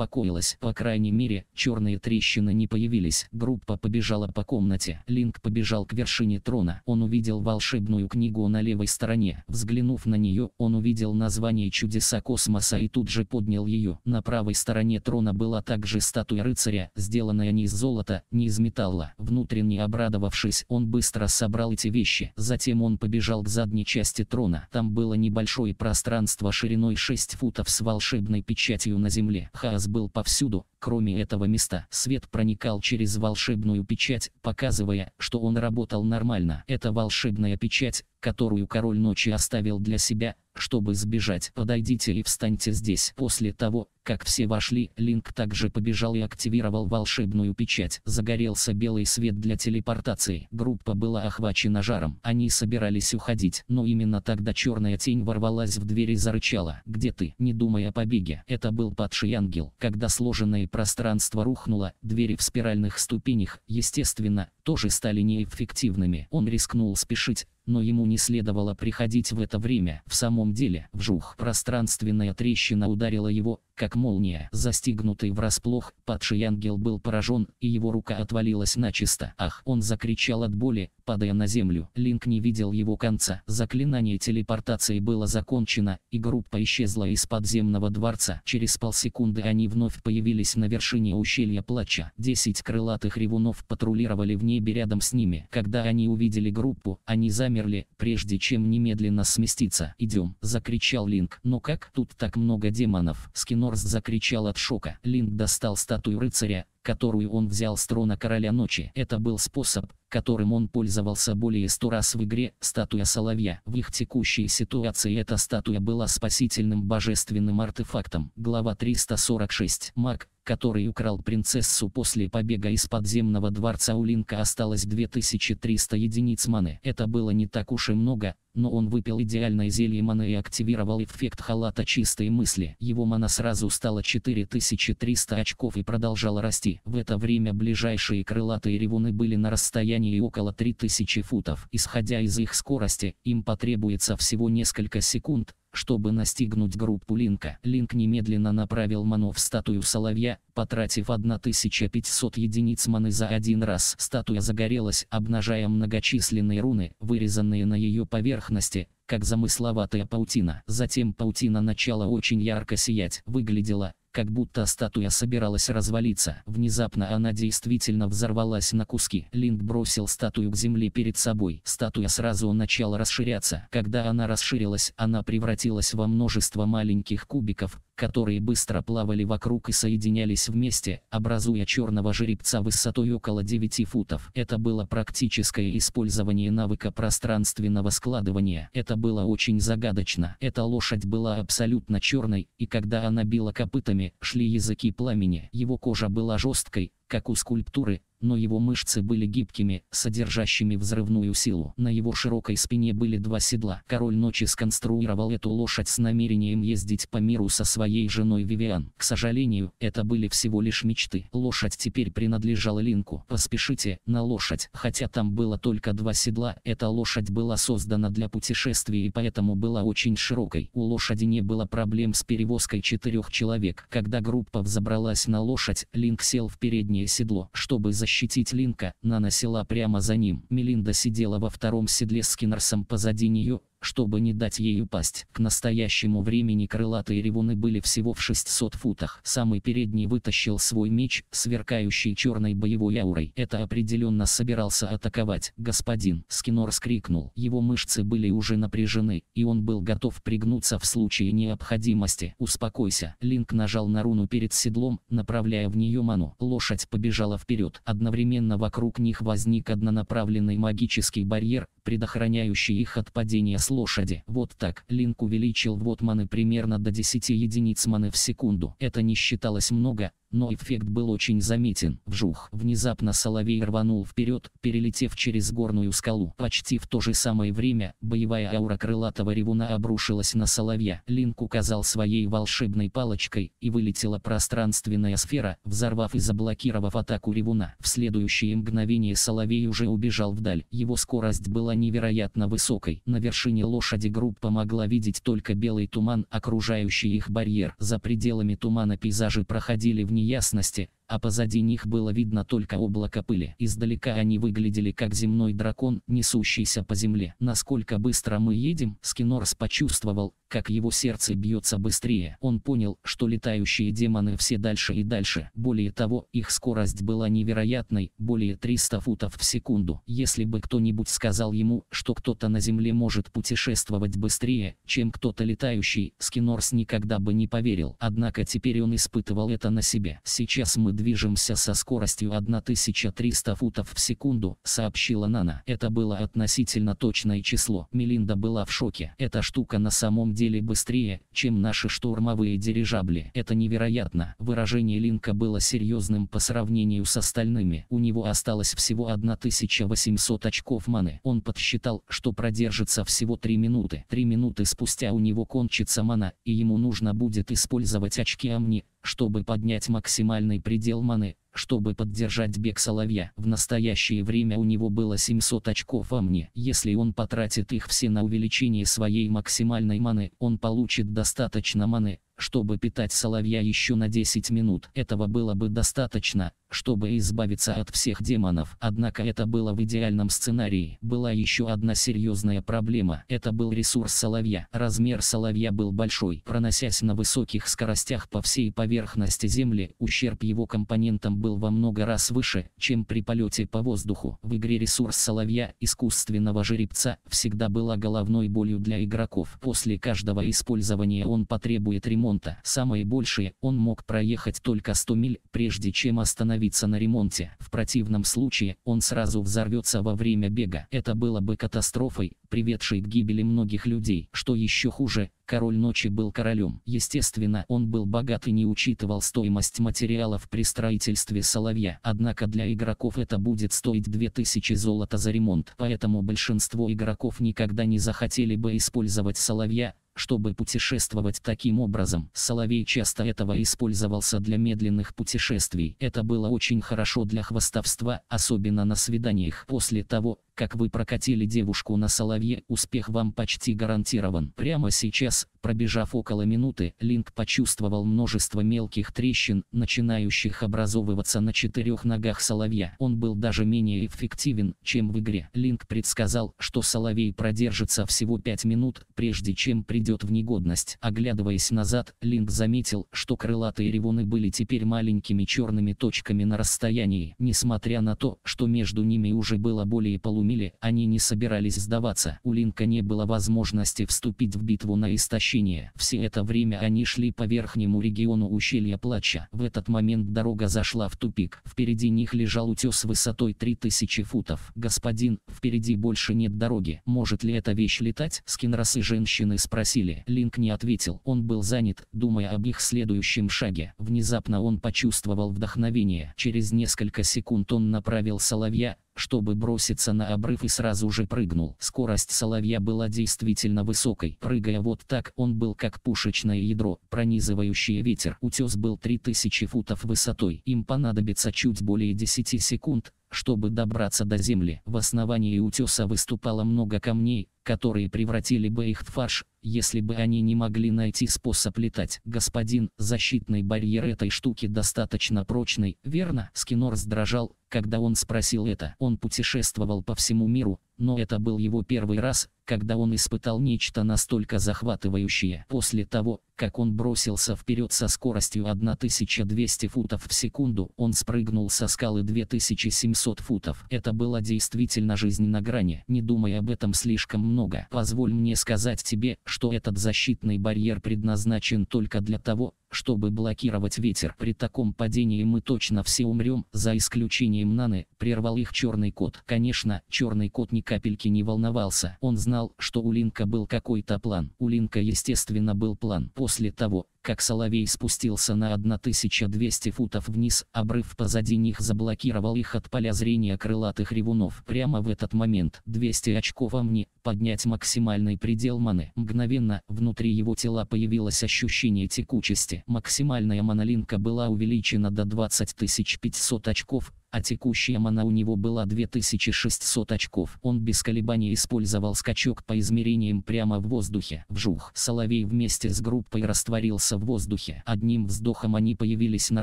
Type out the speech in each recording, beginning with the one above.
успокоилась. По крайней мере, черные трещины не появились. Группа побежала по комнате. Линк побежал к вершине трона. Он увидел волшебную книгу на левой стороне. Взглянув на нее, он увидел название «Чудеса космоса» и тут же поднял ее. На правой стороне трона была также статуя рыцаря, сделанная не из золота, не из металла. Внутренне обрадовавшись, он быстро собрал эти вещи. Затем он побежал к задней части трона. Там было небольшое пространство шириной 6 футов с волшебной печатью на земле. Хаас был повсюду, Кроме этого места, свет проникал через волшебную печать, показывая, что он работал нормально. Это волшебная печать, которую король ночи оставил для себя, чтобы сбежать. Подойдите и встаньте здесь. После того, как все вошли, Линк также побежал и активировал волшебную печать. Загорелся белый свет для телепортации. Группа была охвачена жаром. Они собирались уходить, но именно тогда черная тень ворвалась в дверь и зарычала. «Где ты?» Не думая о побеге. Это был падший ангел. Когда сложенные пространство рухнуло, двери в спиральных ступенях, естественно, тоже стали неэффективными. Он рискнул спешить, но ему не следовало приходить в это время. В самом деле, вжух, пространственная трещина ударила его, как молния. Застигнутый врасплох, падший ангел был поражен, и его рука отвалилась начисто. Ах, он закричал от боли, падая на землю. Линк не видел его конца. Заклинание телепортации было закончено, и группа исчезла из подземного дворца. Через полсекунды они вновь появились на вершине ущелья плача. Десять крылатых ревунов патрулировали в небе рядом с ними. Когда они увидели группу, они замерли замерли, прежде чем немедленно сместиться. «Идем!» – закричал Линк. «Но как? Тут так много демонов!» Скинорс закричал от шока. Линк достал статую рыцаря, которую он взял с трона Короля Ночи. Это был способ, которым он пользовался более сто раз в игре «Статуя Соловья». В их текущей ситуации эта статуя была спасительным божественным артефактом. Глава 346. Маг, который украл принцессу после побега из подземного дворца Улинка осталось 2300 единиц маны. Это было не так уж и много, но он выпил идеальное зелье маны и активировал эффект халата чистые мысли. Его мана сразу стала 4300 очков и продолжала расти. В это время ближайшие крылатые ревуны были на расстоянии около 3000 футов. Исходя из их скорости, им потребуется всего несколько секунд, чтобы настигнуть группу Линка, Линк немедленно направил ману в статую Соловья, потратив 1500 единиц маны за один раз. Статуя загорелась, обнажая многочисленные руны, вырезанные на ее поверхности, как замысловатая паутина. Затем паутина начала очень ярко сиять, выглядела как будто статуя собиралась развалиться. Внезапно она действительно взорвалась на куски. Линд бросил статую к земле перед собой. Статуя сразу начала расширяться. Когда она расширилась, она превратилась во множество маленьких кубиков, которые быстро плавали вокруг и соединялись вместе, образуя черного жеребца высотой около 9 футов. Это было практическое использование навыка пространственного складывания. Это было очень загадочно. Эта лошадь была абсолютно черной, и когда она била копытами, шли языки пламени. Его кожа была жесткой, как у скульптуры, но его мышцы были гибкими, содержащими взрывную силу. На его широкой спине были два седла. Король ночи сконструировал эту лошадь с намерением ездить по миру со своей женой Вивиан. К сожалению, это были всего лишь мечты. Лошадь теперь принадлежала Линку. Поспешите на лошадь. Хотя там было только два седла, эта лошадь была создана для путешествий и поэтому была очень широкой. У лошади не было проблем с перевозкой четырех человек. Когда группа взобралась на лошадь, Линк сел в переднее седло, чтобы защитить защитить Линка, Нана прямо за ним. Мелинда сидела во втором седле с Киннерсом позади нее, чтобы не дать ей упасть. К настоящему времени крылатые ревуны были всего в 600 футах. Самый передний вытащил свой меч, сверкающий черной боевой аурой. Это определенно собирался атаковать. Господин Скинор скрикнул. Его мышцы были уже напряжены, и он был готов пригнуться в случае необходимости. Успокойся. Линк нажал на руну перед седлом, направляя в нее ману. Лошадь побежала вперед. Одновременно вокруг них возник однонаправленный магический барьер, предохраняющий их от падения с лошади. Вот так, Линк увеличил вот маны примерно до 10 единиц маны в секунду. Это не считалось много, но эффект был очень заметен. Вжух! Внезапно Соловей рванул вперед, перелетев через горную скалу. Почти в то же самое время, боевая аура крылатого ревуна обрушилась на Соловья. Линк указал своей волшебной палочкой, и вылетела пространственная сфера, взорвав и заблокировав атаку ревуна. В следующее мгновение Соловей уже убежал вдаль. Его скорость была невероятно высокой. На вершине лошади группа могла видеть только белый туман, окружающий их барьер. За пределами тумана пейзажи проходили вниз неясности, а позади них было видно только облако пыли. Издалека они выглядели как земной дракон, несущийся по земле. Насколько быстро мы едем, Скинорс почувствовал, как его сердце бьется быстрее. Он понял, что летающие демоны все дальше и дальше. Более того, их скорость была невероятной, более 300 футов в секунду. Если бы кто-нибудь сказал ему, что кто-то на земле может путешествовать быстрее, чем кто-то летающий, Скинорс никогда бы не поверил. Однако теперь он испытывал это на себе. Сейчас мы движемся со скоростью 1300 футов в секунду», — сообщила Нана. Это было относительно точное число. Мелинда была в шоке. Эта штука на самом деле быстрее, чем наши штурмовые дирижабли. Это невероятно. Выражение Линка было серьезным по сравнению с остальными. У него осталось всего 1800 очков маны. Он подсчитал, что продержится всего 3 минуты. 3 минуты спустя у него кончится мана, и ему нужно будет использовать очки Амни, чтобы поднять максимальный предел маны, чтобы поддержать бег Соловья. В настоящее время у него было 700 очков амни. Если он потратит их все на увеличение своей максимальной маны, он получит достаточно маны, чтобы питать Соловья еще на 10 минут. Этого было бы достаточно, чтобы избавиться от всех демонов. Однако это было в идеальном сценарии. Была еще одна серьезная проблема. Это был ресурс соловья. Размер соловья был большой. Проносясь на высоких скоростях по всей поверхности Земли, ущерб его компонентам был во много раз выше, чем при полете по воздуху. В игре ресурс соловья, искусственного жеребца, всегда была головной болью для игроков. После каждого использования он потребует ремонта. Самое большее, он мог проехать только 100 миль, прежде чем остановиться остановиться на ремонте. В противном случае, он сразу взорвется во время бега. Это было бы катастрофой, приведшей к гибели многих людей. Что еще хуже, король ночи был королем. Естественно, он был богат и не учитывал стоимость материалов при строительстве соловья. Однако для игроков это будет стоить 2000 золота за ремонт. Поэтому большинство игроков никогда не захотели бы использовать соловья, чтобы путешествовать таким образом. Соловей часто этого использовался для медленных путешествий. Это было очень хорошо для хвостовства, особенно на свиданиях. После того, как вы прокатили девушку на соловье, успех вам почти гарантирован. Прямо сейчас, пробежав около минуты, Линк почувствовал множество мелких трещин, начинающих образовываться на четырех ногах соловья. Он был даже менее эффективен, чем в игре. Линк предсказал, что соловей продержится всего 5 минут, прежде чем придет в негодность. Оглядываясь назад, Линк заметил, что крылатые ревоны были теперь маленькими черными точками на расстоянии, несмотря на то, что между ними уже было более полумесяца Миле они не собирались сдаваться. У Линка не было возможности вступить в битву на истощение. Все это время они шли по верхнему региону ущелья Плача. В этот момент дорога зашла в тупик. Впереди них лежал утес высотой 3000 футов. «Господин, впереди больше нет дороги. Может ли эта вещь летать?» Скинрос и женщины спросили. Линк не ответил. Он был занят, думая об их следующем шаге. Внезапно он почувствовал вдохновение. Через несколько секунд он направил соловья, чтобы броситься на обрыв и сразу же прыгнул. Скорость соловья была действительно высокой. Прыгая вот так, он был как пушечное ядро, пронизывающее ветер. Утес был 3000 футов высотой. Им понадобится чуть более 10 секунд, чтобы добраться до земли, в основании утеса выступало много камней, которые превратили бы их в фарш, если бы они не могли найти способ летать. Господин, защитный барьер этой штуки достаточно прочный, верно? Скинор сдрожал, когда он спросил это. Он путешествовал по всему миру, но это был его первый раз, когда он испытал нечто настолько захватывающее. После того, как он бросился вперед со скоростью 1200 футов в секунду, он спрыгнул со скалы 2700 футов. Это была действительно жизнь на грани, не думай об этом слишком много. Позволь мне сказать тебе, что этот защитный барьер предназначен только для того, чтобы блокировать ветер. При таком падении мы точно все умрем, за исключением Наны, прервал их черный кот. Конечно, черный кот ни капельки не волновался. Он знал, что у Линка был какой-то план. У Линка, естественно, был план. После после того, как Соловей спустился на 1200 футов вниз, обрыв позади них заблокировал их от поля зрения крылатых ревунов. Прямо в этот момент 200 очков Амни, поднять максимальный предел маны. Мгновенно, внутри его тела появилось ощущение текучести. Максимальная монолинка была увеличена до 20500 очков, а текущая мана у него была 2600 очков. Он без колебаний использовал скачок по измерениям прямо в воздухе. Вжух. Соловей вместе с группой растворился растворился в воздухе. Одним вздохом они появились на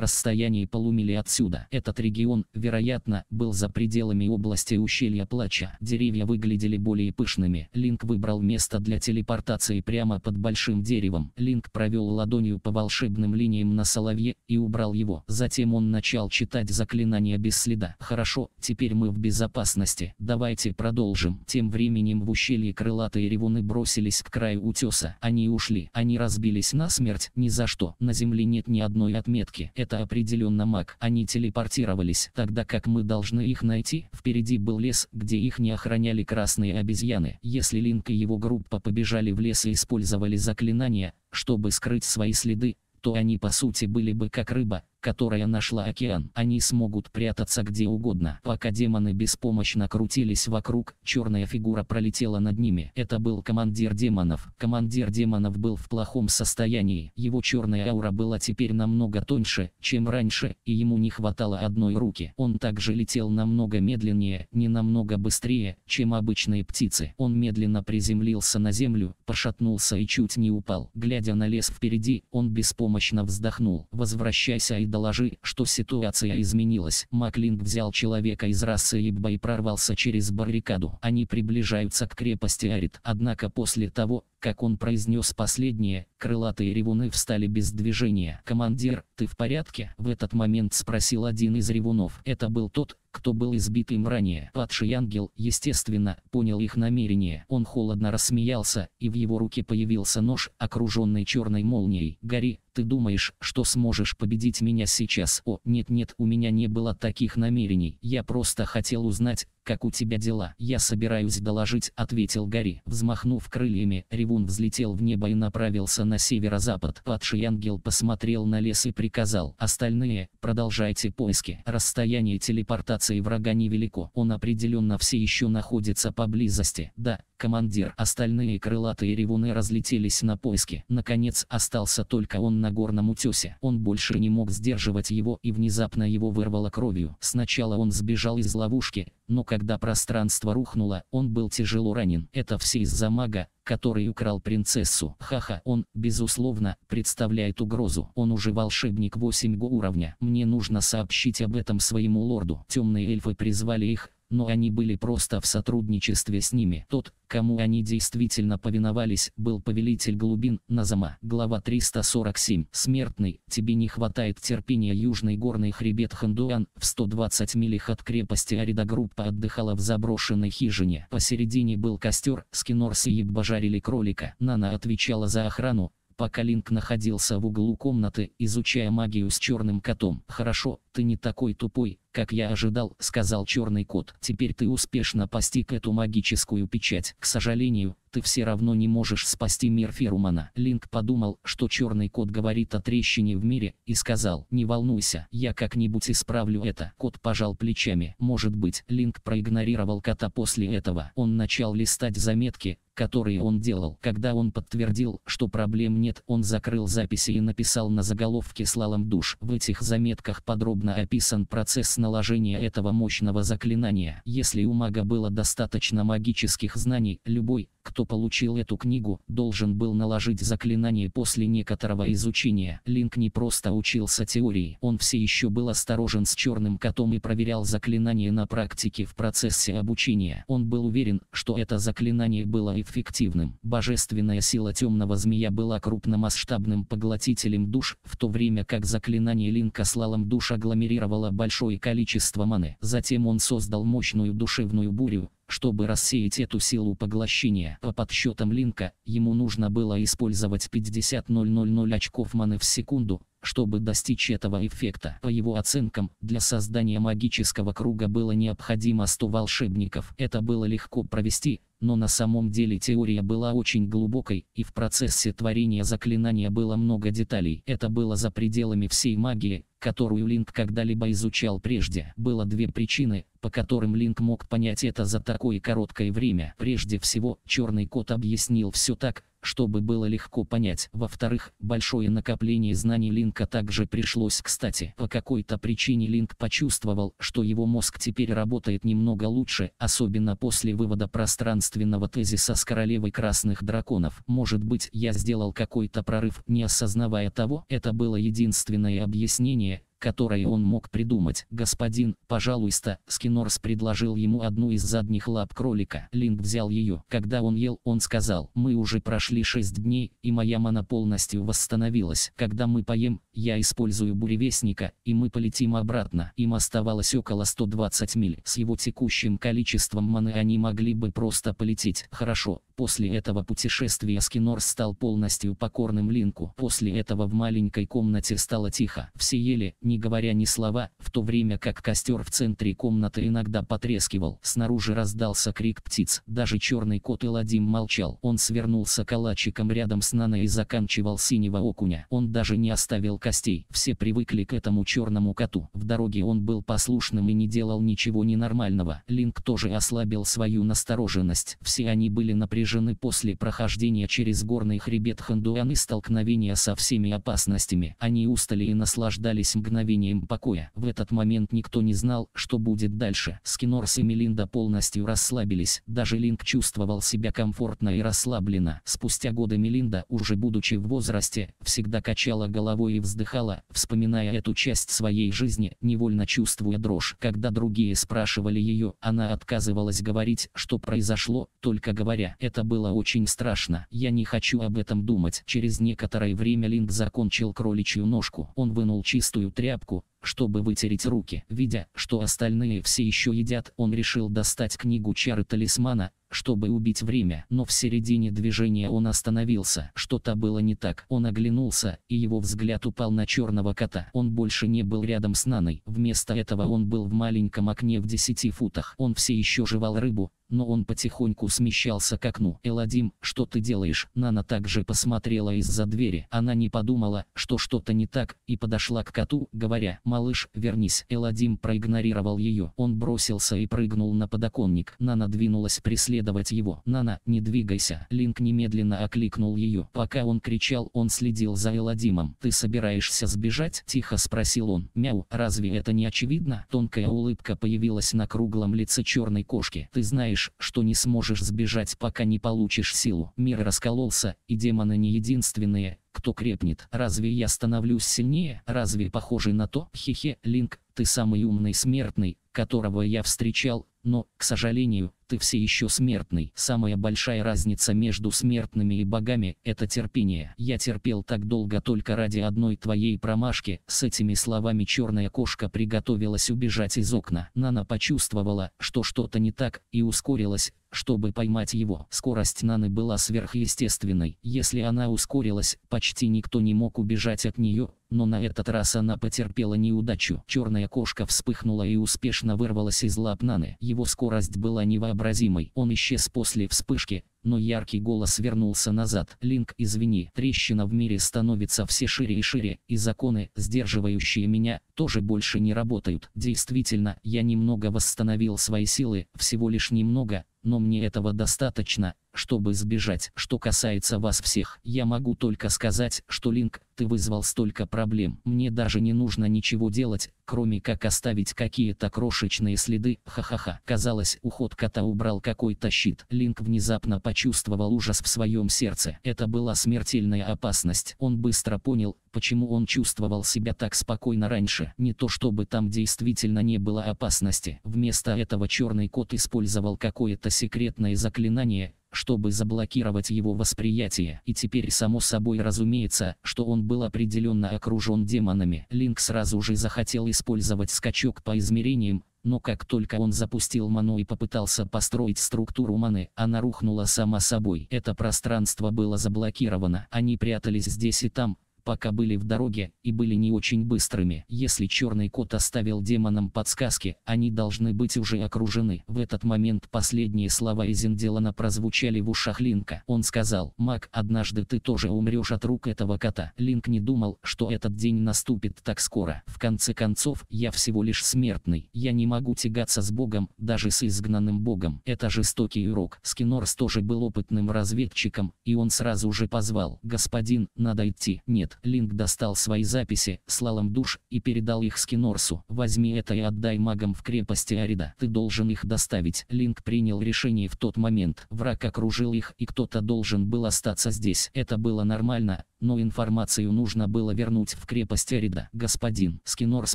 расстоянии полумили отсюда. Этот регион, вероятно, был за пределами области ущелья Плача. Деревья выглядели более пышными. Линк выбрал место для телепортации прямо под большим деревом. Линк провел ладонью по волшебным линиям на соловье и убрал его. Затем он начал читать заклинание без следа. Хорошо, теперь мы в безопасности. Давайте продолжим. Тем временем в ущелье крылатые ревуны бросились к краю утеса. Они ушли. Они разбились насмерть, ни за что, на Земле нет ни одной отметки. Это определенно маг. Они телепортировались, тогда как мы должны их найти. Впереди был лес, где их не охраняли красные обезьяны. Если Линк и его группа побежали в лес и использовали заклинания, чтобы скрыть свои следы, то они по сути были бы как рыба, которая нашла океан. Они смогут прятаться где угодно. Пока демоны беспомощно крутились вокруг, черная фигура пролетела над ними. Это был командир демонов. Командир демонов был в плохом состоянии. Его черная аура была теперь намного тоньше, чем раньше, и ему не хватало одной руки. Он также летел намного медленнее, не намного быстрее, чем обычные птицы. Он медленно приземлился на землю, пошатнулся и чуть не упал. Глядя на лес впереди, он беспомощно вздохнул. «Возвращайся и доложи, что ситуация изменилась. Маклинг взял человека из расы Ибба и прорвался через баррикаду. Они приближаются к крепости Арит. Однако после того, как он произнес последнее, крылатые ревуны встали без движения. «Командир, ты в порядке?» В этот момент спросил один из ревунов. Это был тот, кто был избит им ранее. Падший ангел, естественно, понял их намерение. Он холодно рассмеялся, и в его руке появился нож, окруженный черной молнией. «Гори, ты думаешь, что сможешь победить меня сейчас?» «О, нет-нет, у меня не было таких намерений. Я просто хотел узнать, «Как у тебя дела?» «Я собираюсь доложить», — ответил Гарри. Взмахнув крыльями, ревун взлетел в небо и направился на северо-запад. Падший ангел посмотрел на лес и приказал. «Остальные, продолжайте поиски. Расстояние телепортации врага невелико. Он определенно все еще находится поблизости. Да, командир. Остальные крылатые ревуны разлетелись на поиски. Наконец, остался только он на горном утесе. Он больше не мог сдерживать его и внезапно его вырвало кровью. Сначала он сбежал из ловушки, но когда пространство рухнуло, он был тяжело ранен. Это все из-за мага, который украл принцессу. Ха-ха, он, безусловно, представляет угрозу. Он уже волшебник 8 уровня. Мне нужно сообщить об этом своему лорду. Темные эльфы призвали их, но они были просто в сотрудничестве с ними. Тот, кому они действительно повиновались, был повелитель глубин Назама. Глава 347. Смертный, тебе не хватает терпения. Южный горный хребет Хандуан в 120 милях от крепости Арида группа отдыхала в заброшенной хижине. Посередине был костер, Скинорс и Еб божарили кролика. Нана отвечала за охрану, пока Линк находился в углу комнаты, изучая магию с черным котом. «Хорошо, ты не такой тупой, «Как я ожидал», — сказал черный кот, — «теперь ты успешно постиг эту магическую печать. К сожалению, ты все равно не можешь спасти мир Ферумана». Линк подумал, что черный кот говорит о трещине в мире, и сказал, «Не волнуйся, я как-нибудь исправлю это». Кот пожал плечами. Может быть, Линк проигнорировал кота после этого. Он начал листать заметки, которые он делал. Когда он подтвердил, что проблем нет, он закрыл записи и написал на заголовке «Слалом душ». В этих заметках подробно описан процесс наложения этого мощного заклинания. Если у мага было достаточно магических знаний, любой, кто получил эту книгу, должен был наложить заклинание после некоторого изучения. Линк не просто учился теории, он все еще был осторожен с черным котом и проверял заклинание на практике в процессе обучения. Он был уверен, что это заклинание было эффективным. Божественная сила темного змея была крупномасштабным поглотителем душ, в то время как заклинание Линка слалом душ агломерировало большое количество маны. Затем он создал мощную душевную бурю, чтобы рассеять эту силу поглощения, по подсчетам Линка, ему нужно было использовать 50 000 очков маны в секунду, чтобы достичь этого эффекта, по его оценкам, для создания магического круга было необходимо 100 волшебников. Это было легко провести, но на самом деле теория была очень глубокой, и в процессе творения заклинания было много деталей. Это было за пределами всей магии, которую Линк когда-либо изучал прежде. Было две причины, по которым Линк мог понять это за такое короткое время. Прежде всего, Черный Кот объяснил все так, чтобы было легко понять. Во-вторых, большое накопление знаний Линка также пришлось кстати. По какой-то причине Линк почувствовал, что его мозг теперь работает немного лучше, особенно после вывода пространственного тезиса с королевой красных драконов. Может быть, я сделал какой-то прорыв, не осознавая того? Это было единственное объяснение, которое он мог придумать. «Господин, пожалуйста», Скинорс предложил ему одну из задних лап кролика. Линк взял ее. Когда он ел, он сказал, «Мы уже прошли шесть дней, и моя мана полностью восстановилась. Когда мы поем, я использую буревестника, и мы полетим обратно». Им оставалось около 120 миль. С его текущим количеством маны они могли бы просто полететь. Хорошо, после этого путешествия Скинорс стал полностью покорным Линку. После этого в маленькой комнате стало тихо. Все ели, не говоря ни слова, в то время как костер в центре комнаты иногда потрескивал. Снаружи раздался крик птиц, даже черный кот Эладим молчал. Он свернулся калачиком рядом с Наной и заканчивал синего окуня. Он даже не оставил костей. Все привыкли к этому черному коту. В дороге он был послушным и не делал ничего ненормального. Линк тоже ослабил свою настороженность. Все они были напряжены после прохождения через горный хребет Хандуан и столкновения со всеми опасностями. Они устали и наслаждались мгновением мгновением покоя. В этот момент никто не знал, что будет дальше. Скинорс и Мелинда полностью расслабились. Даже Линк чувствовал себя комфортно и расслабленно. Спустя годы Мелинда, уже будучи в возрасте, всегда качала головой и вздыхала, вспоминая эту часть своей жизни, невольно чувствуя дрожь. Когда другие спрашивали ее, она отказывалась говорить, что произошло, только говоря, это было очень страшно, я не хочу об этом думать. Через некоторое время Линк закончил кроличью ножку. Он вынул чистую тряпку тряпку, чтобы вытереть руки. Видя, что остальные все еще едят, он решил достать книгу чары талисмана, чтобы убить время. Но в середине движения он остановился. Что-то было не так. Он оглянулся, и его взгляд упал на черного кота. Он больше не был рядом с Наной. Вместо этого он был в маленьком окне в 10 футах. Он все еще жевал рыбу, но он потихоньку смещался к окну. «Эладим, что ты делаешь?» Нана также посмотрела из-за двери. Она не подумала, что что-то не так, и подошла к коту, говоря «Малыш, вернись». Эладим проигнорировал ее. Он бросился и прыгнул на подоконник. Нана двинулась преследовать его. «Нана, не двигайся». Линк немедленно окликнул ее. Пока он кричал, он следил за Эладимом. «Ты собираешься сбежать?» – тихо спросил он. «Мяу, разве это не очевидно?» Тонкая улыбка появилась на круглом лице черной кошки. «Ты знаешь, говоришь, что не сможешь сбежать, пока не получишь силу. Мир раскололся, и демоны не единственные, кто крепнет. Разве я становлюсь сильнее? Разве похожий на то? Хе-хе, Линк, ты самый умный смертный, которого я встречал, но, к сожалению, ты все еще смертный. Самая большая разница между смертными и богами – это терпение. Я терпел так долго только ради одной твоей промашки. С этими словами черная кошка приготовилась убежать из окна. Нана почувствовала, что что-то не так, и ускорилась, чтобы поймать его. Скорость Наны была сверхъестественной. Если она ускорилась, почти никто не мог убежать от нее, но на этот раз она потерпела неудачу. Черная кошка вспыхнула и успешно вырвалась из лап Наны. Его его скорость была невообразимой, он исчез после вспышки, но яркий голос вернулся назад. «Линк, извини, трещина в мире становится все шире и шире, и законы, сдерживающие меня, тоже больше не работают. Действительно, я немного восстановил свои силы, всего лишь немного, но мне этого достаточно, чтобы сбежать. Что касается вас всех, я могу только сказать, что Линк, ты вызвал столько проблем. Мне даже не нужно ничего делать, кроме как оставить какие-то крошечные следы. Ха-ха-ха. Казалось, уход кота убрал какой-то щит. Линк внезапно почувствовал ужас в своем сердце. Это была смертельная опасность. Он быстро понял, почему он чувствовал себя так спокойно раньше. Не то чтобы там действительно не было опасности. Вместо этого черный кот использовал какое-то секретное заклинание, чтобы заблокировать его восприятие. И теперь само собой разумеется, что он был определенно окружен демонами. Линк сразу же захотел использовать скачок по измерениям, но как только он запустил ману и попытался построить структуру маны, она рухнула сама собой. Это пространство было заблокировано. Они прятались здесь и там, пока были в дороге, и были не очень быстрыми. Если черный кот оставил демонам подсказки, они должны быть уже окружены. В этот момент последние слова Эзенделана прозвучали в ушах Линка. Он сказал, «Маг, однажды ты тоже умрешь от рук этого кота». Линк не думал, что этот день наступит так скоро. В конце концов, я всего лишь смертный. Я не могу тягаться с Богом, даже с изгнанным Богом. Это жестокий урок. Скинорс тоже был опытным разведчиком, и он сразу же позвал, «Господин, надо идти». Нет, Линк достал свои записи, слалом душ, и передал их Скинорсу. «Возьми это и отдай магам в крепости Арида. Ты должен их доставить». Линк принял решение в тот момент. Враг окружил их, и кто-то должен был остаться здесь. Это было нормально, но информацию нужно было вернуть в крепость Эрида. Господин Скинорс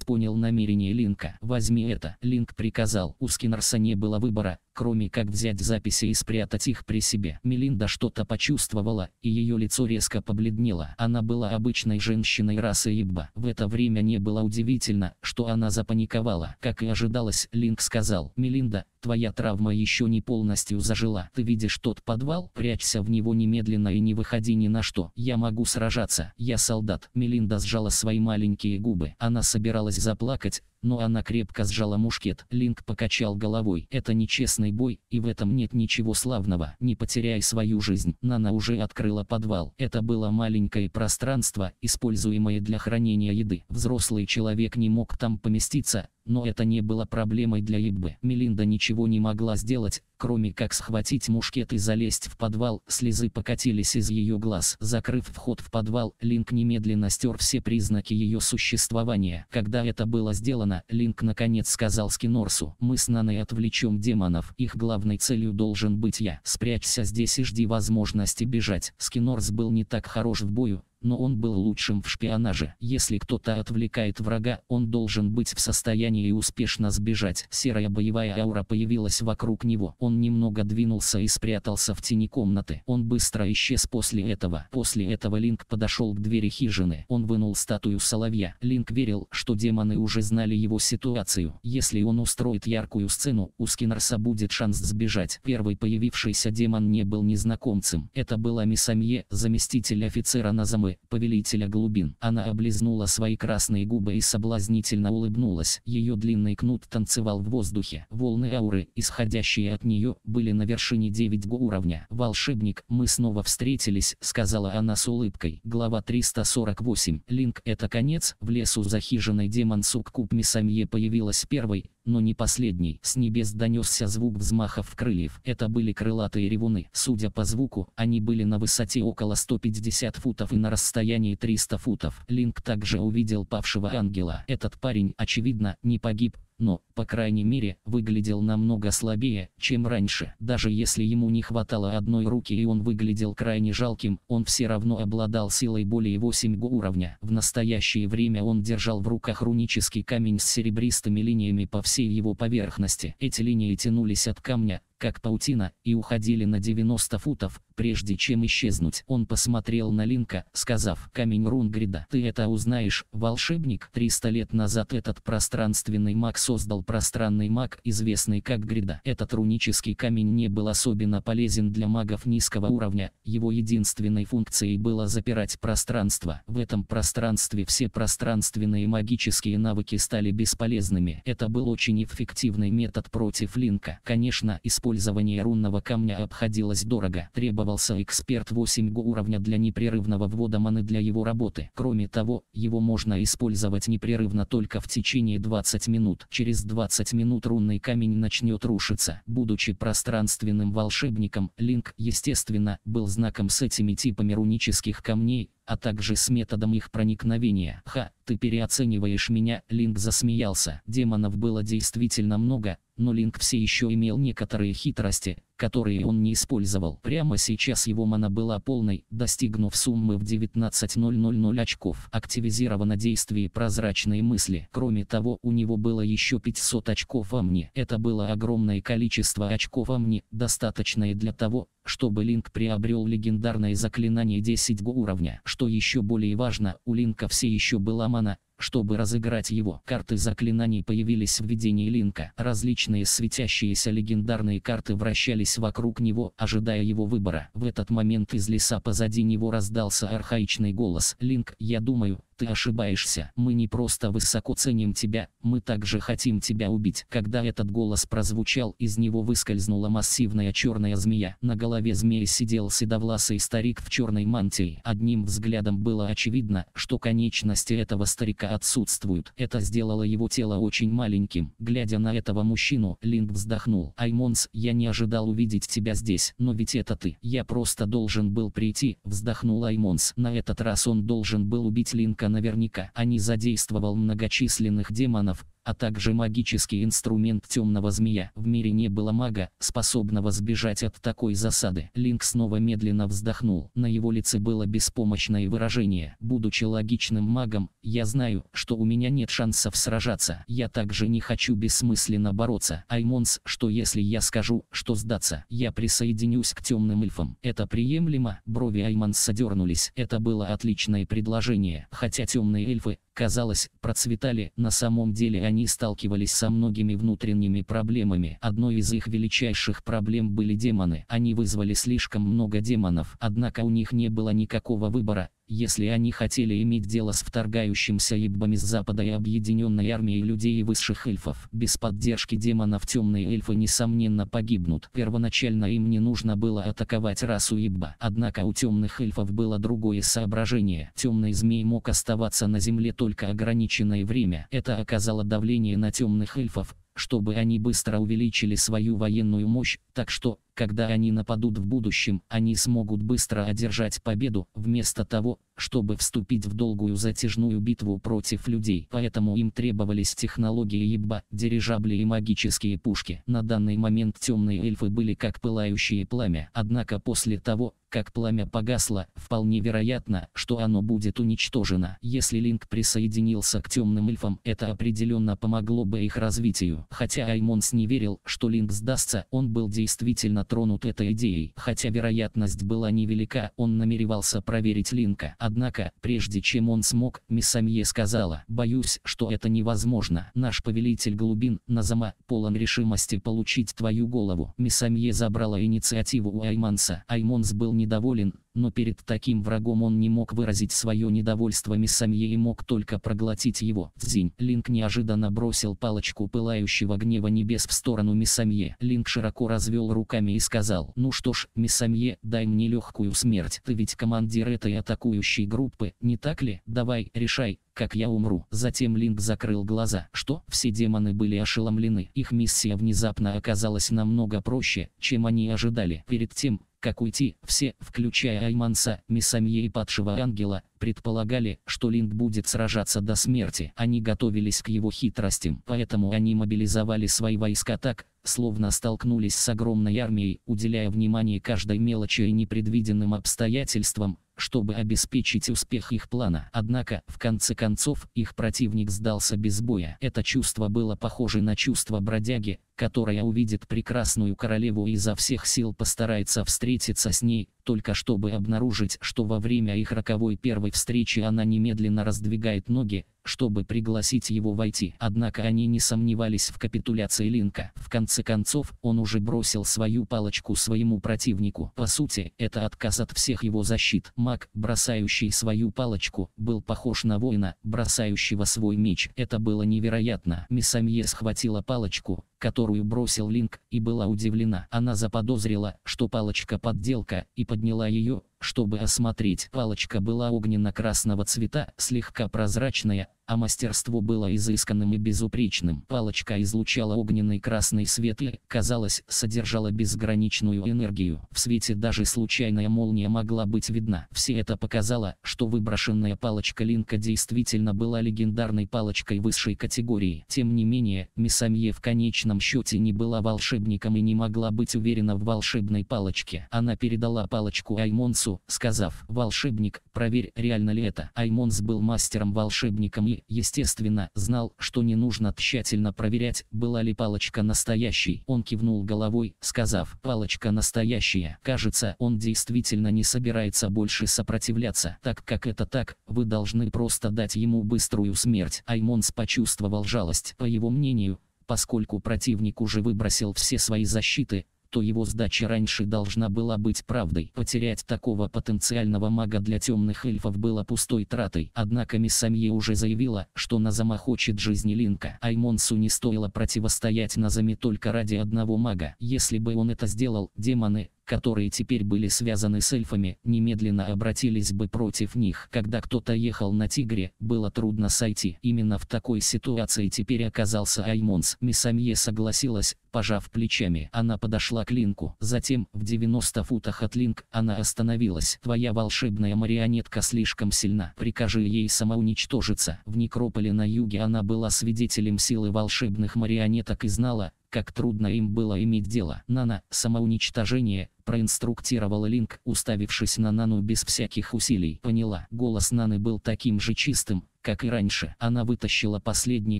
понял намерение Линка. «Возьми это», — Линк приказал. У Скинорса не было выбора, кроме как взять записи и спрятать их при себе. Мелинда что-то почувствовала, и ее лицо резко побледнело. Она была обычной женщиной расы Ибба. В это время не было удивительно, что она запаниковала. Как и ожидалось, Линк сказал. «Мелинда, Твоя травма еще не полностью зажила. Ты видишь тот подвал? Прячься в него немедленно и не выходи ни на что. Я могу сражаться. Я солдат. Мелинда сжала свои маленькие губы. Она собиралась заплакать, но она крепко сжала мушкет. Линк покачал головой. Это нечестный бой, и в этом нет ничего славного. Не потеряй свою жизнь. Нана уже открыла подвал. Это было маленькое пространство, используемое для хранения еды. Взрослый человек не мог там поместиться, но это не было проблемой для Иббы. Мелинда ничего не могла сделать, кроме как схватить мушкет и залезть в подвал, слезы покатились из ее глаз. Закрыв вход в подвал, Линк немедленно стер все признаки ее существования. Когда это было сделано, Линк наконец сказал Скинорсу, мы с Наной отвлечем демонов, их главной целью должен быть я. Спрячься здесь и жди возможности бежать. Скинорс был не так хорош в бою, но он был лучшим в шпионаже. Если кто-то отвлекает врага, он должен быть в состоянии успешно сбежать. Серая боевая аура появилась вокруг него. Он немного двинулся и спрятался в тени комнаты. Он быстро исчез после этого. После этого Линк подошел к двери хижины. Он вынул статую соловья. Линк верил, что демоны уже знали его ситуацию. Если он устроит яркую сцену, у Скиннерса будет шанс сбежать. Первый появившийся демон не был незнакомцем. Это была Мисамье, заместитель офицера Назамы повелителя глубин. Она облизнула свои красные губы и соблазнительно улыбнулась. Ее длинный кнут танцевал в воздухе. Волны ауры, исходящие от нее, были на вершине 9 уровня. «Волшебник, мы снова встретились», — сказала она с улыбкой. Глава 348. Линк — это конец. В лесу за хижиной демон Суккуб Мисамье появилась первой, но не последний. С небес донесся звук взмахов крыльев. Это были крылатые ревуны. Судя по звуку, они были на высоте около 150 футов и на расстоянии 300 футов. Линк также увидел павшего ангела. Этот парень, очевидно, не погиб, но, по крайней мере, выглядел намного слабее, чем раньше. Даже если ему не хватало одной руки и он выглядел крайне жалким, он все равно обладал силой более 8 уровня. В настоящее время он держал в руках рунический камень с серебристыми линиями по всей его поверхности. Эти линии тянулись от камня, как паутина, и уходили на 90 футов, прежде чем исчезнуть. Он посмотрел на Линка, сказав, «Камень Рунгрида, ты это узнаешь, волшебник». 300 лет назад этот пространственный маг создал пространный маг, известный как Грида. Этот рунический камень не был особенно полезен для магов низкого уровня, его единственной функцией было запирать пространство. В этом пространстве все пространственные магические навыки стали бесполезными. Это был очень эффективный метод против Линка. Конечно, использование Использование рунного камня обходилось дорого. Требовался эксперт 8 уровня для непрерывного ввода маны для его работы. Кроме того, его можно использовать непрерывно только в течение 20 минут. Через 20 минут рунный камень начнет рушиться. Будучи пространственным волшебником, Линк, естественно, был знаком с этими типами рунических камней, а также с методом их проникновения. «Ха, ты переоцениваешь меня», — Линк засмеялся. Демонов было действительно много, но Линк все еще имел некоторые хитрости, которые он не использовал. Прямо сейчас его мана была полной, достигнув суммы в 19.000 очков. Активизировано действие прозрачной мысли. Кроме того, у него было еще 500 очков амни. Это было огромное количество очков амни, достаточное для того, чтобы Линк приобрел легендарное заклинание 10 уровня. Что еще более важно, у Линка все еще была мана, чтобы разыграть его. Карты заклинаний появились в видении Линка. Различные светящиеся легендарные карты вращались суетились вокруг него, ожидая его выбора. В этот момент из леса позади него раздался архаичный голос. «Линк, я думаю, ты ошибаешься. Мы не просто высоко ценим тебя, мы также хотим тебя убить. Когда этот голос прозвучал, из него выскользнула массивная черная змея. На голове змеи сидел седовласый старик в черной мантии. Одним взглядом было очевидно, что конечности этого старика отсутствуют. Это сделало его тело очень маленьким. Глядя на этого мужчину, Линк вздохнул. «Аймонс, я не ожидал увидеть тебя здесь, но ведь это ты. Я просто должен был прийти», вздохнул Аймонс. На этот раз он должен был убить Линка наверняка, а не задействовал многочисленных демонов, а также магический инструмент темного змея. В мире не было мага, способного сбежать от такой засады. Линк снова медленно вздохнул. На его лице было беспомощное выражение. Будучи логичным магом, я знаю, что у меня нет шансов сражаться. Я также не хочу бессмысленно бороться. Аймонс, что если я скажу, что сдаться, я присоединюсь к темным эльфам. Это приемлемо? Брови Аймонса дернулись. Это было отличное предложение. Хотя темные эльфы, казалось, процветали, на самом деле они сталкивались со многими внутренними проблемами. Одной из их величайших проблем были демоны. Они вызвали слишком много демонов, однако у них не было никакого выбора, если они хотели иметь дело с вторгающимся еббами с запада и объединенной армией людей и высших эльфов, без поддержки демонов темные эльфы несомненно погибнут. Первоначально им не нужно было атаковать расу Ибба, однако у темных эльфов было другое соображение. Темный змей мог оставаться на земле только ограниченное время. Это оказало давление на темных эльфов, чтобы они быстро увеличили свою военную мощь, так что, когда они нападут в будущем, они смогут быстро одержать победу, вместо того, чтобы вступить в долгую затяжную битву против людей. Поэтому им требовались технологии ебба, дирижабли и магические пушки. На данный момент темные эльфы были как пылающие пламя. Однако после того, как пламя погасло, вполне вероятно, что оно будет уничтожено. Если Линк присоединился к темным эльфам, это определенно помогло бы их развитию. Хотя Аймонс не верил, что Линк сдастся, он был действительно тронут этой идеей, хотя вероятность была невелика, он намеревался проверить Линка. Однако, прежде чем он смог, Миссамье сказала, «Боюсь, что это невозможно. Наш повелитель глубин, Назама, полон решимости получить твою голову». Миссамье забрала инициативу у Айманса. Айманс был недоволен, но перед таким врагом он не мог выразить свое недовольство Мисамье и мог только проглотить его. Дзинь. Линк неожиданно бросил палочку пылающего гнева небес в сторону Мисамье. Линк широко развел руками и сказал, ну что ж, Мисамье, дай мне легкую смерть. Ты ведь командир этой атакующей группы, не так ли? Давай, решай, как я умру. Затем Линк закрыл глаза. Что? Все демоны были ошеломлены. Их миссия внезапно оказалась намного проще, чем они ожидали. Перед тем, как уйти, все, включая Айманса, Месамье и падшего ангела, предполагали, что Линд будет сражаться до смерти. Они готовились к его хитростям, поэтому они мобилизовали свои войска так, словно столкнулись с огромной армией, уделяя внимание каждой мелочи и непредвиденным обстоятельствам, чтобы обеспечить успех их плана. Однако, в конце концов, их противник сдался без боя. Это чувство было похоже на чувство бродяги, которая увидит прекрасную королеву и изо всех сил постарается встретиться с ней, только чтобы обнаружить, что во время их роковой первой встречи она немедленно раздвигает ноги, чтобы пригласить его войти. Однако они не сомневались в капитуляции Линка. В конце концов, он уже бросил свою палочку своему противнику. По сути, это отказ от всех его защит. Маг, бросающий свою палочку, был похож на воина, бросающего свой меч. Это было невероятно. Месамье схватила палочку, которую бросил Линк, и была удивлена. Она заподозрила, что палочка подделка, и подняла ее, чтобы осмотреть. Палочка была огненно-красного цвета, слегка прозрачная, а мастерство было изысканным и безупречным. Палочка излучала огненный красный свет и, казалось, содержала безграничную энергию. В свете даже случайная молния могла быть видна. Все это показало, что выброшенная палочка Линка действительно была легендарной палочкой высшей категории. Тем не менее, Мисамье в конечном счете не была волшебником и не могла быть уверена в волшебной палочке. Она передала палочку Аймонсу, комнату, сказав «Волшебник, проверь, реально ли это». Аймонс был мастером-волшебником и, естественно, знал, что не нужно тщательно проверять, была ли палочка настоящей. Он кивнул головой, сказав «Палочка настоящая». Кажется, он действительно не собирается больше сопротивляться. Так как это так, вы должны просто дать ему быструю смерть. Аймонс почувствовал жалость. По его мнению, поскольку противник уже выбросил все свои защиты, то его сдача раньше должна была быть правдой. Потерять такого потенциального мага для темных эльфов было пустой тратой. Однако Миссамье уже заявила, что Назама хочет жизни Линка. Аймонсу не стоило противостоять Назаме только ради одного мага. Если бы он это сделал, демоны, которые теперь были связаны с эльфами, немедленно обратились бы против них. Когда кто-то ехал на тигре, было трудно сойти. Именно в такой ситуации теперь оказался Аймонс. Мисамье согласилась, пожав плечами. Она подошла к Линку. Затем, в 90 футах от Линк, она остановилась. «Твоя волшебная марионетка слишком сильна. Прикажи ей самоуничтожиться». В некрополе на юге она была свидетелем силы волшебных марионеток и знала, как трудно им было иметь дело. Нано, самоуничтожение, проинструктировала Линк, уставившись на Нану без всяких усилий. Поняла, голос Наны был таким же чистым, как и раньше. Она вытащила последний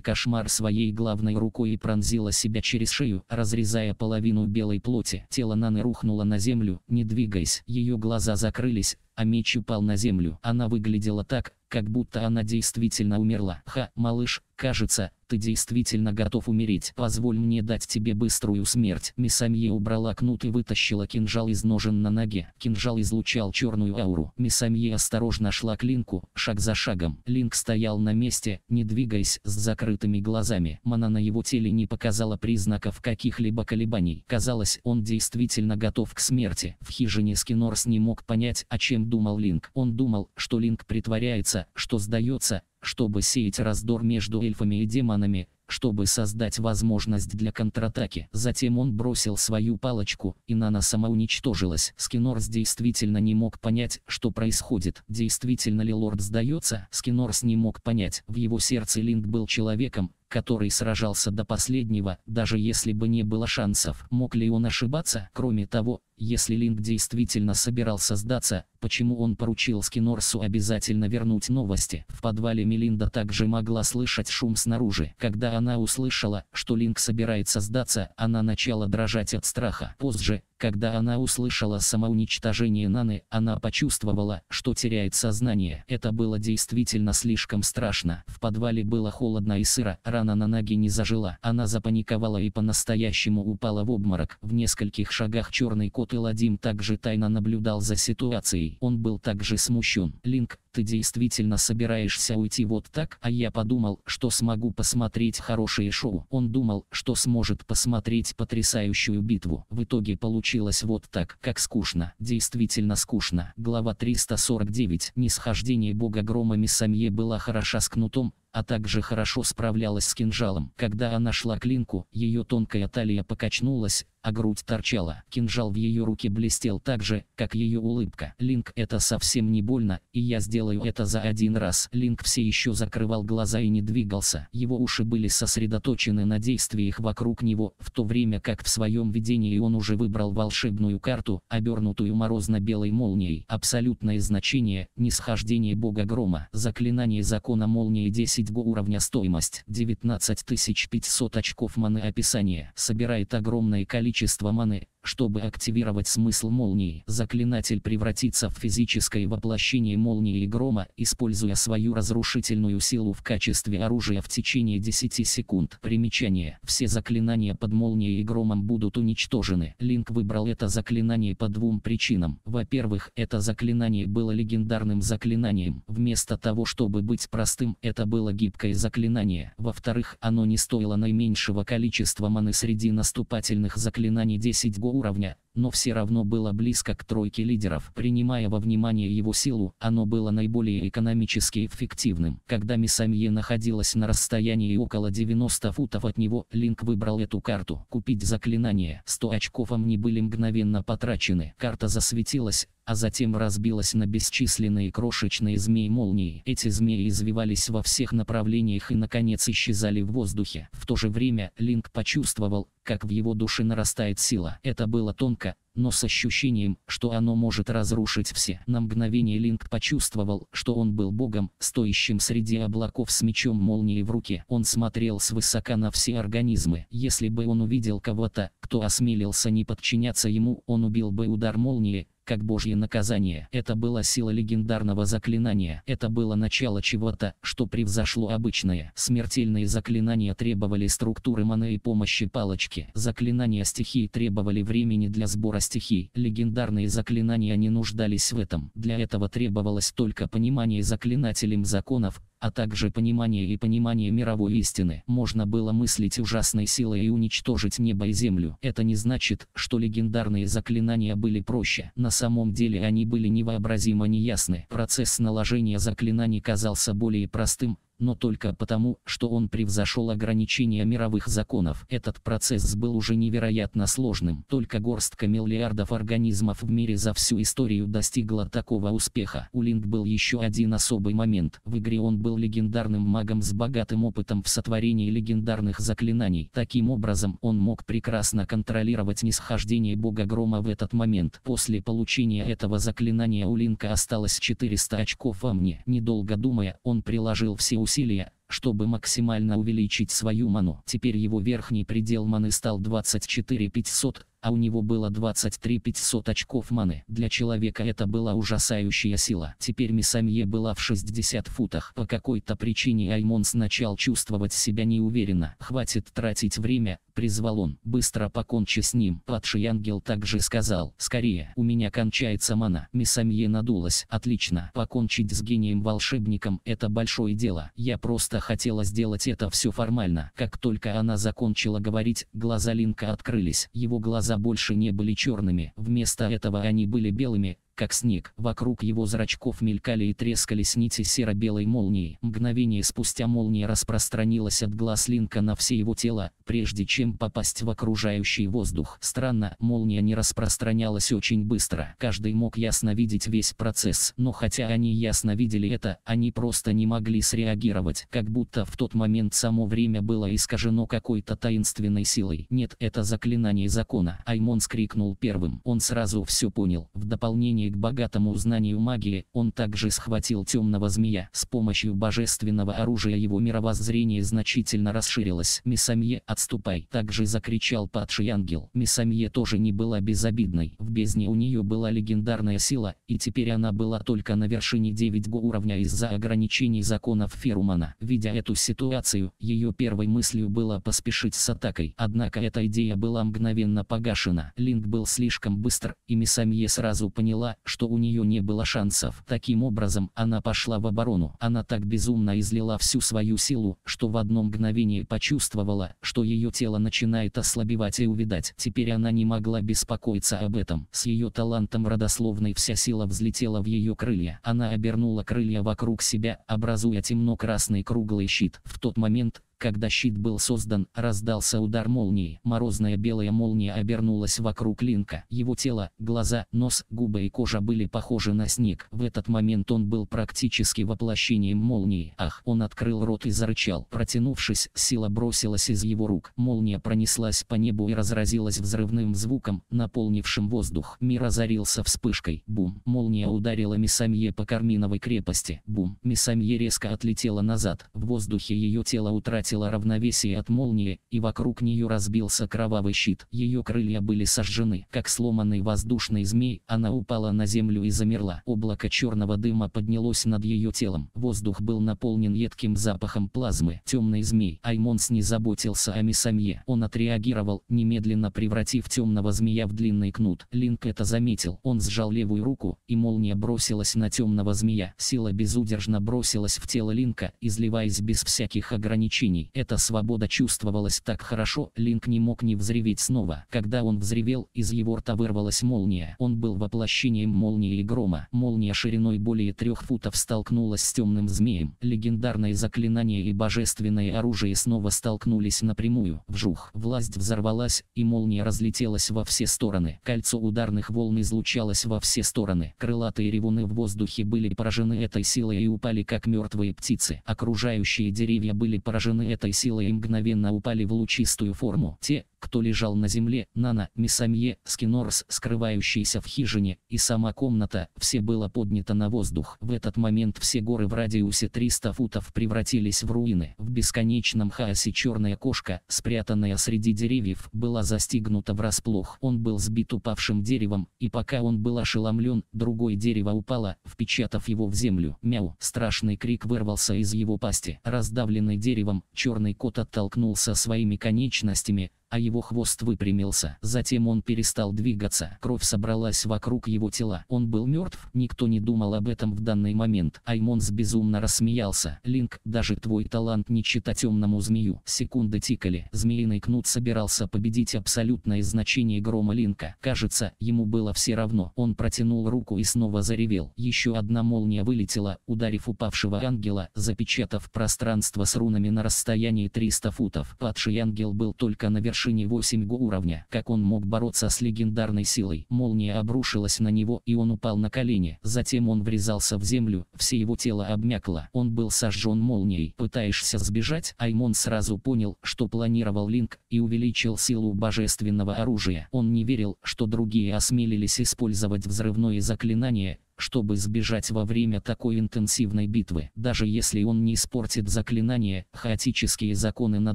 кошмар своей главной рукой и пронзила себя через шею, разрезая половину белой плоти. Тело Наны рухнуло на землю, не двигаясь. Ее глаза закрылись, а меч упал на землю. Она выглядела так, как будто она действительно умерла. «Ха, малыш, кажется, ты действительно готов умереть. Позволь мне дать тебе быструю смерть». Мисамье убрала кнут и вытащила кинжал кинжал из ножен на ноге. Кинжал излучал черную ауру. Мисамье осторожно шла к Линку, шаг за шагом. Линк стоял на месте, не двигаясь, с закрытыми глазами. Мана на его теле не показала признаков каких-либо колебаний. Казалось, он действительно готов к смерти. В хижине Скинорс не мог понять, о чем думал Линк. Он думал, что Линк притворяется, что сдается, чтобы сеять раздор между эльфами и демонами, чтобы создать возможность для контратаки. Затем он бросил свою палочку, и Нана сама уничтожилась. Скинорс действительно не мог понять, что происходит. Действительно ли лорд сдается? Скинорс не мог понять. В его сердце Линд был человеком, который сражался до последнего, даже если бы не было шансов. Мог ли он ошибаться? Кроме того, если Линк действительно собирался сдаться, почему он поручил Скинорсу обязательно вернуть новости? В подвале Мелинда также могла слышать шум снаружи. Когда она услышала, что Линк собирается сдаться, она начала дрожать от страха. Позже, когда она услышала самоуничтожение Наны, она почувствовала, что теряет сознание. Это было действительно слишком страшно. В подвале было холодно и сыро, рана на ноге не зажила. Она запаниковала и по-настоящему упала в обморок. В нескольких шагах черный кот Иладим также тайно наблюдал за ситуацией. Он был также смущен. Линк, ты действительно собираешься уйти вот так? А я подумал, что смогу посмотреть хорошее шоу. Он думал, что сможет посмотреть потрясающую битву. В итоге получилось вот так. Как скучно. Действительно скучно. Глава 349. Нисхождение бога грома Мисамье была хороша с кнутом, а также хорошо справлялась с кинжалом. Когда она шла к Линку, ее тонкая талия покачнулась, а грудь торчала. Кинжал в ее руке блестел так же, как ее улыбка. Линк, это совсем не больно, и я сделаю это за один раз. Линк все еще закрывал глаза и не двигался. Его уши были сосредоточены на действиях вокруг него, в то время как в своем видении он уже выбрал волшебную карту, обернутую морозно-белой молнией. Абсолютное значение, нисхождение бога грома, заклинание закона молнии 10 го уровня стоимость, 19500 очков маны описание, собирает огромное количество количество маны. Чтобы активировать смысл молнии, заклинатель превратится в физическое воплощение молнии и грома, используя свою разрушительную силу в качестве оружия в течение 10 секунд. Примечание. Все заклинания под молнией и громом будут уничтожены. Линк выбрал это заклинание по двум причинам. Во-первых, это заклинание было легендарным заклинанием. Вместо того, чтобы быть простым, это было гибкое заклинание. Во-вторых, оно не стоило наименьшего количества маны среди наступательных заклинаний 10 гол уровня но все равно было близко к тройке лидеров. Принимая во внимание его силу, оно было наиболее экономически эффективным. Когда Мисамье находилась на расстоянии около 90 футов от него, Линк выбрал эту карту. Купить заклинание. 100 очков не были мгновенно потрачены. Карта засветилась, а затем разбилась на бесчисленные крошечные змеи-молнии. Эти змеи извивались во всех направлениях и наконец исчезали в воздухе. В то же время Линк почувствовал, как в его душе нарастает сила. Это было тонко но с ощущением, что оно может разрушить все. На мгновение Линк почувствовал, что он был богом, стоящим среди облаков с мечом молнии в руке. Он смотрел свысока на все организмы. Если бы он увидел кого-то, кто осмелился не подчиняться ему, он убил бы удар молнии, как божье наказание. Это была сила легендарного заклинания. Это было начало чего-то, что превзошло обычное. Смертельные заклинания требовали структуры маны и помощи палочки. Заклинания стихий требовали времени для сбора стихий. Легендарные заклинания не нуждались в этом. Для этого требовалось только понимание заклинателем законов, а также понимание и понимание мировой истины. Можно было мыслить ужасной силой и уничтожить небо и землю. Это не значит, что легендарные заклинания были проще. На самом деле они были невообразимо неясны. Процесс наложения заклинаний казался более простым, но только потому, что он превзошел ограничения мировых законов. Этот процесс был уже невероятно сложным. Только горстка миллиардов организмов в мире за всю историю достигла такого успеха. У Линд был еще один особый момент. В игре он был легендарным магом с богатым опытом в сотворении легендарных заклинаний. Таким образом, он мог прекрасно контролировать нисхождение бога грома в этот момент. После получения этого заклинания у Линка осталось 400 очков во мне. Недолго думая, он приложил все усилия, чтобы максимально увеличить свою ману. Теперь его верхний предел маны стал 24 500, а у него было 23 500 очков маны. Для человека это была ужасающая сила. Теперь Мисамье была в 60 футах. По какой-то причине Аймонс начал чувствовать себя неуверенно. Хватит тратить время, призвал он, быстро покончи с ним. Падший ангел также сказал, скорее, у меня кончается мана. Месамье надулась, отлично, покончить с гением-волшебником это большое дело. Я просто хотела сделать это все формально. Как только она закончила говорить, глаза Линка открылись. Его глаза больше не были черными, вместо этого они были белыми, как снег. Вокруг его зрачков мелькали и трескались нити серо-белой молнии. Мгновение спустя молния распространилась от глаз Линка на все его тело, прежде чем попасть в окружающий воздух. Странно, молния не распространялась очень быстро. Каждый мог ясно видеть весь процесс, но хотя они ясно видели это, они просто не могли среагировать, как будто в тот момент само время было искажено какой-то таинственной силой. Нет, это заклинание закона. Аймон скрикнул первым. Он сразу все понял. В дополнение стремлении к богатому знанию магии, он также схватил темного змея. С помощью божественного оружия его мировоззрение значительно расширилось. «Месамье, отступай!» Также закричал падший ангел. Месамье тоже не была безобидной. В бездне у нее была легендарная сила, и теперь она была только на вершине 9 го уровня из-за ограничений законов Ферумана. Видя эту ситуацию, ее первой мыслью было поспешить с атакой. Однако эта идея была мгновенно погашена. Линк был слишком быстр, и Месамье сразу поняла, что у нее не было шансов. Таким образом, она пошла в оборону. Она так безумно излила всю свою силу, что в одно мгновение почувствовала, что ее тело начинает ослабевать и увидать. Теперь она не могла беспокоиться об этом. С ее талантом родословной вся сила взлетела в ее крылья. Она обернула крылья вокруг себя, образуя темно-красный круглый щит. В тот момент, когда щит был создан, раздался удар молнии. Морозная белая молния обернулась вокруг Линка. Его тело, глаза, нос, губы и кожа были похожи на снег. В этот момент он был практически воплощением молнии. Ах, он открыл рот и зарычал. Протянувшись, сила бросилась из его рук. Молния пронеслась по небу и разразилась взрывным звуком, наполнившим воздух. Мир озарился вспышкой. Бум. Молния ударила мисамье по Карминовой крепости. Бум. мисамье резко отлетела назад. В воздухе ее тело утратило утратила равновесие от молнии, и вокруг нее разбился кровавый щит. Ее крылья были сожжены. Как сломанный воздушный змей, она упала на землю и замерла. Облако черного дыма поднялось над ее телом. Воздух был наполнен едким запахом плазмы. Темный змей. Аймонс не заботился о Мисамье. Он отреагировал, немедленно превратив темного змея в длинный кнут. Линк это заметил. Он сжал левую руку, и молния бросилась на темного змея. Сила безудержно бросилась в тело Линка, изливаясь без всяких ограничений сомнений. Эта свобода чувствовалась так хорошо, Линк не мог не взреветь снова. Когда он взревел, из его рта вырвалась молния. Он был воплощением молнии и грома. Молния шириной более трех футов столкнулась с темным змеем. Легендарное заклинание и божественное оружие снова столкнулись напрямую. Вжух. Власть взорвалась, и молния разлетелась во все стороны. Кольцо ударных волн излучалось во все стороны. Крылатые ревуны в воздухе были поражены этой силой и упали как мертвые птицы. Окружающие деревья были поражены этой силы и мгновенно упали в лучистую форму. Те, кто лежал на земле, Нана, Мисамье, Скинорс, скрывающийся в хижине, и сама комната, все было поднято на воздух. В этот момент все горы в радиусе 300 футов превратились в руины. В бесконечном хаосе черная кошка, спрятанная среди деревьев, была застигнута врасплох. Он был сбит упавшим деревом, и пока он был ошеломлен, другое дерево упало, впечатав его в землю. Мяу! Страшный крик вырвался из его пасти. Раздавленный деревом, черный кот оттолкнулся своими конечностями, а его хвост выпрямился. Затем он перестал двигаться. Кровь собралась вокруг его тела. Он был мертв, никто не думал об этом в данный момент. Аймонс безумно рассмеялся. Линк, даже твой талант не читать темному змею. Секунды тикали. Змеиный кнут собирался победить абсолютное значение грома Линка. Кажется, ему было все равно. Он протянул руку и снова заревел. Еще одна молния вылетела, ударив упавшего ангела, запечатав пространство с рунами на расстоянии 300 футов. Падший ангел был только наверху вершине 8-го уровня. Как он мог бороться с легендарной силой? Молния обрушилась на него и он упал на колени. Затем он врезался в землю, все его тело обмякло. Он был сожжен молнией. Пытаешься сбежать? Аймон сразу понял, что планировал Линк и увеличил силу божественного оружия. Он не верил, что другие осмелились использовать взрывное заклинание, чтобы сбежать во время такой интенсивной битвы. Даже если он не испортит заклинание, хаотические законы на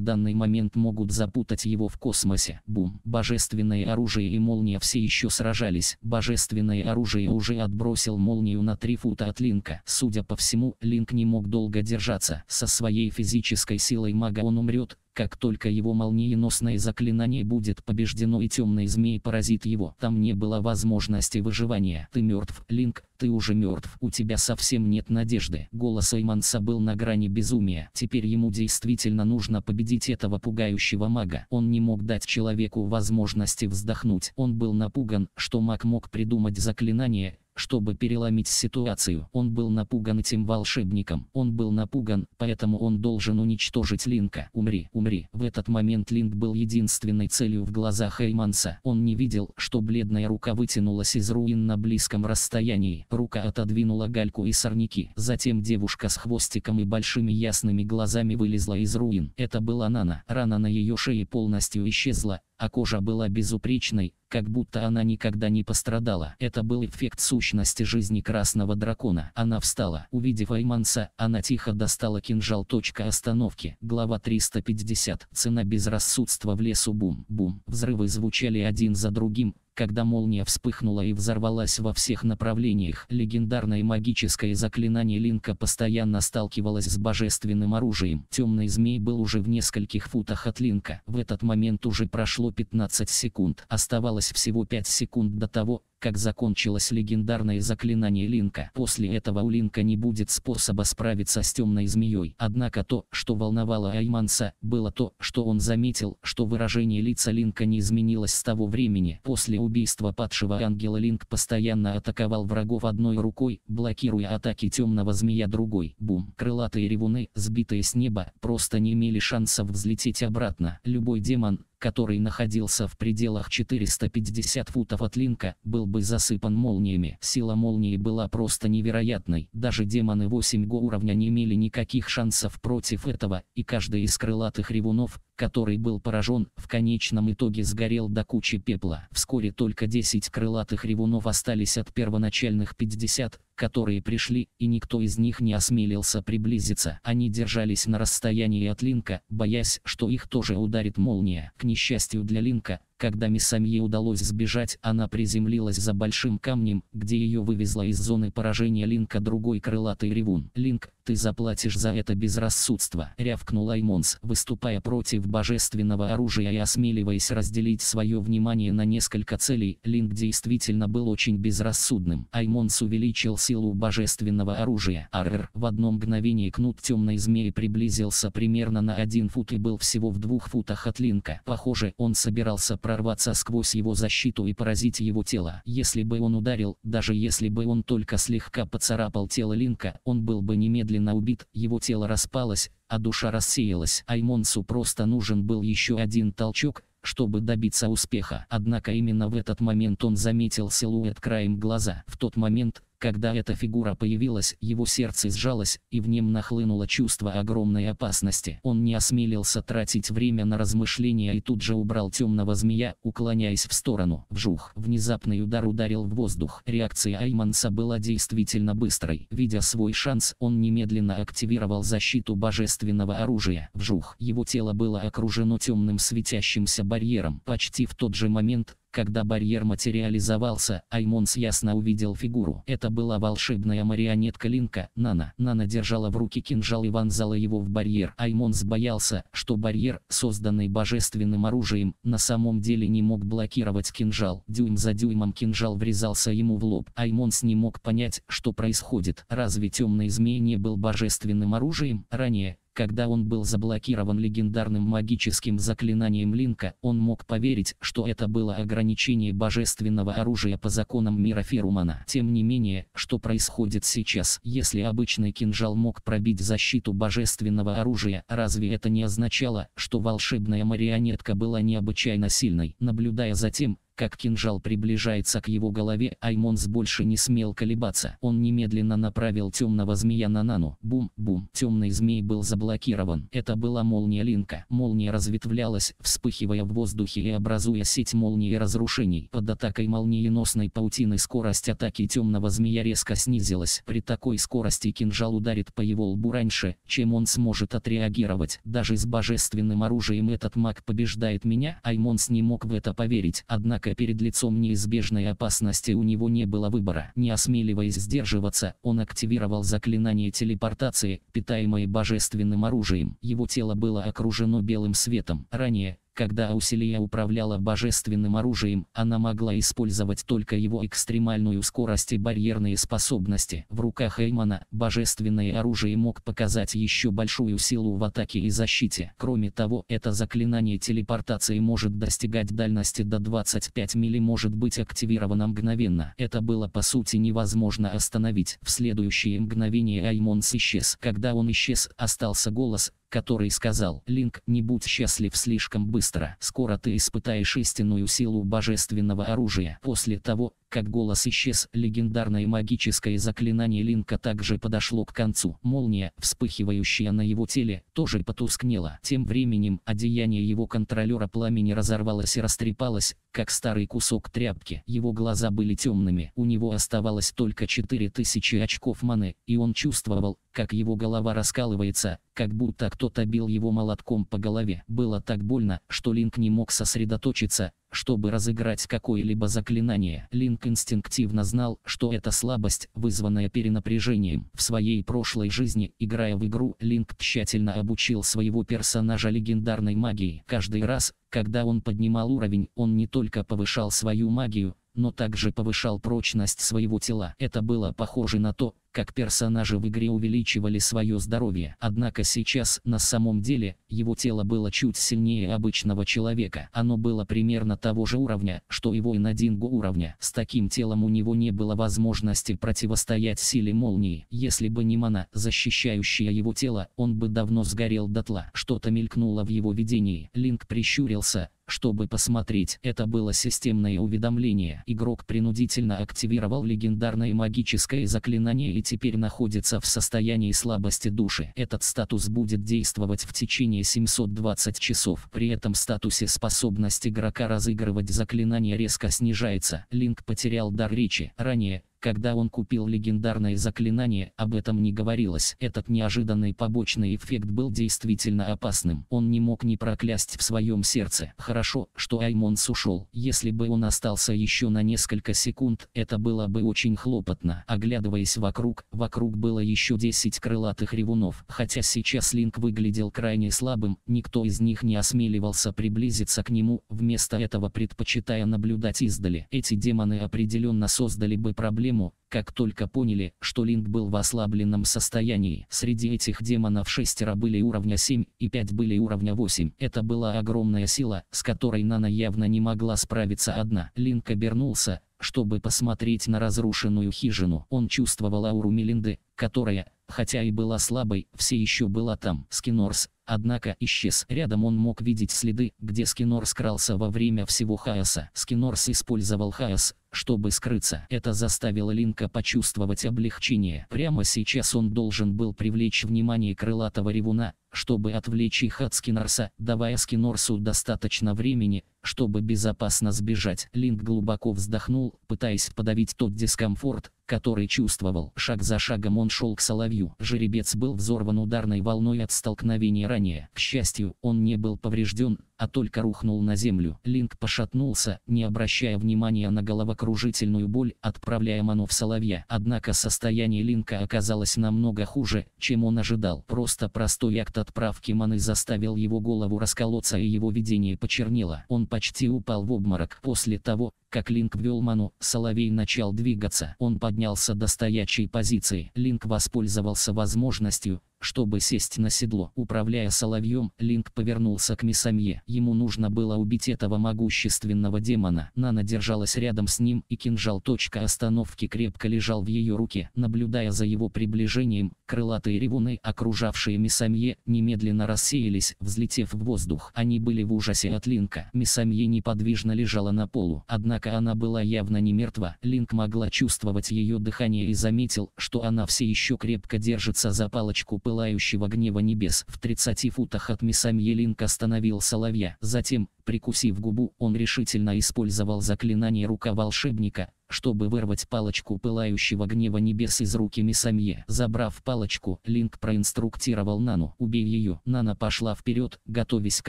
данный момент могут запутать его в космосе. Бум. Божественное оружие и молния все еще сражались. Божественное оружие уже отбросил молнию на 3 фута от Линка. Судя по всему, Линк не мог долго держаться. Со своей физической силой мага он умрет, как только его молниеносное заклинание будет побеждено и темный змей поразит его, там не было возможности выживания. Ты мертв, Линк, ты уже мертв, у тебя совсем нет надежды. Голос Эйманса был на грани безумия. Теперь ему действительно нужно победить этого пугающего мага. Он не мог дать человеку возможности вздохнуть. Он был напуган, что маг мог придумать заклинание, чтобы переломить ситуацию. Он был напуган этим волшебником. Он был напуган, поэтому он должен уничтожить Линка. Умри, умри. В этот момент Линк был единственной целью в глазах Эйманса. Он не видел, что бледная рука вытянулась из руин на близком расстоянии. Рука отодвинула гальку и сорняки. Затем девушка с хвостиком и большими ясными глазами вылезла из руин. Это была Нана. Рана на ее шее полностью исчезла, а кожа была безупречной, как будто она никогда не пострадала. Это был эффект сущности жизни красного дракона. Она встала. Увидев Айманса, она тихо достала кинжал. Точка остановки. Глава 350. Цена безрассудства в лесу. Бум. Бум. Взрывы звучали один за другим, когда молния вспыхнула и взорвалась во всех направлениях. Легендарное магическое заклинание Линка постоянно сталкивалось с божественным оружием. Темный змей был уже в нескольких футах от Линка. В этот момент уже прошло 15 секунд. Оставалось всего 5 секунд до того, как закончилось легендарное заклинание Линка. После этого у Линка не будет способа справиться с темной змеей. Однако то, что волновало Айманса, было то, что он заметил, что выражение лица Линка не изменилось с того времени. После убийства падшего ангела Линк постоянно атаковал врагов одной рукой, блокируя атаки темного змея другой. Бум. Крылатые ревуны, сбитые с неба, просто не имели шансов взлететь обратно. Любой демон, который находился в пределах 450 футов от Линка, был бы засыпан молниями. Сила молнии была просто невероятной. Даже демоны 8 уровня не имели никаких шансов против этого, и каждый из крылатых ревунов, который был поражен, в конечном итоге сгорел до кучи пепла. Вскоре только 10 крылатых ревунов остались от первоначальных 50, которые пришли, и никто из них не осмелился приблизиться. Они держались на расстоянии от Линка, боясь, что их тоже ударит молния. К несчастью для Линка, когда Мисамье удалось сбежать, она приземлилась за большим камнем, где ее вывезла из зоны поражения Линка другой крылатый ревун. «Линк, ты заплатишь за это безрассудство», — рявкнул Аймонс, выступая против божественного оружия и осмеливаясь разделить свое внимание на несколько целей. Линк действительно был очень безрассудным. Аймонс увеличил силу божественного оружия. Арр. В одно мгновение кнут темной змеи приблизился примерно на один фут и был всего в двух футах от Линка. Похоже, он собирался прорваться сквозь его защиту и поразить его тело. Если бы он ударил, даже если бы он только слегка поцарапал тело Линка, он был бы немедленно убит, его тело распалось, а душа рассеялась. Аймонсу просто нужен был еще один толчок, чтобы добиться успеха. Однако именно в этот момент он заметил силуэт краем глаза. В тот момент, когда эта фигура появилась, его сердце сжалось, и в нем нахлынуло чувство огромной опасности. Он не осмелился тратить время на размышления и тут же убрал темного змея, уклоняясь в сторону. Вжух. Внезапный удар ударил в воздух. Реакция Айманса была действительно быстрой. Видя свой шанс, он немедленно активировал защиту божественного оружия. Вжух. Его тело было окружено темным светящимся барьером. Почти в тот же момент когда барьер материализовался, Аймонс ясно увидел фигуру. Это была волшебная марионетка Линка, Нана. Нана держала в руке кинжал и вонзала его в барьер. Аймонс боялся, что барьер, созданный божественным оружием, на самом деле не мог блокировать кинжал. Дюйм за дюймом кинжал врезался ему в лоб. Аймонс не мог понять, что происходит. Разве темный змей не был божественным оружием? Ранее, когда он был заблокирован легендарным магическим заклинанием Линка, он мог поверить, что это было ограничение божественного оружия по законам мира Ферумана. Тем не менее, что происходит сейчас? Если обычный кинжал мог пробить защиту божественного оружия, разве это не означало, что волшебная марионетка была необычайно сильной? Наблюдая за тем, как кинжал приближается к его голове, Аймонс больше не смел колебаться. Он немедленно направил темного змея на Нану. Бум-бум. Темный змей был заблокирован. Это была молния Линка. Молния разветвлялась, вспыхивая в воздухе и образуя сеть молнии разрушений. Под атакой молниеносной паутины скорость атаки темного змея резко снизилась. При такой скорости кинжал ударит по его лбу раньше, чем он сможет отреагировать. Даже с божественным оружием этот маг побеждает меня, Аймонс не мог в это поверить. Однако Однако перед лицом неизбежной опасности у него не было выбора. Не осмеливаясь сдерживаться, он активировал заклинание телепортации, питаемое божественным оружием. Его тело было окружено белым светом. Ранее, когда Аусилия управляла божественным оружием, она могла использовать только его экстремальную скорость и барьерные способности. В руках Эймана божественное оружие мог показать еще большую силу в атаке и защите. Кроме того, это заклинание телепортации может достигать дальности до 25 мили может быть активировано мгновенно. Это было по сути невозможно остановить. В следующее мгновение Аймонс исчез. Когда он исчез, остался голос, который сказал, «Линк, не будь счастлив слишком быстро, скоро ты испытаешь истинную силу божественного оружия». После того, как голос исчез, легендарное магическое заклинание Линка также подошло к концу. Молния, вспыхивающая на его теле, тоже потускнела. Тем временем, одеяние его контролера пламени разорвалось и растрепалось, как старый кусок тряпки. Его глаза были темными, у него оставалось только 4000 очков маны, и он чувствовал, как его голова раскалывается, как будто кто-то бил его молотком по голове. Было так больно, что Линк не мог сосредоточиться, чтобы разыграть какое-либо заклинание, Линк инстинктивно знал, что это слабость, вызванная перенапряжением. В своей прошлой жизни, играя в игру, Линк тщательно обучил своего персонажа легендарной магии. Каждый раз, когда он поднимал уровень, он не только повышал свою магию, но также повышал прочность своего тела. Это было похоже на то, как персонажи в игре увеличивали свое здоровье. Однако сейчас, на самом деле, его тело было чуть сильнее обычного человека. Оно было примерно того же уровня, что и воин Одинго уровня. С таким телом у него не было возможности противостоять силе молнии. Если бы не мана, защищающая его тело, он бы давно сгорел дотла. Что-то мелькнуло в его видении. Линк прищурился, чтобы посмотреть. Это было системное уведомление. Игрок принудительно активировал легендарное магическое заклинание Меркурий теперь находится в состоянии слабости души. Этот статус будет действовать в течение 720 часов. При этом статусе способность игрока разыгрывать заклинания резко снижается. Линк потерял дар речи. Ранее, когда он купил легендарное заклинание, об этом не говорилось. Этот неожиданный побочный эффект был действительно опасным. Он не мог не проклясть в своем сердце. Хорошо, что Аймонс ушел. Если бы он остался еще на несколько секунд, это было бы очень хлопотно. Оглядываясь вокруг, вокруг было еще 10 крылатых ревунов. Хотя сейчас Линк выглядел крайне слабым, никто из них не осмеливался приблизиться к нему, вместо этого предпочитая наблюдать издали. Эти демоны определенно создали бы проблемы проблему, как только поняли, что Линк был в ослабленном состоянии. Среди этих демонов шестеро были уровня 7 и 5 были уровня 8. Это была огромная сила, с которой Нана явно не могла справиться одна. Линк обернулся, чтобы посмотреть на разрушенную хижину. Он чувствовал ауру Мелинды, которая, хотя и была слабой, все еще была там. Скинорс, однако, исчез. Рядом он мог видеть следы, где Скинорс крался во время всего хаоса. Скинорс использовал хаос, чтобы скрыться. Это заставило Линка почувствовать облегчение. Прямо сейчас он должен был привлечь внимание крылатого ревуна, чтобы отвлечь их от Скинорса, давая Скинорсу достаточно времени, чтобы безопасно сбежать. Линк глубоко вздохнул, пытаясь подавить тот дискомфорт, который чувствовал. Шаг за шагом он шел к соловью. Жеребец был взорван ударной волной от столкновения ранее. К счастью, он не был поврежден, а только рухнул на землю. Линк пошатнулся, не обращая внимания на головокружительную боль, отправляя ману в соловья. Однако состояние Линка оказалось намного хуже, чем он ожидал. Просто простой акт отправки маны заставил его голову расколоться и его видение почернело. Он почти упал в обморок. После того, как Линк ввел ману, Соловей начал двигаться. Он поднялся до стоячей позиции. Линк воспользовался возможностью, чтобы сесть на седло, управляя соловьем, Линк повернулся к Мисамье. Ему нужно было убить этого могущественного демона. Нана держалась рядом с ним, и кинжал точка остановки крепко лежал в ее руке. Наблюдая за его приближением, крылатые ревуны, окружавшие Мисамье, немедленно рассеялись, взлетев в воздух. Они были в ужасе от Линка. Мисамье неподвижно лежала на полу, однако она была явно не мертва. Линк могла чувствовать ее дыхание и заметил, что она все еще крепко держится за палочку пылающего гнева небес. В 30 футах от Мисамьелинг остановил соловья. Затем, прикусив губу, он решительно использовал заклинание рука волшебника, чтобы вырвать палочку пылающего гнева небес из руки Мисамье. Забрав палочку, Линк проинструктировал Нану. «Убей ее». Нана пошла вперед, готовясь к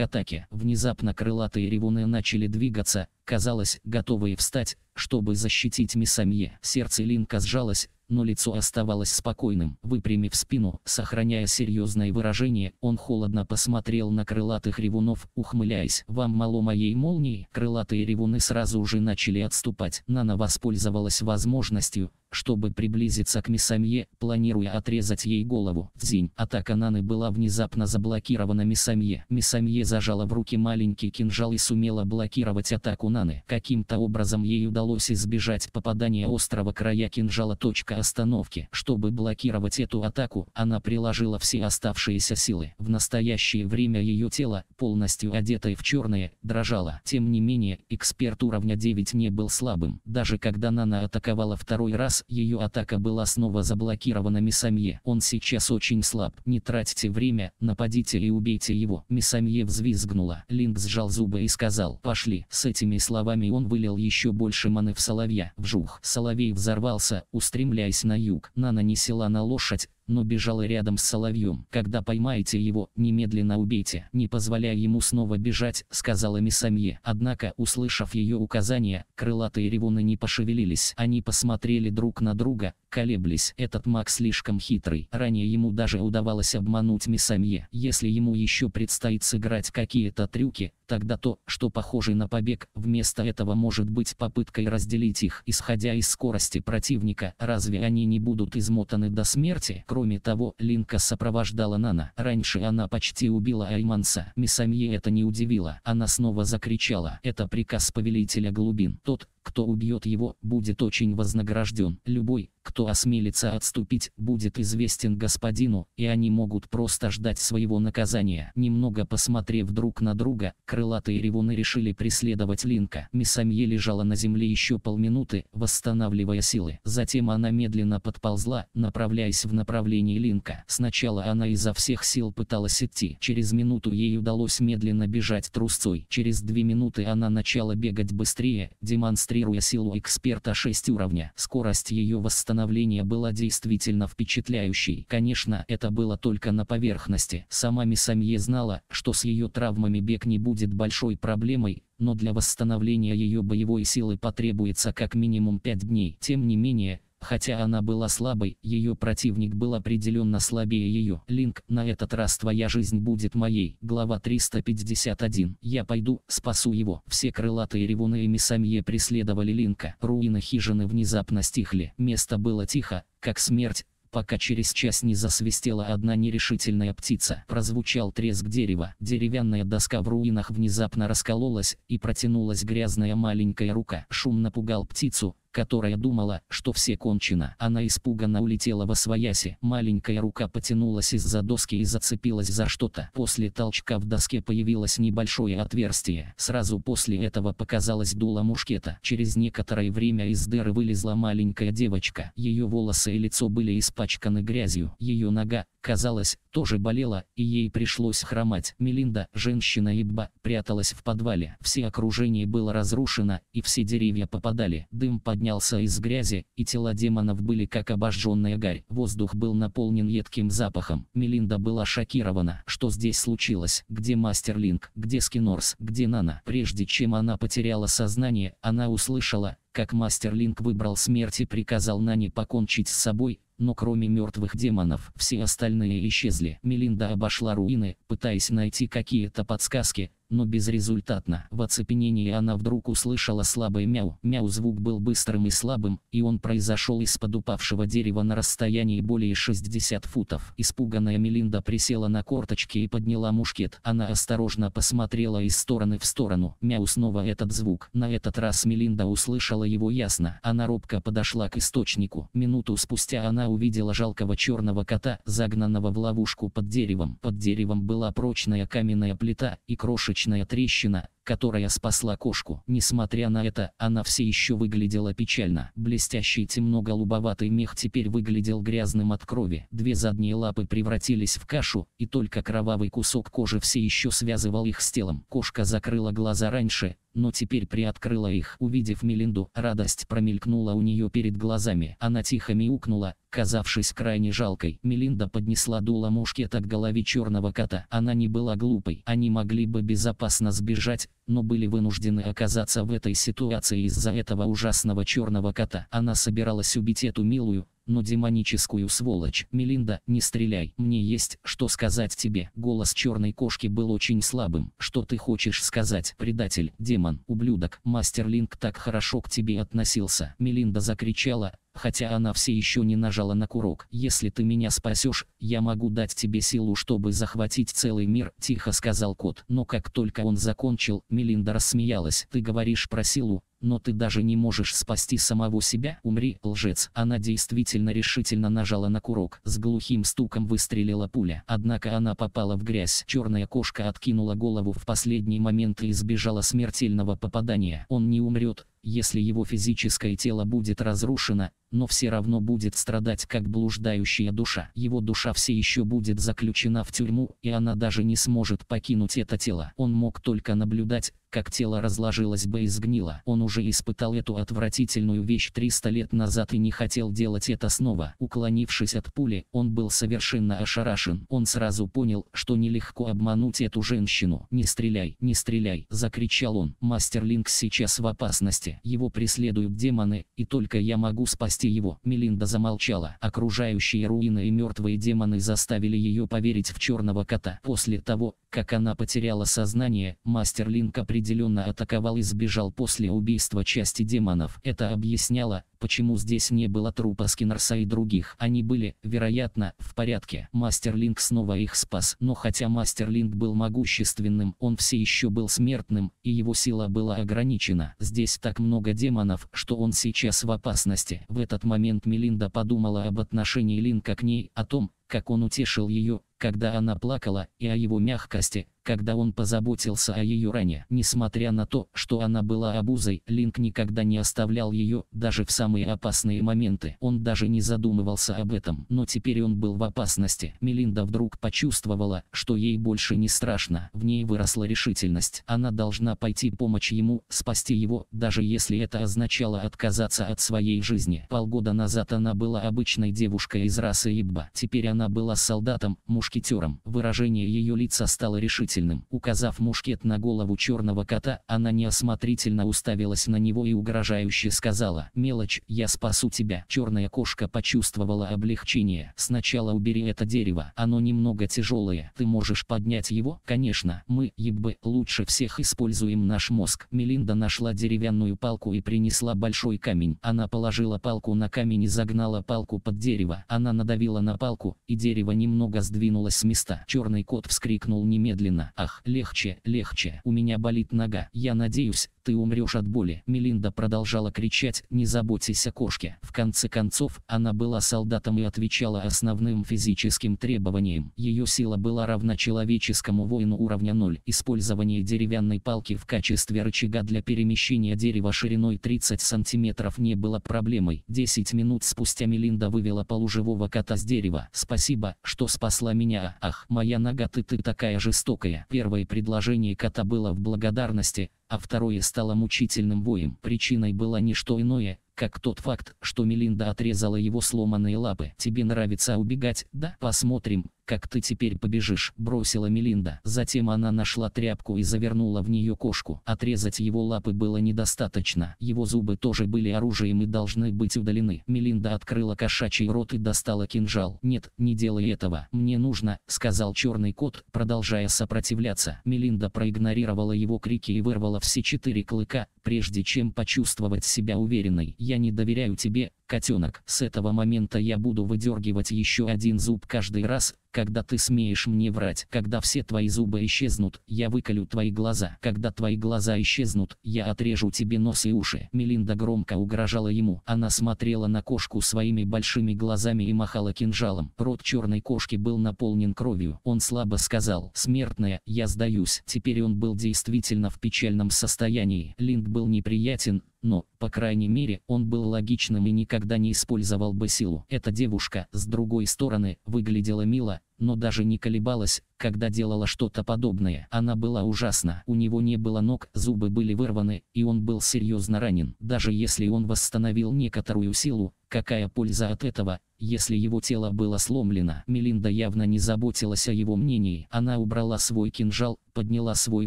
атаке. Внезапно крылатые ревуны начали двигаться, казалось, готовые встать, чтобы защитить Мисамье. Сердце Линка сжалось, но лицо оставалось спокойным. Выпрямив спину, сохраняя серьезное выражение, он холодно посмотрел на крылатых ревунов, ухмыляясь. «Вам мало моей молнии?» Крылатые ревуны сразу же начали отступать. Нана воспользовалась возможностью, чтобы приблизиться к Мисамье, планируя отрезать ей голову. В день атака Наны была внезапно заблокирована Мисамье. Мисамье зажала в руки маленький кинжал и сумела блокировать атаку Наны. Каким-то образом ей удалось избежать попадания острого края кинжала. Точка остановки. Чтобы блокировать эту атаку, она приложила все оставшиеся силы. В настоящее время ее тело, полностью одетое в черное, дрожало. Тем не менее, эксперт уровня 9 не был слабым. Даже когда Нана атаковала второй раз, ее атака была снова заблокирована Мисамье. Он сейчас очень слаб. Не тратьте время, нападите и убейте его. Мисамье взвизгнула. Линк сжал зубы и сказал «Пошли». С этими словами он вылил еще больше маны в соловья. Вжух. Соловей взорвался, устремляясь на юг. Нана несела на лошадь, но бежал рядом с соловьем. «Когда поймаете его, немедленно убейте, не позволяя ему снова бежать», — сказала Мисамье. Однако, услышав ее указания, крылатые ревуны не пошевелились. Они посмотрели друг на друга, колеблись, этот маг слишком хитрый. Ранее ему даже удавалось обмануть Мисамье. Если ему еще предстоит сыграть какие-то трюки, тогда то, что похоже на побег, вместо этого может быть попыткой разделить их, исходя из скорости противника, разве они не будут измотаны до смерти? Кроме того, Линка сопровождала Нана. Раньше она почти убила Айманса. Мисамье это не удивило. Она снова закричала. Это приказ повелителя глубин. Тот, кто убьет его, будет очень вознагражден. Любой, кто осмелится отступить, будет известен господину, и они могут просто ждать своего наказания. Немного посмотрев друг на друга, крылатые ревуны решили преследовать Линка. Мисамье лежала на земле еще полминуты, восстанавливая силы. Затем она медленно подползла, направляясь в направлении Линка. Сначала она изо всех сил пыталась идти. Через минуту ей удалось медленно бежать трусцой. Через две минуты она начала бегать быстрее, демонстрируя демонстрируя силу эксперта 6 уровня. Скорость ее восстановления была действительно впечатляющей. Конечно, это было только на поверхности. Сама Мисамье знала, что с ее травмами бег не будет большой проблемой, но для восстановления ее боевой силы потребуется как минимум 5 дней. Тем не менее, Хотя она была слабой, ее противник был определенно слабее ее. Линк, на этот раз твоя жизнь будет моей. Глава 351. Я пойду, спасу его. Все крылатые ревуны и Месамье преследовали Линка. Руины хижины внезапно стихли. Место было тихо, как смерть, пока через час не засвистела одна нерешительная птица. Прозвучал треск дерева, деревянная доска в руинах внезапно раскололась, и протянулась грязная маленькая рука. Шум напугал птицу, которая думала, что все кончено. Она испуганно улетела во свояси. Маленькая рука потянулась из-за доски и зацепилась за что-то. После толчка в доске появилось небольшое отверстие. Сразу после этого показалось дуло мушкета. Через некоторое время из дыры вылезла маленькая девочка. Ее волосы и лицо были испачканы грязью. Ее нога, казалось, тоже болела, и ей пришлось хромать. Мелинда, женщина Ибба, пряталась в подвале. Все окружение было разрушено, и все деревья попадали. Дым поднялся из грязи, и тела демонов были как обожженная гарь. Воздух был наполнен едким запахом. Мелинда была шокирована, что здесь случилось. Где Мастер Линк? Где Скинорс? Где Нана? Прежде чем она потеряла сознание, она услышала, как мастер Линк выбрал смерть и приказал Нане покончить с собой, но кроме мертвых демонов, все остальные исчезли. Мелинда обошла руины, пытаясь найти какие-то подсказки, но безрезультатно. В оцепенении она вдруг услышала слабое мяу. Мяу звук был быстрым и слабым, и он произошел из-под упавшего дерева на расстоянии более 60 футов. Испуганная Мелинда присела на корточки и подняла мушкет. Она осторожно посмотрела из стороны в сторону. Мяу снова этот звук. На этот раз Мелинда услышала его ясно. Она робко подошла к источнику. Минуту спустя она увидела жалкого черного кота, загнанного в ловушку под деревом. Под деревом была прочная каменная плита и крошечная крошечная трещина, которая спасла кошку. Несмотря на это, она все еще выглядела печально. Блестящий темно-голубоватый мех теперь выглядел грязным от крови. Две задние лапы превратились в кашу, и только кровавый кусок кожи все еще связывал их с телом. Кошка закрыла глаза раньше, но теперь приоткрыла их. Увидев Мелинду, радость промелькнула у нее перед глазами. Она тихо мяукнула, казавшись крайне жалкой. Мелинда поднесла дуло мушкета к голове черного кота. Она не была глупой. Они могли бы безопасно сбежать, но были вынуждены оказаться в этой ситуации из-за этого ужасного черного кота. Она собиралась убить эту милую, но демоническую сволочь. Мелинда, не стреляй, мне есть, что сказать тебе. Голос черной кошки был очень слабым. Что ты хочешь сказать, предатель, демон, ублюдок? Мастер Линк так хорошо к тебе относился. Мелинда закричала, хотя она все еще не нажала на курок. «Если ты меня спасешь, я могу дать тебе силу, чтобы захватить целый мир», – тихо сказал кот. Но как только он закончил, Мелинда рассмеялась. «Ты говоришь про силу, но ты даже не можешь спасти самого себя, умри, лжец. Она действительно решительно нажала на курок. С глухим стуком выстрелила пуля, однако она попала в грязь. Черная кошка откинула голову в последний момент и избежала смертельного попадания. Он не умрет, если его физическое тело будет разрушено, но все равно будет страдать как блуждающая душа. Его душа все еще будет заключена в тюрьму, и она даже не сможет покинуть это тело. Он мог только наблюдать, как тело разложилось бы и сгнило. Он уже испытал эту отвратительную вещь 300 лет назад и не хотел делать это снова. Уклонившись от пули, он был совершенно ошарашен. Он сразу понял, что нелегко обмануть эту женщину. «Не стреляй, не стреляй!» – закричал он. «Мастер Линк сейчас в опасности. Его преследуют демоны, и только я могу спасти несчастье его. Мелинда замолчала. Окружающие руины и мертвые демоны заставили ее поверить в черного кота. После того, как она потеряла сознание, мастер Линк определенно атаковал и сбежал после убийства части демонов. Это объясняло, почему здесь не было трупа Скиннерса и других. Они были, вероятно, в порядке. Мастер Линк снова их спас, но хотя Мастер Линк был могущественным, он все еще был смертным, и его сила была ограничена. Здесь так много демонов, что он сейчас в опасности. В этот момент Мелинда подумала об отношении Линка к ней, о том, как он утешил ее, когда она плакала, и о его мягкости, когда он позаботился о ее ране. Несмотря на то, что она была обузой, Линк никогда не оставлял ее, даже в самые опасные моменты. Он даже не задумывался об этом, но теперь он был в опасности. Мелинда вдруг почувствовала, что ей больше не страшно. В ней выросла решительность. Она должна пойти помочь ему, спасти его, даже если это означало отказаться от своей жизни. Полгода назад она была обычной девушкой из расы Ибба. Теперь она она была солдатом, мушкетером. Выражение ее лица стало решительным. Указав мушкет на голову черного кота, она неосмотрительно уставилась на него и угрожающе сказала «Мелочь, я спасу тебя». Черная кошка почувствовала облегчение. «Сначала убери это дерево, оно немного тяжелое. Ты можешь поднять его?» «Конечно, мы, ебы, лучше всех используем наш мозг». Мелинда нашла деревянную палку и принесла большой камень. Она положила палку на камень и загнала палку под дерево. Она надавила на палку, и дерево немного сдвинулось с места. Черный кот вскрикнул немедленно. «Ах, легче, легче, у меня болит нога. Я надеюсь, ты умрешь от боли. Мелинда продолжала кричать, не заботьтесь о кошке. В конце концов, она была солдатом и отвечала основным физическим требованиям. Ее сила была равна человеческому воину уровня 0. Использование деревянной палки в качестве рычага для перемещения дерева шириной 30 сантиметров не было проблемой. 10 минут спустя Мелинда вывела полуживого кота с дерева. Спасибо, что спасла меня. А, ах, моя нога ты ты такая жестокая. Первое предложение кота было в благодарности, а второе стало мучительным воем. Причиной было не что иное, как тот факт, что Мелинда отрезала его сломанные лапы. «Тебе нравится убегать, да? Посмотрим, как ты теперь побежишь?» – бросила Мелинда. Затем она нашла тряпку и завернула в нее кошку. Отрезать его лапы было недостаточно. Его зубы тоже были оружием и должны быть удалены. Мелинда открыла кошачий рот и достала кинжал. «Нет, не делай этого. Мне нужно», – сказал черный кот, продолжая сопротивляться. Мелинда проигнорировала его крики и вырвала все четыре клыка, прежде чем почувствовать себя уверенной. «Я не доверяю тебе, котенок. С этого момента я буду выдергивать еще один зуб каждый раз, когда ты смеешь мне врать, когда все твои зубы исчезнут, я выколю твои глаза. Когда твои глаза исчезнут, я отрежу тебе нос и уши. Мелинда громко угрожала ему. Она смотрела на кошку своими большими глазами и махала кинжалом. Рот черной кошки был наполнен кровью. Он слабо сказал, смертная, я сдаюсь. Теперь он был действительно в печальном состоянии. Линд был неприятен, но, по крайней мере, он был логичным и никогда не использовал бы силу. Эта девушка, с другой стороны, выглядела мило, но даже не колебалась, когда делала что-то подобное. Она была ужасна. У него не было ног, зубы были вырваны, и он был серьезно ранен. Даже если он восстановил некоторую силу, какая польза от этого, если его тело было сломлено? Мелинда явно не заботилась о его мнении. Она убрала свой кинжал, подняла свой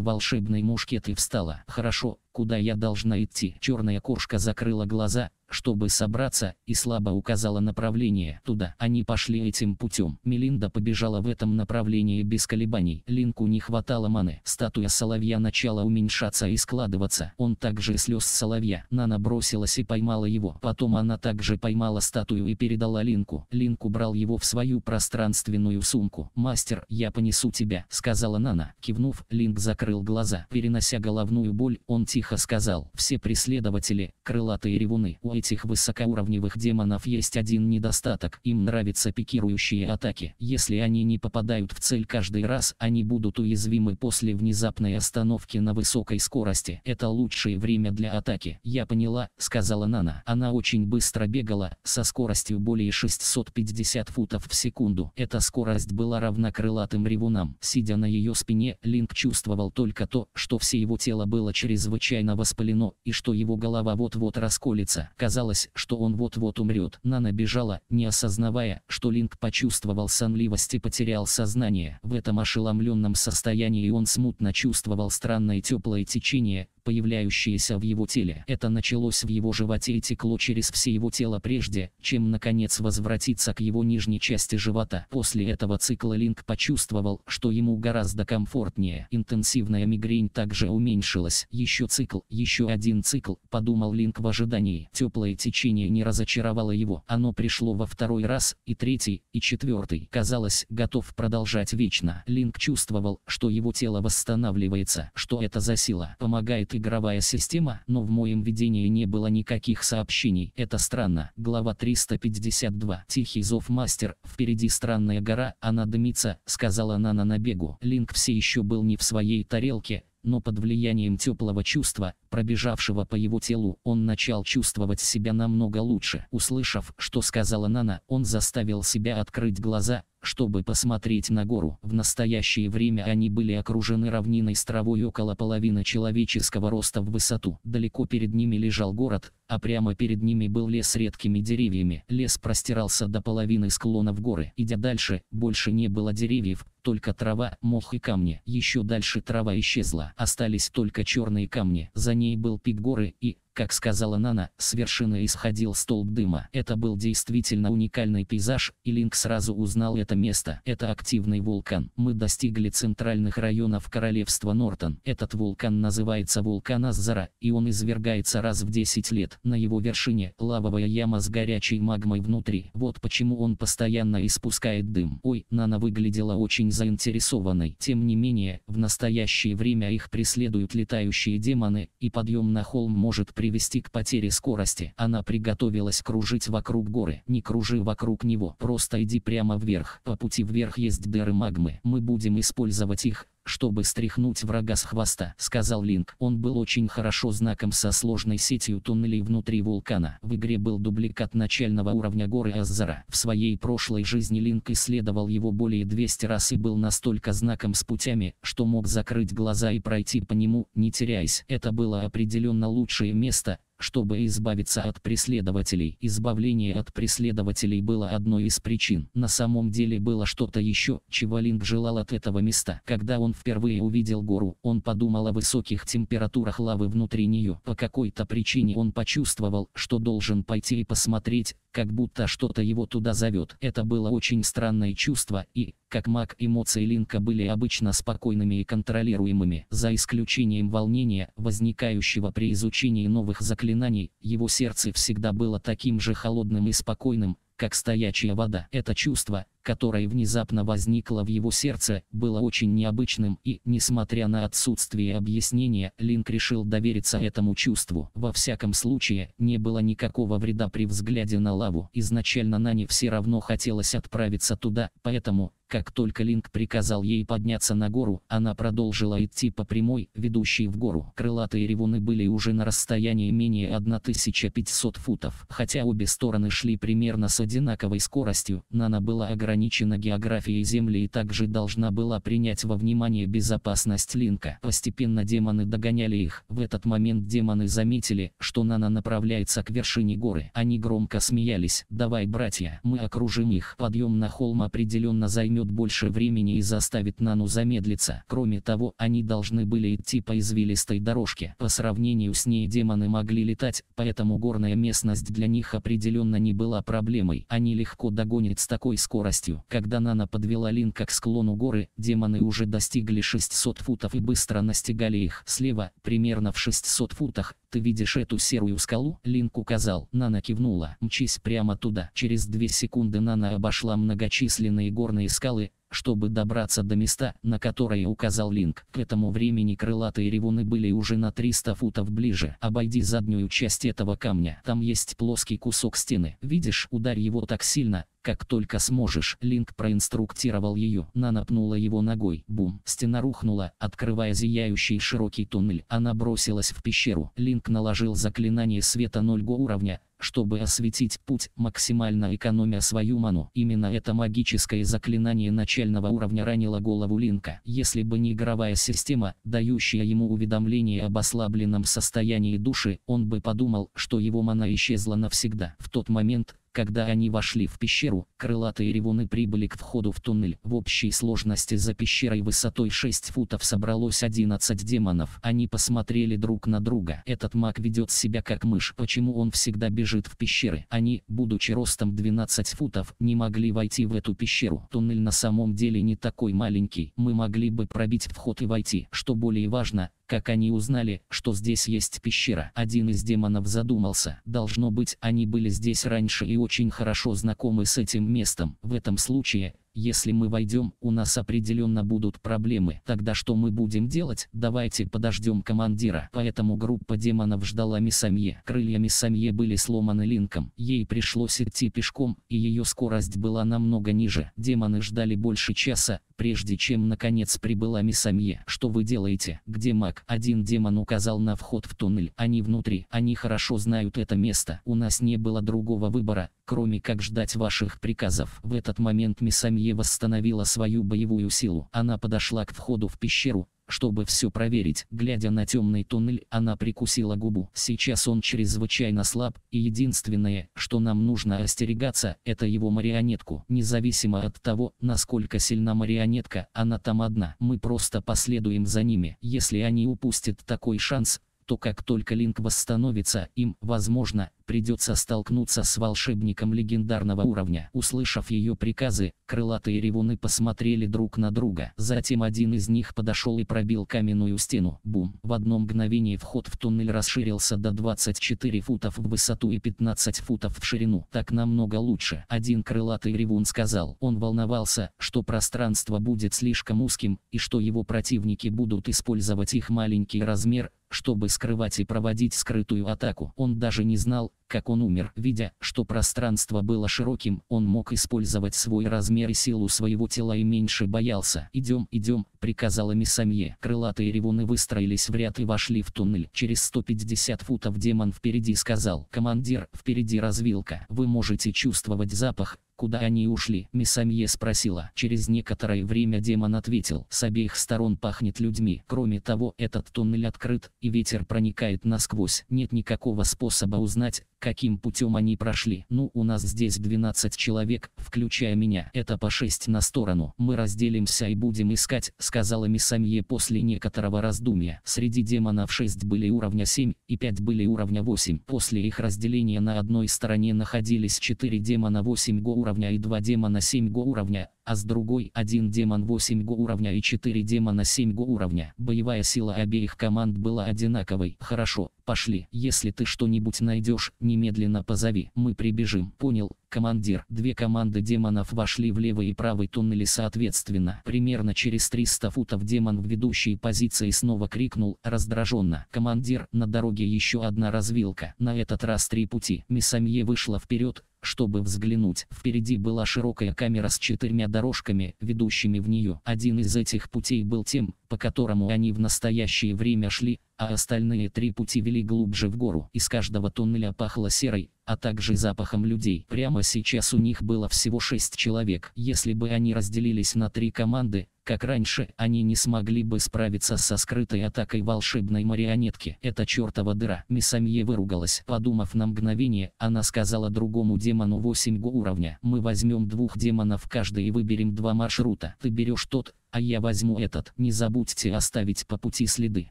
волшебный мушкет и встала. «Хорошо, куда я должна идти?» Черная кошка закрыла глаза, чтобы собраться, и слабо указала направление туда. Они пошли этим путем. Мелинда побежала в этом направлении без колебаний. Линку не хватало маны. Статуя соловья начала уменьшаться и складываться. Он также слез соловья. Нана бросилась и поймала его. Потом она также поймала статую и передала Линку. Линку брал его в свою пространственную сумку. «Мастер, я понесу тебя», — сказала Нана. Кивнув, Линк закрыл глаза. Перенося головную боль, он тихо сказал. «Все преследователи, крылатые ревуны, у этих высокоуровневых демонов есть один недостаток. Им нравятся пикирующие атаки. Если они не попадают в цель каждый раз, они будут уязвимы после внезапной остановки на высокой скорости. Это лучшее время для атаки. Я поняла, сказала Нана. Она очень быстро бегала, со скоростью более 650 футов в секунду. Эта скорость была равна крылатым ревунам. Сидя на ее спине, Линк чувствовал только то, что все его тело было чрезвычайно воспалено, и что его голова вот-вот расколется. Казалось, что он вот-вот умрет. Нана бежала, не осознавая, что Линк почувствовал сонливость и потерял сознание. В этом ошеломленном состоянии он смутно чувствовал странное теплое течение, появляющиеся в его теле. Это началось в его животе и текло через все его тело прежде, чем наконец возвратиться к его нижней части живота. После этого цикла Линк почувствовал, что ему гораздо комфортнее. Интенсивная мигрень также уменьшилась. Еще цикл, еще один цикл, подумал Линк в ожидании. Теплое течение не разочаровало его. Оно пришло во второй раз, и третий, и четвертый. Казалось, готов продолжать вечно. Линк чувствовал, что его тело восстанавливается, что это за сила. Помогает игровая система, но в моем видении не было никаких сообщений. Это странно. Глава 352. Тихий зов мастер. Впереди странная гора, она дымится, сказала Нана на бегу. Линк все еще был не в своей тарелке, но под влиянием теплого чувства, пробежавшего по его телу, он начал чувствовать себя намного лучше. Услышав, что сказала Нана, он заставил себя открыть глаза, чтобы посмотреть на гору. В настоящее время они были окружены равниной с травой около половины человеческого роста в высоту. Далеко перед ними лежал город, а прямо перед ними был лес редкими деревьями. Лес простирался до половины склона в горы. Идя дальше, больше не было деревьев, только трава, мох и камни. Еще дальше трава исчезла, остались только черные камни. За ней был пик горы и, как сказала Нана, с вершины исходил столб дыма. Это был действительно уникальный пейзаж, и Линк сразу узнал это место. Это активный вулкан. Мы достигли центральных районов королевства Нортон. Этот вулкан называется вулкан Аззара, и он извергается раз в 10 лет. На его вершине лавовая яма с горячей магмой внутри. Вот почему он постоянно испускает дым. Ой, Нана выглядела очень заинтересованной. Тем не менее, в настоящее время их преследуют летающие демоны, и подъем на холм может при привести к потере скорости. Она приготовилась кружить вокруг горы. Не кружи вокруг него, просто иди прямо вверх. По пути вверх есть дыры магмы. Мы будем использовать их, чтобы стряхнуть врага с хвоста, сказал Линк. Он был очень хорошо знаком со сложной сетью туннелей внутри вулкана. В игре был дубликат начального уровня горы Аззара. В своей прошлой жизни Линк исследовал его более 200 раз и был настолько знаком с путями, что мог закрыть глаза и пройти по нему, не теряясь. Это было определенно лучшее место, чтобы избавиться от преследователей. Избавление от преследователей было одной из причин. На самом деле было что-то еще, чего Линк желал от этого места. Когда он впервые увидел гору, он подумал о высоких температурах лавы внутри нее. По какой-то причине он почувствовал, что должен пойти и посмотреть, как будто что-то его туда зовет. Это было очень странное чувство и, как маг, эмоции Линка были обычно спокойными и контролируемыми. За исключением волнения, возникающего при изучении новых заклинаний, его сердце всегда было таким же холодным и спокойным, как стоячая вода. Это чувство, которое внезапно возникло в его сердце, было очень необычным и, несмотря на отсутствие объяснения, Линк решил довериться этому чувству. Во всяком случае, не было никакого вреда при взгляде на лаву. Изначально Нане все равно хотелось отправиться туда, поэтому, как только Линк приказал ей подняться на гору, она продолжила идти по прямой, ведущей в гору. Крылатые ревуны были уже на расстоянии менее 1500 футов. Хотя обе стороны шли примерно с одинаковой скоростью, Нана была ограничена ограничена географией Земли и также должна была принять во внимание безопасность Линка. Постепенно демоны догоняли их. В этот момент демоны заметили, что Нана направляется к вершине горы. Они громко смеялись. «Давай, братья, мы окружим их». Подъем на холм определенно займет больше времени и заставит Нану замедлиться. Кроме того, они должны были идти по извилистой дорожке. По сравнению с ней демоны могли летать, поэтому горная местность для них определенно не была проблемой. Они легко догонят с такой скоростью скоростью. Когда Нана подвела Линка к склону горы, демоны уже достигли 600 футов и быстро настигали их. Слева, примерно в 600 футах, ты видишь эту серую скалу? Линк указал. Нана кивнула. Мчись прямо туда. Через две секунды Нана обошла многочисленные горные скалы, чтобы добраться до места, на которое указал Линк, к этому времени крылатые ревуны были уже на 300 футов ближе. Обойди заднюю часть этого камня. Там есть плоский кусок стены. Видишь, ударь его так сильно, как только сможешь. Линк проинструктировал ее. Нанапнула его ногой. Бум. Стена рухнула, открывая зияющий широкий туннель. Она бросилась в пещеру. Линк наложил заклинание света 0 уровня, чтобы осветить путь, максимально экономя свою ману. Именно это магическое заклинание начального уровня ранило голову Линка. Если бы не игровая система, дающая ему уведомление об ослабленном состоянии души, он бы подумал, что его мана исчезла навсегда. В тот момент, когда они вошли в пещеру, крылатые ревуны прибыли к входу в туннель. В общей сложности за пещерой высотой 6 футов собралось 11 демонов. Они посмотрели друг на друга. Этот маг ведет себя как мышь. Почему он всегда бежит в пещеры? Они, будучи ростом 12 футов, не могли войти в эту пещеру. Туннель на самом деле не такой маленький. Мы могли бы пробить вход и войти. Что более важно, как они узнали, что здесь есть пещера? Один из демонов задумался. Должно быть, они были здесь раньше и очень хорошо знакомы с этим местом. В этом случае, если мы войдем, у нас определенно будут проблемы. Тогда что мы будем делать? Давайте подождем командира. Поэтому группа демонов ждала Мисамье. Крылья Мисамье были сломаны линком. Ей пришлось идти пешком, и ее скорость была намного ниже. Демоны ждали больше часа, прежде чем наконец прибыла Мисамье. Что вы делаете? Где маг? Один демон указал на вход в туннель. Они внутри. Они хорошо знают это место. У нас не было другого выбора, кроме как ждать ваших приказов. В этот момент Мисамье восстановила свою боевую силу. Она подошла к входу в пещеру, чтобы все проверить. Глядя на темный туннель, она прикусила губу. Сейчас он чрезвычайно слаб, и единственное, что нам нужно остерегаться, это его марионетку. Независимо от того, насколько сильна марионетка, она там одна. Мы просто последуем за ними. Если они упустят такой шанс, то как только Линк восстановится, им, возможно, придется столкнуться с волшебником легендарного уровня. Услышав ее приказы, крылатые ревуны посмотрели друг на друга. Затем один из них подошел и пробил каменную стену. Бум! В одно мгновение вход в туннель расширился до 24 футов в высоту и 15 футов в ширину. Так намного лучше. Один крылатый ревун сказал. Он волновался, что пространство будет слишком узким, и что его противники будут использовать их маленький размер, чтобы скрывать и проводить скрытую атаку. Он даже не знал, как он умер. Видя, что пространство было широким, он мог использовать свой размер и силу своего тела и меньше боялся. «Идем, идем», — приказала Мисамье. Крылатые ревуны выстроились в ряд и вошли в туннель. Через 150 футов демон впереди сказал. «Командир, впереди развилка. Вы можете чувствовать запах, куда они ушли?» Мисамье спросила. Через некоторое время демон ответил. С обеих сторон пахнет людьми. Кроме того, этот туннель открыт, и ветер проникает насквозь. Нет никакого способа узнать, каким путем они прошли. Ну, у нас здесь 12 человек, включая меня. Это по 6 на сторону. Мы разделимся и будем искать, сказала Мисамье после некоторого раздумья. Среди демонов 6 были уровня 7 и 5 были уровня 8. После их разделения на одной стороне находились 4 демона 8 го уровня и 2 демона 7 го уровня, а с другой один демон 8 го уровня и 4 демона 7 го уровня. Боевая сила обеих команд была одинаковой. Хорошо, пошли. Если ты что-нибудь найдешь, не немедленно позови, мы прибежим. Понял, командир. Две команды демонов вошли в левый и правый туннели соответственно. Примерно через 300 футов демон в ведущей позиции снова крикнул раздраженно. Командир, на дороге еще одна развилка. На этот раз три пути. Мисамье вышла вперед, чтобы взглянуть. Впереди была широкая камера с четырьмя дорожками, ведущими в нее. Один из этих путей был тем, по которому они в настоящее время шли, а остальные три пути вели глубже в гору. Из каждого туннеля пахло серой, а также запахом людей. Прямо сейчас у них было всего шесть человек. Если бы они разделились на три команды, как раньше, они не смогли бы справиться со скрытой атакой волшебной марионетки. Это чертова дыра. Мисамье выругалась. Подумав на мгновение, она сказала другому демону 8 го уровня. Мы возьмем двух демонов каждый и выберем два маршрута. Ты берешь тот, а я возьму этот. Не забудьте оставить по пути следы.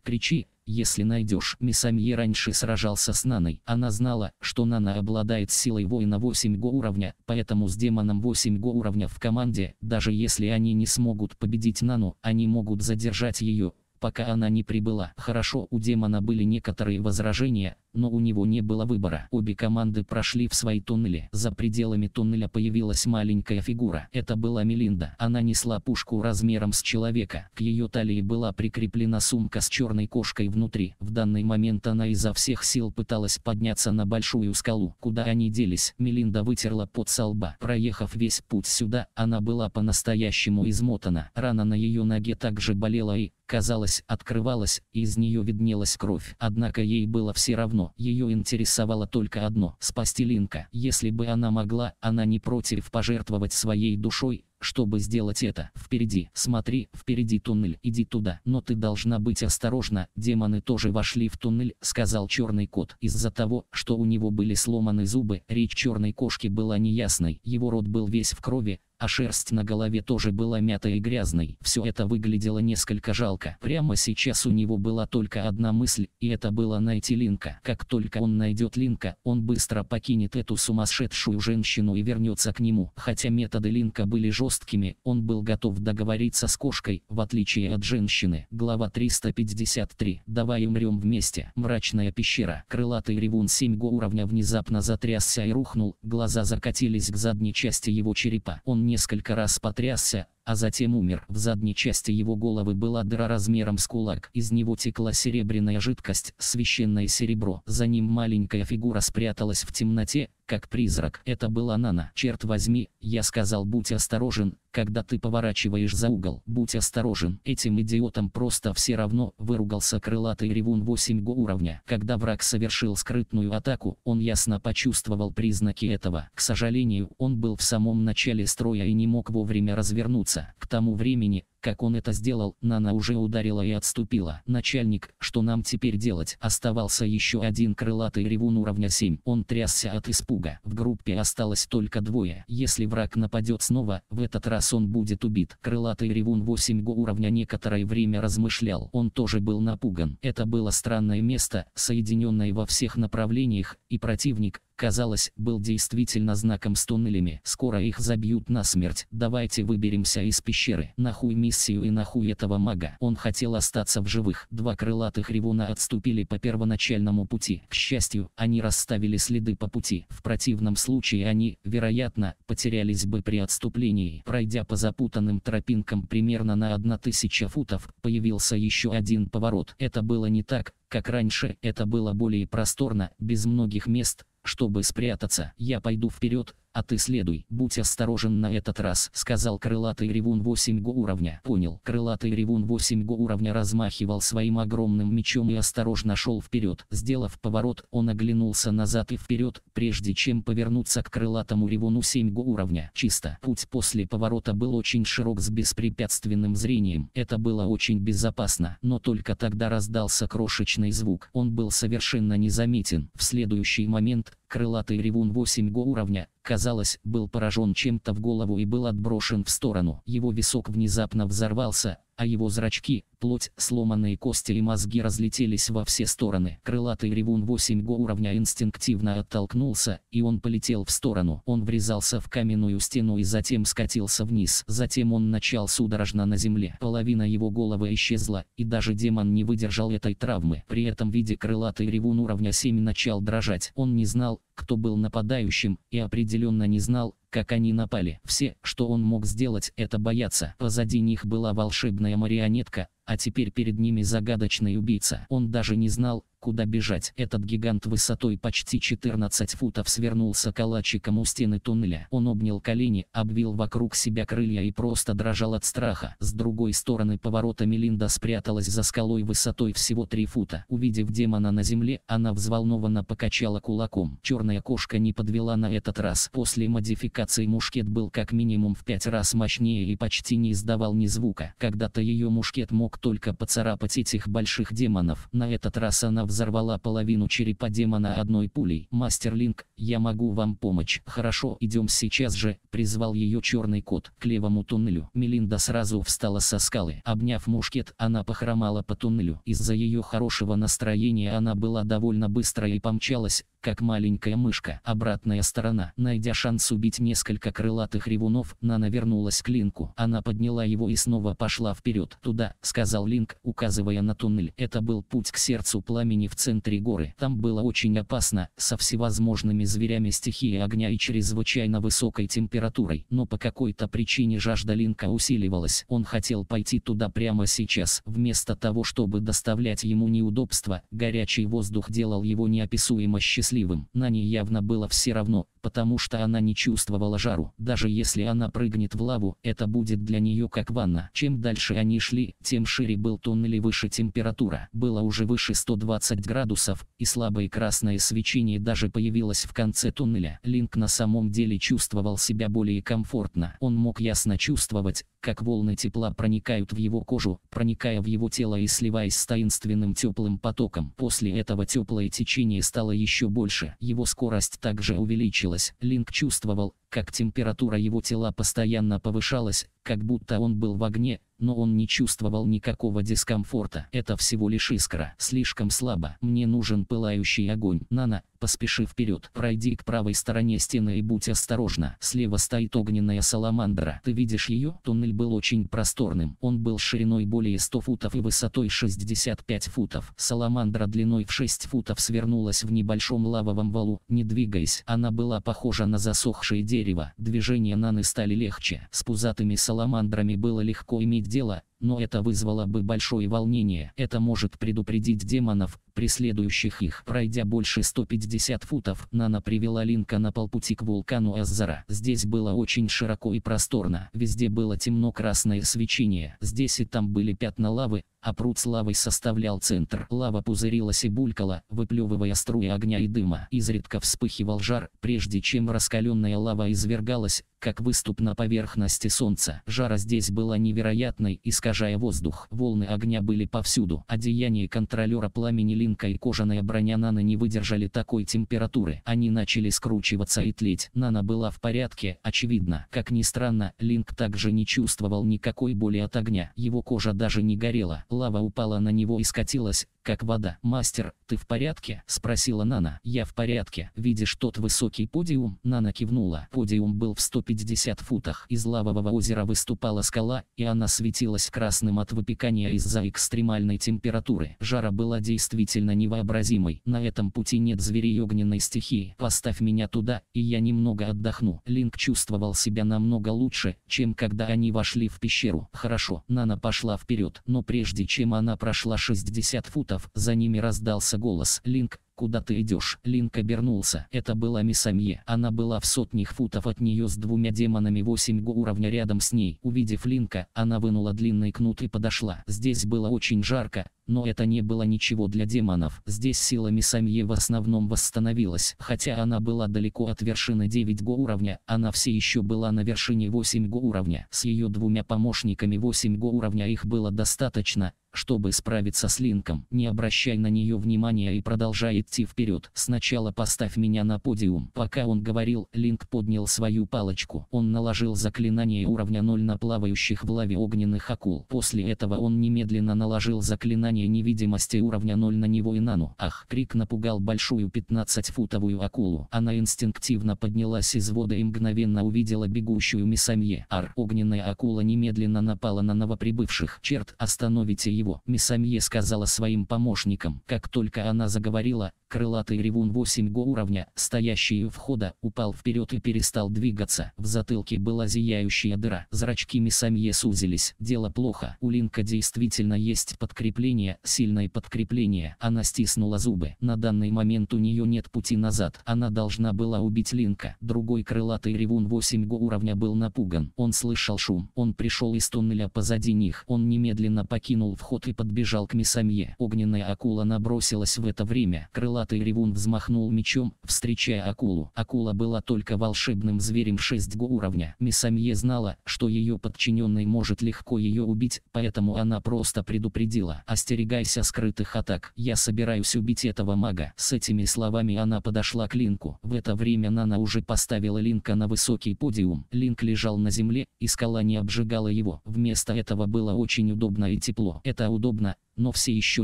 Кричи, если найдешь. Мисамье раньше сражался с Наной. Она знала, что Нана обладает силой воина 8 го уровня, поэтому с демоном 8 го уровня в команде, даже если они не смогут победить Нану, они могут задержать ее, пока она не прибыла. Хорошо, у демона были некоторые возражения, но у него не было выбора. Обе команды прошли в свои туннели. За пределами туннеля появилась маленькая фигура. Это была Мелинда. Она несла пушку размером с человека. К ее талии была прикреплена сумка с черной кошкой внутри. В данный момент она изо всех сил пыталась подняться на большую скалу. Куда они делись? Мелинда вытерла под со лба. Проехав весь путь сюда, она была по-настоящему измотана. Рана на ее ноге также болела и, казалось, открывалась, и из нее виднелась кровь. Однако ей было все равно. Ее интересовало только одно – спасти Линка. Если бы она могла, она не против пожертвовать своей душой, чтобы сделать это. Впереди, смотри, впереди туннель, иди туда. Но ты должна быть осторожна, демоны тоже вошли в туннель, сказал черный кот. Из-за того, что у него были сломаны зубы, речь черной кошки была неясной, его рот был весь в крови, а шерсть на голове тоже была мятой и грязной. Все это выглядело несколько жалко. Прямо сейчас у него была только одна мысль, и это было найти Линка. Как только он найдет Линка, он быстро покинет эту сумасшедшую женщину и вернется к нему. Хотя методы Линка были жесткими, он был готов договориться с кошкой, в отличие от женщины. Глава 353. Давай умрем вместе. Мрачная пещера. Крылатый ревун 7 уровня внезапно затрясся и рухнул, глаза закатились к задней части его черепа. Он несколько раз потрясся, а затем умер. В задней части его головы была дыра размером с кулак. Из него текла серебряная жидкость, священное серебро. За ним маленькая фигура спряталась в темноте, как призрак. Это была Нана. Черт возьми, я сказал будь осторожен, когда ты поворачиваешь за угол. Будь осторожен. Этим идиотом просто все равно, выругался крылатый ревун 8 го уровня. Когда враг совершил скрытную атаку, он ясно почувствовал признаки этого. К сожалению, он был в самом начале строя и не мог вовремя развернуться. К тому времени, как он это сделал, Нана уже ударила и отступила. Начальник, что нам теперь делать? Оставался еще один крылатый ревун уровня 7. Он трясся от испуга. В группе осталось только двое. Если враг нападет снова, в этот раз он будет убит. Крылатый ревун 8 го уровня некоторое время размышлял. Он тоже был напуган. Это было странное место, соединенное во всех направлениях, и противник, казалось, был действительно знаком с туннелями. Скоро их забьют на смерть. давайте выберемся из пещеры. Нахуй миссию и нахуй этого мага. Он хотел остаться в живых. Два крылатых ревуна отступили по первоначальному пути. К счастью, они расставили следы по пути. В противном случае они, вероятно, потерялись бы при отступлении. Пройдя по запутанным тропинкам примерно на 1000 футов, появился еще один поворот. Это было не так, как раньше, это было более просторно, без многих мест, чтобы спрятаться. Я пойду вперед, «А ты следуй, будь осторожен на этот раз», — сказал крылатый ревун 8 го уровня. Понял, крылатый ревун 8 го уровня размахивал своим огромным мечом и осторожно шел вперед. Сделав поворот, он оглянулся назад и вперед, прежде чем повернуться к крылатому ревуну 7 го уровня. Чисто. Путь после поворота был очень широк с беспрепятственным зрением. Это было очень безопасно, но только тогда раздался крошечный звук. Он был совершенно незаметен. В следующий момент Крылатый ревун 8 го уровня, казалось, был поражен чем-то в голову и был отброшен в сторону. Его висок внезапно взорвался, а его зрачки, плоть, сломанные кости и мозги разлетелись во все стороны. Крылатый ревун 8 го уровня инстинктивно оттолкнулся, и он полетел в сторону. Он врезался в каменную стену и затем скатился вниз. Затем он начал судорожно на земле. Половина его головы исчезла, и даже демон не выдержал этой травмы. При этом виде крылатый ревун уровня 7 начал дрожать. Он не знал, кто был нападающим, и определенно не знал, как они напали. Все, что он мог сделать, это бояться. Позади них была волшебная марионетка, а теперь перед ними загадочный убийца. Он даже не знал, куда бежать. Этот гигант высотой почти 14 футов свернулся калачиком у стены туннеля. Он обнял колени, обвил вокруг себя крылья и просто дрожал от страха. С другой стороны поворота Мелинда спряталась за скалой высотой всего 3 фута. Увидев демона на земле, она взволнованно покачала кулаком. Черная кошка не подвела на этот раз. После модификации мушкет был как минимум в 5 раз мощнее и почти не издавал ни звука. Когда-то ее мушкет мог только поцарапать этих больших демонов. На этот раз она взволнована взорвала половину черепа демона одной пулей. Мастер Линк, я могу вам помочь. Хорошо, идем сейчас же, призвал ее черный кот к левому туннелю. Мелинда сразу встала со скалы. Обняв мушкет, она похромала по туннелю. Из-за ее хорошего настроения она была довольно быстрая и помчалась, как маленькая мышка. Обратная сторона. Найдя шанс убить несколько крылатых ревунов, Нана вернулась к Линку. Она подняла его и снова пошла вперед. «Туда», — сказал Линк, указывая на туннель. Это был путь к сердцу пламени в центре горы. Там было очень опасно, со всевозможными зверями стихии огня и чрезвычайно высокой температурой. Но по какой-то причине жажда Линка усиливалась. Он хотел пойти туда прямо сейчас. Вместо того, чтобы доставлять ему неудобства, горячий воздух делал его неописуемо счастливым счастливым. На ней явно было все равно, потому что она не чувствовала жару. Даже если она прыгнет в лаву, это будет для нее как ванна. Чем дальше они шли, тем шире был туннель и выше температура. Было уже выше 120 градусов, и слабое красное свечение даже появилось в конце туннеля. Линк на самом деле чувствовал себя более комфортно. Он мог ясно чувствовать, как волны тепла проникают в его кожу, проникая в его тело и сливаясь с таинственным теплым потоком. После этого теплое течение стало еще больше. Его скорость также увеличилась оказалось, Линк чувствовал, как температура его тела постоянно повышалась, как будто он был в огне, но он не чувствовал никакого дискомфорта. Это всего лишь искра. Слишком слабо. Мне нужен пылающий огонь. Нана, поспеши вперед. Пройди к правой стороне стены и будь осторожна. Слева стоит огненная саламандра. Ты видишь ее? Туннель был очень просторным. Он был шириной более 100 футов и высотой 65 футов. Саламандра длиной в 6 футов свернулась в небольшом лавовом валу, не двигаясь. Она была похожа на засохшее дерево. Движения Наны стали легче. С пузатыми саламандрами саламандрами было легко иметь дело, но это вызвало бы большое волнение. Это может предупредить демонов, преследующих их. Пройдя больше 150 футов, Нана привела Линка на полпути к вулкану Аззара. Здесь было очень широко и просторно. Везде было темно-красное свечение. Здесь и там были пятна лавы, а пруд с лавой составлял центр. Лава пузырилась и булькала, выплевывая струи огня и дыма. Изредка вспыхивал жар, прежде чем раскаленная лава извергалась, как выступ на поверхности солнца. Жара здесь была невероятной, искаженной искажая воздух. Волны огня были повсюду. Одеяние контролера пламени линка и кожаная броня Нана не выдержали такой температуры. Они начали скручиваться и тлеть. Нана была в порядке, очевидно. Как ни странно, линк также не чувствовал никакой боли от огня. Его кожа даже не горела. Лава упала на него и скатилась, как вода. «Мастер, ты в порядке?» – спросила Нана. «Я в порядке. Видишь тот высокий подиум?» Нана кивнула. Подиум был в 150 футах. Из лавового озера выступала скала, и она светилась красным от выпекания из-за экстремальной температуры. Жара была действительно невообразимой. На этом пути нет зверей огненной стихии. Поставь меня туда, и я немного отдохну. Линк чувствовал себя намного лучше, чем когда они вошли в пещеру. Хорошо, Нана пошла вперед, но прежде чем она прошла 60 футов, за ними раздался голос. Линк, «Куда ты идешь?» Линк обернулся. Это была Мисамье. Она была в сотнях футов от нее с двумя демонами 8 го уровня рядом с ней. Увидев Линка, она вынула длинный кнут и подошла. Здесь было очень жарко, но это не было ничего для демонов. Здесь сила Мисамье в основном восстановилась. Хотя она была далеко от вершины 9 го уровня, она все еще была на вершине 8 го уровня. С ее двумя помощниками 8 го уровня их было достаточно, чтобы справиться с Линком, не обращай на нее внимания и продолжай идти вперед. Сначала поставь меня на подиум. Пока он говорил, Линк поднял свою палочку. Он наложил заклинание уровня 0 на плавающих в лаве огненных акул. После этого он немедленно наложил заклинание невидимости уровня 0 на него и Нану. Ах, крик напугал большую 15-футовую акулу. Она инстинктивно поднялась из воды и мгновенно увидела бегущую Мисамье. Ар, огненная акула немедленно напала на новоприбывших. Черт, остановите его его, Мисамье сказала своим помощникам. Как только она заговорила, крылатый ревун 8 го уровня, стоящий у входа, упал вперед и перестал двигаться. В затылке была зияющая дыра. Зрачки Мисамье сузились. Дело плохо. У Линка действительно есть подкрепление, сильное подкрепление. Она стиснула зубы. На данный момент у нее нет пути назад. Она должна была убить Линка. Другой крылатый ревун 8 го уровня был напуган. Он слышал шум. Он пришел из туннеля позади них. Он немедленно покинул вход кот и подбежал к Месамье. Огненная акула набросилась в это время. Крылатый ревун взмахнул мечом, встречая акулу. Акула была только волшебным зверем 6 уровня. Месамье знала, что ее подчиненный может легко ее убить, поэтому она просто предупредила. «Остерегайся скрытых атак. Я собираюсь убить этого мага». С этими словами она подошла к Линку. В это время Нана уже поставила Линка на высокий подиум. Линк лежал на земле, и скала не обжигала его. Вместо этого было очень удобно и тепло. Это это удобно, но все еще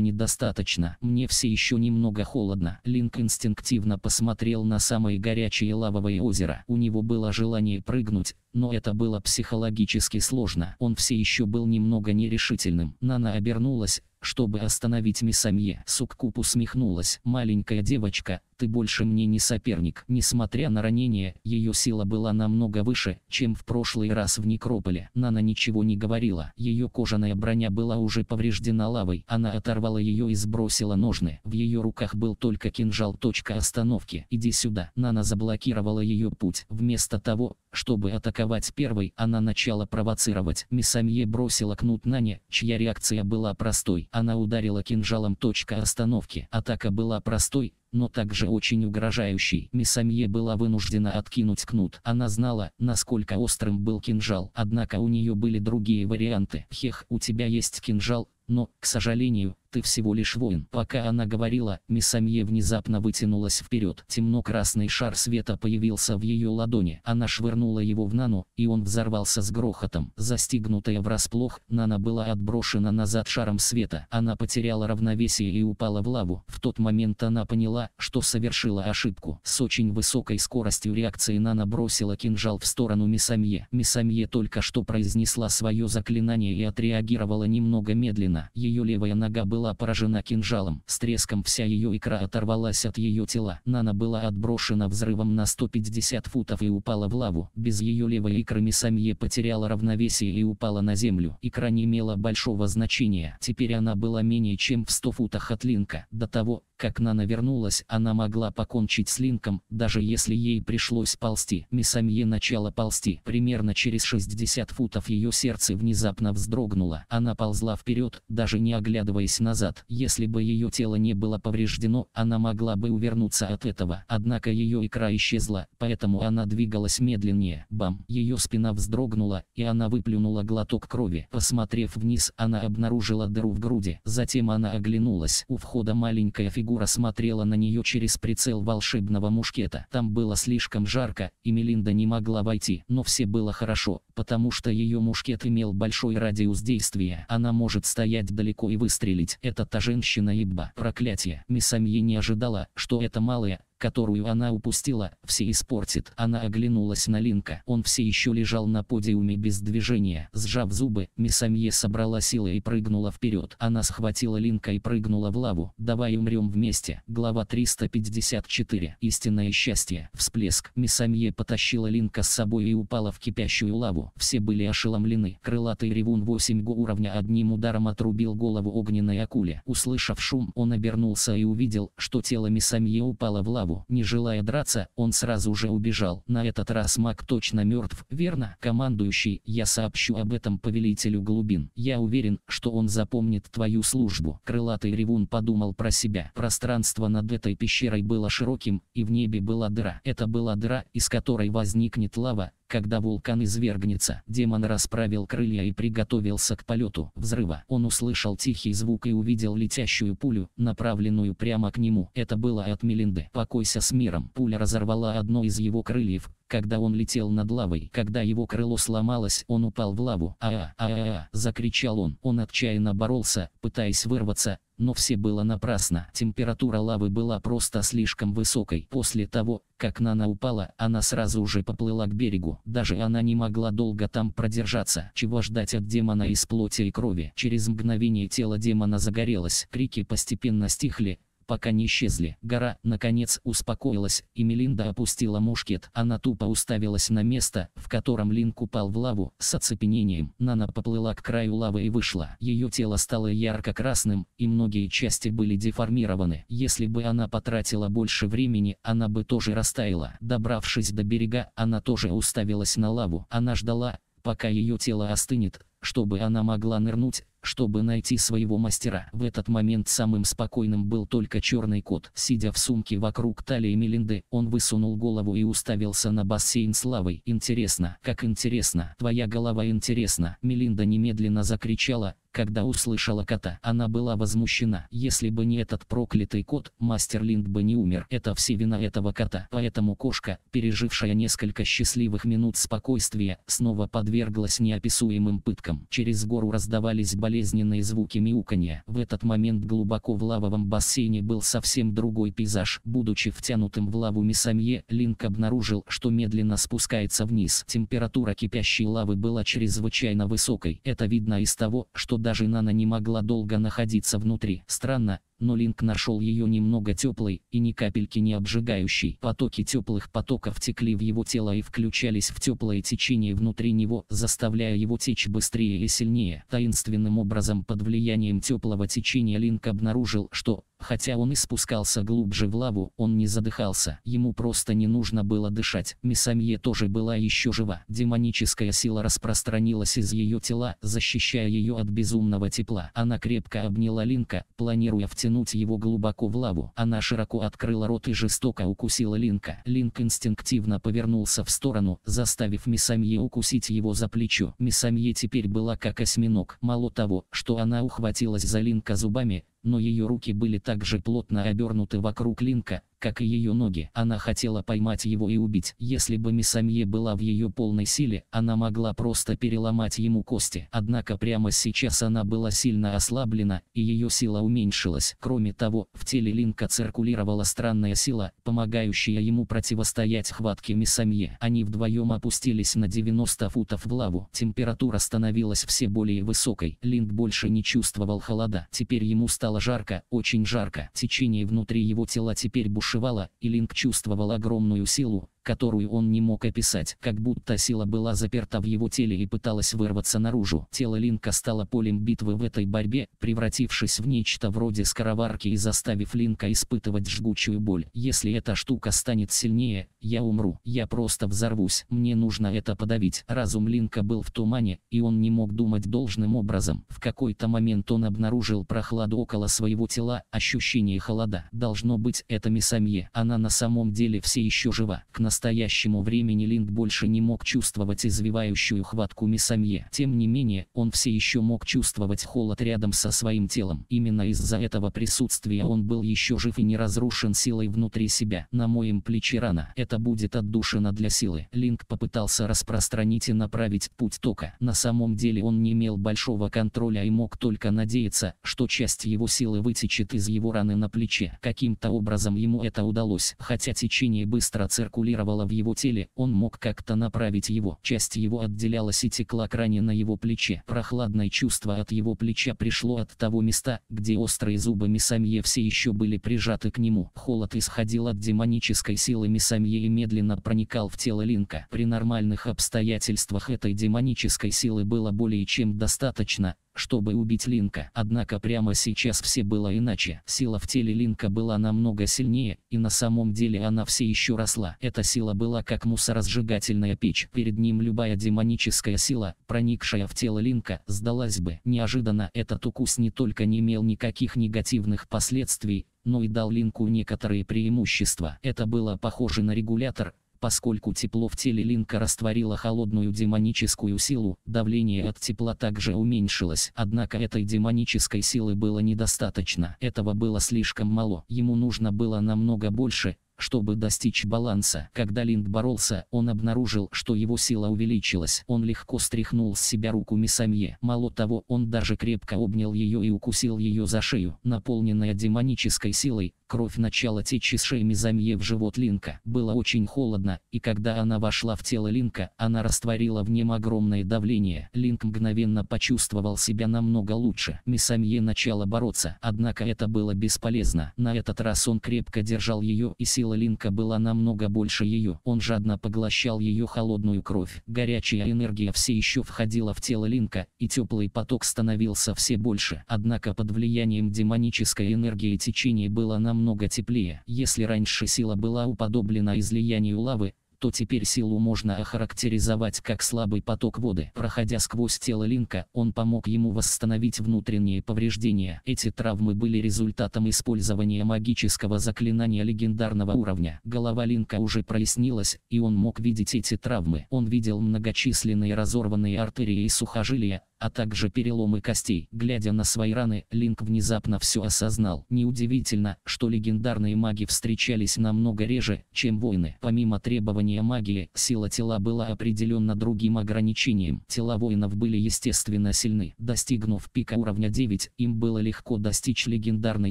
недостаточно. Мне все еще немного холодно. Линк инстинктивно посмотрел на самое горячее лавовое озеро. У него было желание прыгнуть, но это было психологически сложно. Он все еще был немного нерешительным. Нана обернулась, чтобы остановить Мисамье. Суккуп усмехнулась. Маленькая девочка, ты больше мне не соперник. Несмотря на ранение, ее сила была намного выше, чем в прошлый раз в Некрополе. Нана ничего не говорила. Ее кожаная броня была уже повреждена лавой. Она оторвала ее и сбросила ножны. В ее руках был только кинжал. Точка остановки. Иди сюда. Нана заблокировала ее путь. Вместо того, чтобы атаковать первой, она начала провоцировать. Мисамье бросила кнут Нане, чья реакция была простой. Она ударила кинжалом. Точка остановки. Атака была простой, но также очень угрожающий. Мисамье была вынуждена откинуть кнут. Она знала, насколько острым был кинжал. Однако у нее были другие варианты. «Хех, у тебя есть кинжал, но, к сожалению, ты всего лишь воин. Пока она говорила, Мисамье внезапно вытянулась вперед. Темно-красный шар света появился в ее ладони. Она швырнула его в Нану, и он взорвался с грохотом. Застигнутая врасплох, Нана была отброшена назад шаром света. Она потеряла равновесие и упала в лаву. В тот момент она поняла, что совершила ошибку. С очень высокой скоростью реакции Нана бросила кинжал в сторону Мисамье. Мисамье только что произнесла свое заклинание и отреагировала немного медленно колено. Ее левая нога была поражена кинжалом. С треском вся ее икра оторвалась от ее тела. Нана была отброшена взрывом на 150 футов и упала в лаву. Без ее левой икры Мисамье потеряла равновесие и упала на землю. Икра не имела большого значения. Теперь она была менее чем в 100 футах от Линка. До того, как Нана вернулась, она могла покончить с Линком, даже если ей пришлось ползти. Мисамье начала ползти. Примерно через 60 футов ее сердце внезапно вздрогнуло. Она ползла вперед, даже не оглядываясь назад. Если бы ее тело не было повреждено, она могла бы увернуться от этого. Однако ее икра исчезла, поэтому она двигалась медленнее. Бам! Ее спина вздрогнула, и она выплюнула глоток крови. Посмотрев вниз, она обнаружила дыру в груди. Затем она оглянулась. У входа маленькая фигура Фигура смотрела на нее через прицел волшебного мушкета. Там было слишком жарко, и Мелинда не могла войти. Но все было хорошо, потому что ее мушкет имел большой радиус действия. Она может стоять далеко и выстрелить. Это та женщина Ибба. Проклятие. Мисамье не ожидала, что эта малая, которую она упустила, все испортит. Она оглянулась на Линка. Он все еще лежал на подиуме без движения. Сжав зубы, Мисамье собрала силы и прыгнула вперед. Она схватила Линка и прыгнула в лаву. «Давай умрем вместе». Глава 354. Истинное счастье. Всплеск. Мисамье потащила Линка с собой и упала в кипящую лаву. Все были ошеломлены. Крылатый ревун 8 го уровня одним ударом отрубил голову огненной акуле. Услышав шум, он обернулся и увидел, что тело Мисамье упало в лаву голову. Не желая драться, он сразу же убежал. На этот раз маг точно мертв, верно? Командующий, я сообщу об этом повелителю глубин. Я уверен, что он запомнит твою службу. Крылатый ревун подумал про себя. Пространство над этой пещерой было широким, и в небе была дыра. Это была дыра, из которой возникнет лава, когда вулкан извергнется, демон расправил крылья и приготовился к полету взрыва. Он услышал тихий звук и увидел летящую пулю, направленную прямо к нему. Это было от Мелинды. «Покойся с миром». Пуля разорвала одно из его крыльев, когда он летел над лавой. Когда его крыло сломалось, он упал в лаву. «А-а-а-а!» – закричал он. Он отчаянно боролся, пытаясь вырваться, но все было напрасно. Температура лавы была просто слишком высокой. После того, как Нана упала, она сразу же поплыла к берегу. Даже она не могла долго там продержаться. Чего ждать от демона из плоти и крови? Через мгновение тело демона загорелось. Крики постепенно стихли, пока не исчезли. Гора, наконец, успокоилась, и Мелинда опустила мушкет. Она тупо уставилась на место, в котором Линк упал в лаву, с оцепенением. Нана поплыла к краю лавы и вышла. Ее тело стало ярко-красным, и многие части были деформированы. Если бы она потратила больше времени, она бы тоже растаяла. Добравшись до берега, она тоже уставилась на лаву. Она ждала, пока ее тело остынет, чтобы она могла нырнуть, чтобы найти своего мастера. В этот момент самым спокойным был только черный кот. Сидя в сумке вокруг талии Мелинды, он высунул голову и уставился на бассейн с лавой. «Интересно, как интересно, твоя голова интересна». Мелинда немедленно закричала, когда услышала кота. Она была возмущена. Если бы не этот проклятый кот, мастер Линд бы не умер. Это все вина этого кота. Поэтому кошка, пережившая несколько счастливых минут спокойствия, снова подверглась неописуемым пыткам. Через гору раздавались болезни болезненные звуки мяуканья. В этот момент глубоко в лавовом бассейне был совсем другой пейзаж. Будучи втянутым в лаву Мессамье, Линк обнаружил, что медленно спускается вниз. Температура кипящей лавы была чрезвычайно высокой. Это видно из того, что даже Нана не могла долго находиться внутри. Странно, но Линк нашел ее немного теплой и ни капельки не обжигающей. Потоки теплых потоков текли в его тело и включались в теплое течение внутри него, заставляя его течь быстрее и сильнее. Таинственным образом под влиянием теплого течения Линк обнаружил, что Хотя он и спускался глубже в лаву, он не задыхался, ему просто не нужно было дышать. Мисамье тоже была еще жива. Демоническая сила распространилась из ее тела, защищая ее от безумного тепла. Она крепко обняла Линка, планируя втянуть его глубоко в лаву. Она широко открыла рот и жестоко укусила Линка. Линк инстинктивно повернулся в сторону, заставив Мисамье укусить его за плечо. Мисамье теперь была как осьминог. Мало того, что она ухватилась за Линка зубами, но ее руки были также плотно обернуты вокруг Линка, как и ее ноги. Она хотела поймать его и убить. Если бы Мисамье была в ее полной силе, она могла просто переломать ему кости. Однако прямо сейчас она была сильно ослаблена, и ее сила уменьшилась. Кроме того, в теле Линка циркулировала странная сила, помогающая ему противостоять хватке Мисамье. Они вдвоем опустились на 90 футов в лаву. Температура становилась все более высокой. Линк больше не чувствовал холода. Теперь ему стало жарко, очень жарко. Течение внутри его тела теперь бушевало бушевала, и Линк чувствовал огромную силу, которую он не мог описать, как будто сила была заперта в его теле и пыталась вырваться наружу. Тело Линка стало полем битвы в этой борьбе, превратившись в нечто вроде скороварки и заставив Линка испытывать жгучую боль. Если эта штука станет сильнее, я умру. Я просто взорвусь. Мне нужно это подавить. Разум Линка был в тумане, и он не мог думать должным образом. В какой-то момент он обнаружил прохладу около своего тела, ощущение холода. Должно быть это Мисамье. Она на самом деле все еще жива. К нас настоящему времени Линд больше не мог чувствовать извивающую хватку Мисамье. Тем не менее, он все еще мог чувствовать холод рядом со своим телом. Именно из-за этого присутствия он был еще жив и не разрушен силой внутри себя. На моем плече рана. Это будет отдушина для силы. Линк попытался распространить и направить путь тока. На самом деле он не имел большого контроля и мог только надеяться, что часть его силы вытечет из его раны на плече. Каким-то образом ему это удалось, хотя течение быстро циркулировало вибрировала в его теле, он мог как-то направить его. Часть его отделялась и текла к ране на его плече. Прохладное чувство от его плеча пришло от того места, где острые зубы Месамье все еще были прижаты к нему. Холод исходил от демонической силы Месамье и медленно проникал в тело Линка. При нормальных обстоятельствах этой демонической силы было более чем достаточно, чтобы убить Линка. Однако прямо сейчас все было иначе. Сила в теле Линка была намного сильнее, и на самом деле она все еще росла. Эта сила была как мусоросжигательная печь. Перед ним любая демоническая сила, проникшая в тело Линка, сдалась бы. Неожиданно этот укус не только не имел никаких негативных последствий, но и дал Линку некоторые преимущества. Это было похоже на регулятор, Поскольку тепло в теле Линка растворило холодную демоническую силу, давление от тепла также уменьшилось. Однако этой демонической силы было недостаточно. Этого было слишком мало. Ему нужно было намного больше, чтобы достичь баланса. Когда Линк боролся, он обнаружил, что его сила увеличилась. Он легко стряхнул с себя руку Мисамье. Мало того, он даже крепко обнял ее и укусил ее за шею. Наполненная демонической силой, Кровь начала течь из шеи Мизамье в живот Линка. Было очень холодно, и когда она вошла в тело Линка, она растворила в нем огромное давление. Линк мгновенно почувствовал себя намного лучше. Мисамье начала бороться, однако это было бесполезно. На этот раз он крепко держал ее, и сила Линка была намного больше ее. Он жадно поглощал ее холодную кровь. Горячая энергия все еще входила в тело Линка, и теплый поток становился все больше. Однако под влиянием демонической энергии течение было намного намного теплее. Если раньше сила была уподоблена излиянию лавы, то теперь силу можно охарактеризовать как слабый поток воды. Проходя сквозь тело Линка, он помог ему восстановить внутренние повреждения. Эти травмы были результатом использования магического заклинания легендарного уровня. Голова Линка уже прояснилась, и он мог видеть эти травмы. Он видел многочисленные разорванные артерии и сухожилия, а также переломы костей. Глядя на свои раны, Линк внезапно все осознал. Неудивительно, что легендарные маги встречались намного реже, чем воины. Помимо требования магии, сила тела была определена другим ограничением. Тела воинов были естественно сильны. Достигнув пика уровня 9, им было легко достичь легендарной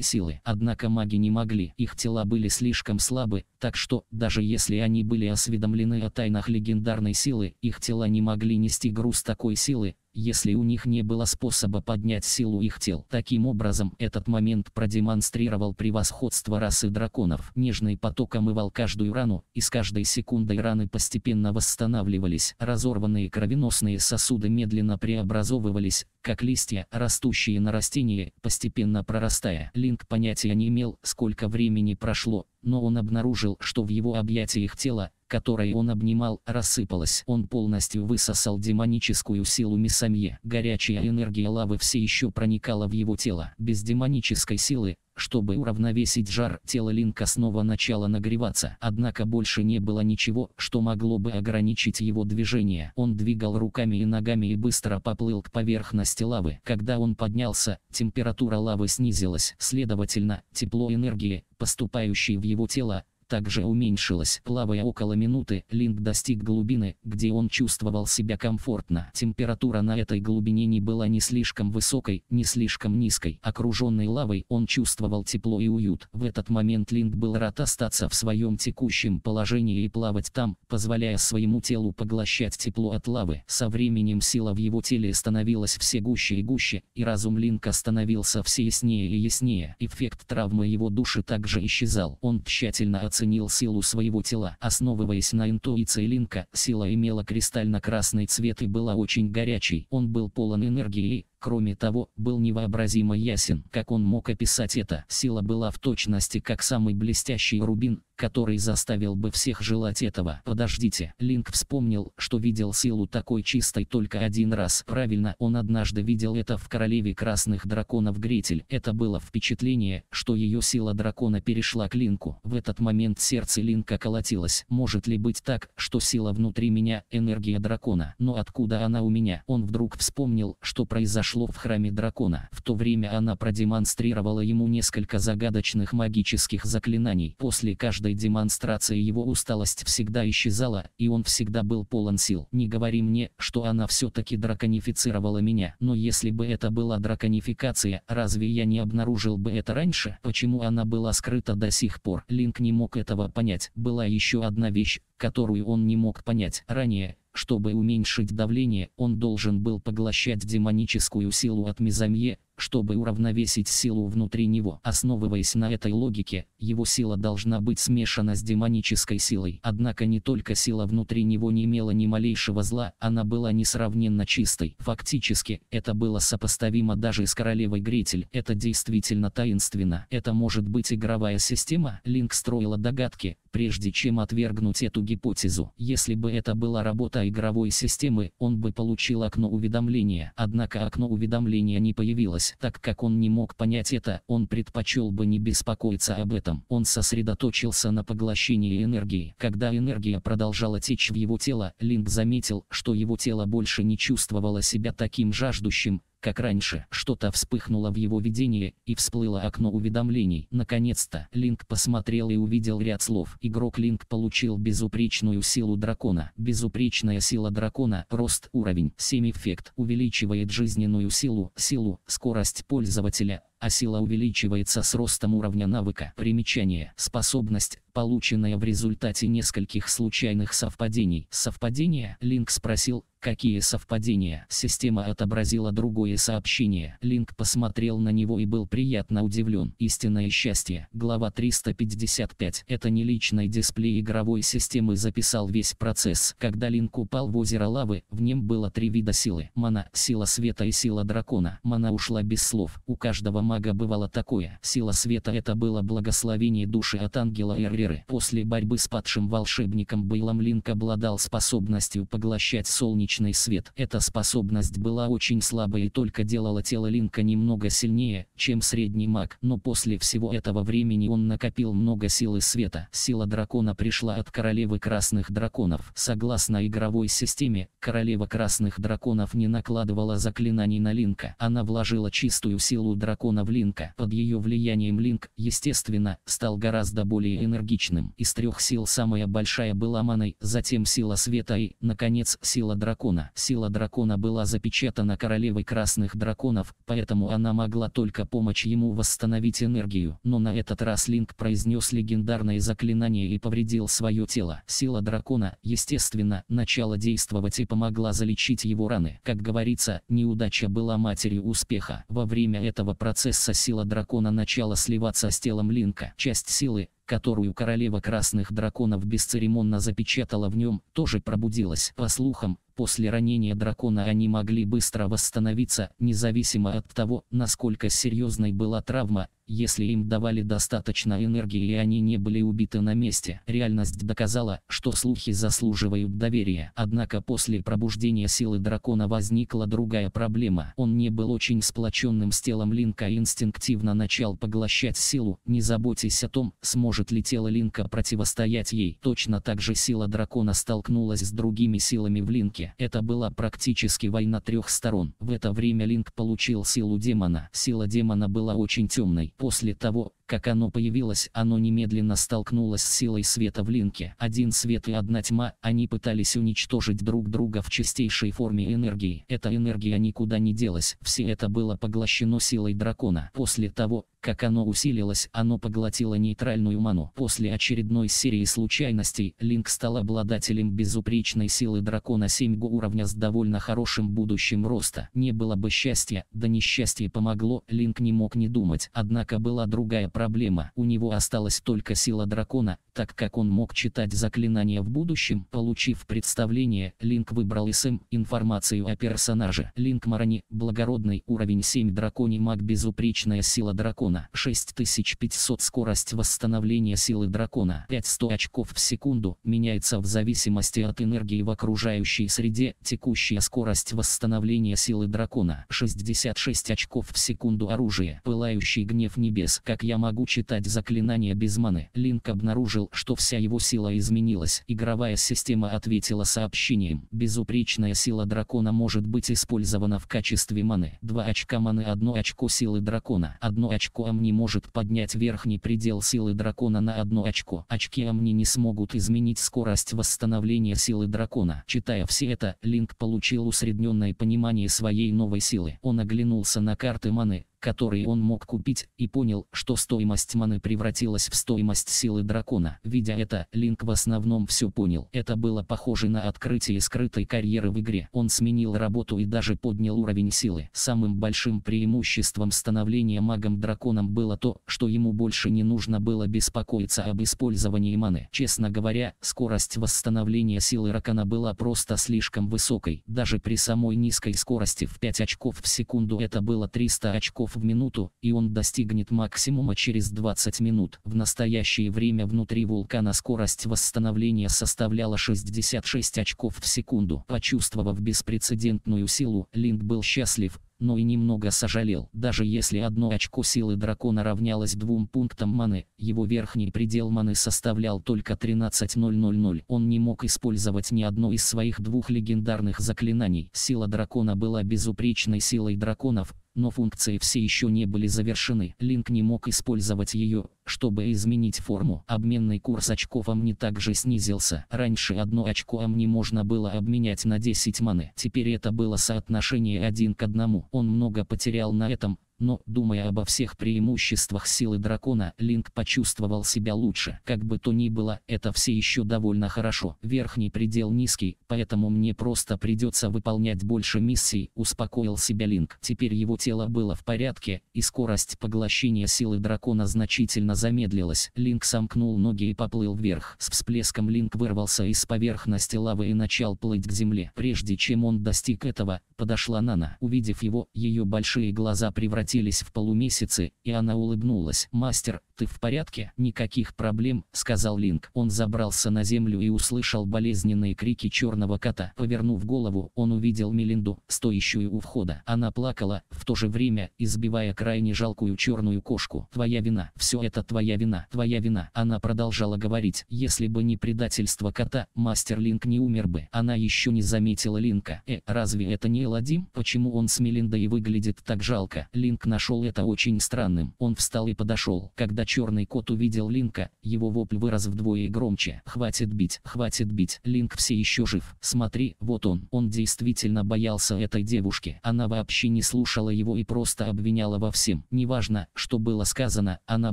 силы. Однако маги не могли. Их тела были слишком слабы, так что, даже если они были осведомлены о тайнах легендарной силы, их тела не могли нести груз такой силы, если у них не было способа поднять силу их тел. Таким образом, этот момент продемонстрировал превосходство расы драконов. Нежный поток омывал каждую рану, и с каждой секундой раны постепенно восстанавливались. Разорванные кровеносные сосуды медленно преобразовывались, как листья, растущие на растении, постепенно прорастая. Линк понятия не имел, сколько времени прошло, но он обнаружил, что в его объятиях тело, которое он обнимал, рассыпалось. Он полностью высосал демоническую силу Мисамье. Горячая энергия лавы все еще проникала в его тело. Без демонической силы, чтобы уравновесить жар, тело Линка снова начало нагреваться, однако больше не было ничего, что могло бы ограничить его движение. Он двигал руками и ногами и быстро поплыл к поверхности лавы. Когда он поднялся, температура лавы снизилась, следовательно, тепло энергии, поступающей в его тело, также уменьшилась. Плавая около минуты, Линк достиг глубины, где он чувствовал себя комфортно. Температура на этой глубине не была ни слишком высокой, ни слишком низкой. Окруженный лавой, он чувствовал тепло и уют. В этот момент Линк был рад остаться в своем текущем положении и плавать там, позволяя своему телу поглощать тепло от лавы. Со временем сила в его теле становилась все гуще и гуще, и разум Линка становился все яснее и яснее. Эффект травмы его души также исчезал. Он тщательно оценивал оценил силу своего тела. Основываясь на интуиции Линка, сила имела кристально-красный цвет и была очень горячей. Он был полон энергии и, Кроме того, был невообразимо ясен, как он мог описать это. Сила была в точности как самый блестящий рубин, который заставил бы всех желать этого. Подождите, Линк вспомнил, что видел силу такой чистой только один раз. Правильно, он однажды видел это в Королеве Красных Драконов Гретель. Это было впечатление, что ее сила дракона перешла к Линку. В этот момент сердце Линка колотилось. Может ли быть так, что сила внутри меня – энергия дракона? Но откуда она у меня? Он вдруг вспомнил, что произошло произошло в храме дракона. В то время она продемонстрировала ему несколько загадочных магических заклинаний. После каждой демонстрации его усталость всегда исчезала, и он всегда был полон сил. Не говори мне, что она все-таки драконифицировала меня. Но если бы это была драконификация, разве я не обнаружил бы это раньше? Почему она была скрыта до сих пор? Линк не мог этого понять. Была еще одна вещь, которую он не мог понять. Ранее, чтобы уменьшить давление, он должен был поглощать демоническую силу от мезомье, чтобы уравновесить силу внутри него. Основываясь на этой логике, его сила должна быть смешана с демонической силой. Однако не только сила внутри него не имела ни малейшего зла, она была несравненно чистой. Фактически, это было сопоставимо даже с королевой Гретель. Это действительно таинственно. Это может быть игровая система? Линк строила догадки, прежде чем отвергнуть эту гипотезу. Если бы это была работа игровой системы, он бы получил окно уведомления. Однако окно уведомления не появилось делать. Так как он не мог понять это, он предпочел бы не беспокоиться об этом. Он сосредоточился на поглощении энергии. Когда энергия продолжала течь в его тело, Линк заметил, что его тело больше не чувствовало себя таким жаждущим, как раньше. Что-то вспыхнуло в его видении, и всплыло окно уведомлений. Наконец-то, Линк посмотрел и увидел ряд слов. Игрок Линк получил безупречную силу дракона. Безупречная сила дракона, рост уровень, 7 эффект, увеличивает жизненную силу, силу, скорость пользователя, а сила увеличивается с ростом уровня навыка. Примечание. Способность, полученная в результате нескольких случайных совпадений. Совпадение? Линк спросил, Какие совпадения? Система отобразила другое сообщение. Линк посмотрел на него и был приятно удивлен. Истинное счастье. Глава 355. Это не личный дисплей игровой системы записал весь процесс. Когда Линк упал в озеро лавы, в нем было три вида силы. Мана, сила света и сила дракона. Мана ушла без слов. У каждого мага бывало такое. Сила света это было благословение души от ангела Эрреры. После борьбы с падшим волшебником Бейлом Линк обладал способностью поглощать солнечный солнечный свет. Эта способность была очень слабой и только делала тело Линка немного сильнее, чем средний маг. Но после всего этого времени он накопил много силы света. Сила дракона пришла от королевы красных драконов. Согласно игровой системе, королева красных драконов не накладывала заклинаний на Линка. Она вложила чистую силу дракона в Линка. Под ее влиянием Линк, естественно, стал гораздо более энергичным. Из трех сил самая большая была маной, затем сила света и, наконец, сила дракона дракона. Сила дракона была запечатана королевой красных драконов, поэтому она могла только помочь ему восстановить энергию. Но на этот раз Линк произнес легендарное заклинание и повредил свое тело. Сила дракона, естественно, начала действовать и помогла залечить его раны. Как говорится, неудача была матерью успеха. Во время этого процесса сила дракона начала сливаться с телом Линка. Часть силы, которую королева красных драконов бесцеремонно запечатала в нем, тоже пробудилась. По слухам, После ранения дракона они могли быстро восстановиться, независимо от того, насколько серьезной была травма, если им давали достаточно энергии и они не были убиты на месте. Реальность доказала, что слухи заслуживают доверия. Однако после пробуждения силы дракона возникла другая проблема. Он не был очень сплоченным с телом Линка и инстинктивно начал поглощать силу. Не заботясь о том, сможет ли тело Линка противостоять ей. Точно так же сила дракона столкнулась с другими силами в Линке. Это была практически война трех сторон. В это время Линк получил силу демона. Сила демона была очень темной. После того, как оно появилось, оно немедленно столкнулось с силой света в линке. Один свет и одна тьма, они пытались уничтожить друг друга в чистейшей форме энергии. Эта энергия никуда не делась, все это было поглощено силой дракона. После того, как оно усилилось, оно поглотило нейтральную ману. После очередной серии случайностей, Линк стал обладателем безупречной силы дракона 7 уровня с довольно хорошим будущим роста. Не было бы счастья, да несчастье помогло, Линк не мог не думать. Однако была другая проблема проблема. У него осталась только сила дракона, так как он мог читать заклинания в будущем. Получив представление, Линк выбрал СМ информацию о персонаже. Линк Марани, благородный уровень 7 драконий маг безупречная сила дракона, 6500 скорость восстановления силы дракона, 500 очков в секунду, меняется в зависимости от энергии в окружающей среде, текущая скорость восстановления силы дракона, 66 очков в секунду оружие, пылающий гнев небес. Как я могу читать заклинания без маны? Линк обнаружил обнаружил, что вся его сила изменилась. Игровая система ответила сообщением. Безупречная сила дракона может быть использована в качестве маны. Два очка маны, одно очко силы дракона. Одно очко Амни может поднять верхний предел силы дракона на одно очко. Очки Амни не смогут изменить скорость восстановления силы дракона. Читая все это, Линк получил усредненное понимание своей новой силы. Он оглянулся на карты маны, которые он мог купить, и понял, что стоимость маны превратилась в стоимость силы дракона. Видя это, Линк в основном все понял. Это было похоже на открытие скрытой карьеры в игре. Он сменил работу и даже поднял уровень силы. Самым большим преимуществом становления магом-драконом было то, что ему больше не нужно было беспокоиться об использовании маны. Честно говоря, скорость восстановления силы Ракана была просто слишком высокой. Даже при самой низкой скорости в 5 очков в секунду это было 300 очков кадров в минуту, и он достигнет максимума через 20 минут. В настоящее время внутри вулкана скорость восстановления составляла 66 очков в секунду. Почувствовав беспрецедентную силу, Линд был счастлив, но и немного сожалел. Даже если одно очко силы дракона равнялось двум пунктам маны, его верхний предел маны составлял только 13.000. Он не мог использовать ни одно из своих двух легендарных заклинаний. Сила дракона была безупречной силой драконов, но функции все еще не были завершены. Линк не мог использовать ее, чтобы изменить форму. Обменный курс очков Амни также снизился. Раньше одно очко Амни можно было обменять на 10 маны. Теперь это было соотношение один к одному. Он много потерял на этом, но, думая обо всех преимуществах силы дракона, Линк почувствовал себя лучше. Как бы то ни было, это все еще довольно хорошо. Верхний предел низкий, поэтому мне просто придется выполнять больше миссий, успокоил себя Линк. Теперь его тело было в порядке, и скорость поглощения силы дракона значительно замедлилась. Линк сомкнул ноги и поплыл вверх. С всплеском Линк вырвался из поверхности лавы и начал плыть к земле. Прежде чем он достиг этого, подошла Нана. Увидев его, ее большие глаза превратились превратились в полумесяцы, и она улыбнулась. «Мастер, ты в порядке?» «Никаких проблем», — сказал Линк. Он забрался на землю и услышал болезненные крики черного кота. Повернув голову, он увидел Мелинду, стоящую у входа. Она плакала, в то же время, избивая крайне жалкую черную кошку. «Твоя вина. Все это твоя вина. Твоя вина». Она продолжала говорить. «Если бы не предательство кота, мастер Линк не умер бы». Она еще не заметила Линка. «Э, разве это не Эладим? Почему он с Мелиндой выглядит так жалко?» Линк Линк нашел это очень странным. Он встал и подошел. Когда черный кот увидел Линка, его вопль вырос вдвое громче. «Хватит бить, хватит бить, Линк все еще жив. Смотри, вот он». Он действительно боялся этой девушки. Она вообще не слушала его и просто обвиняла во всем. Неважно, что было сказано, она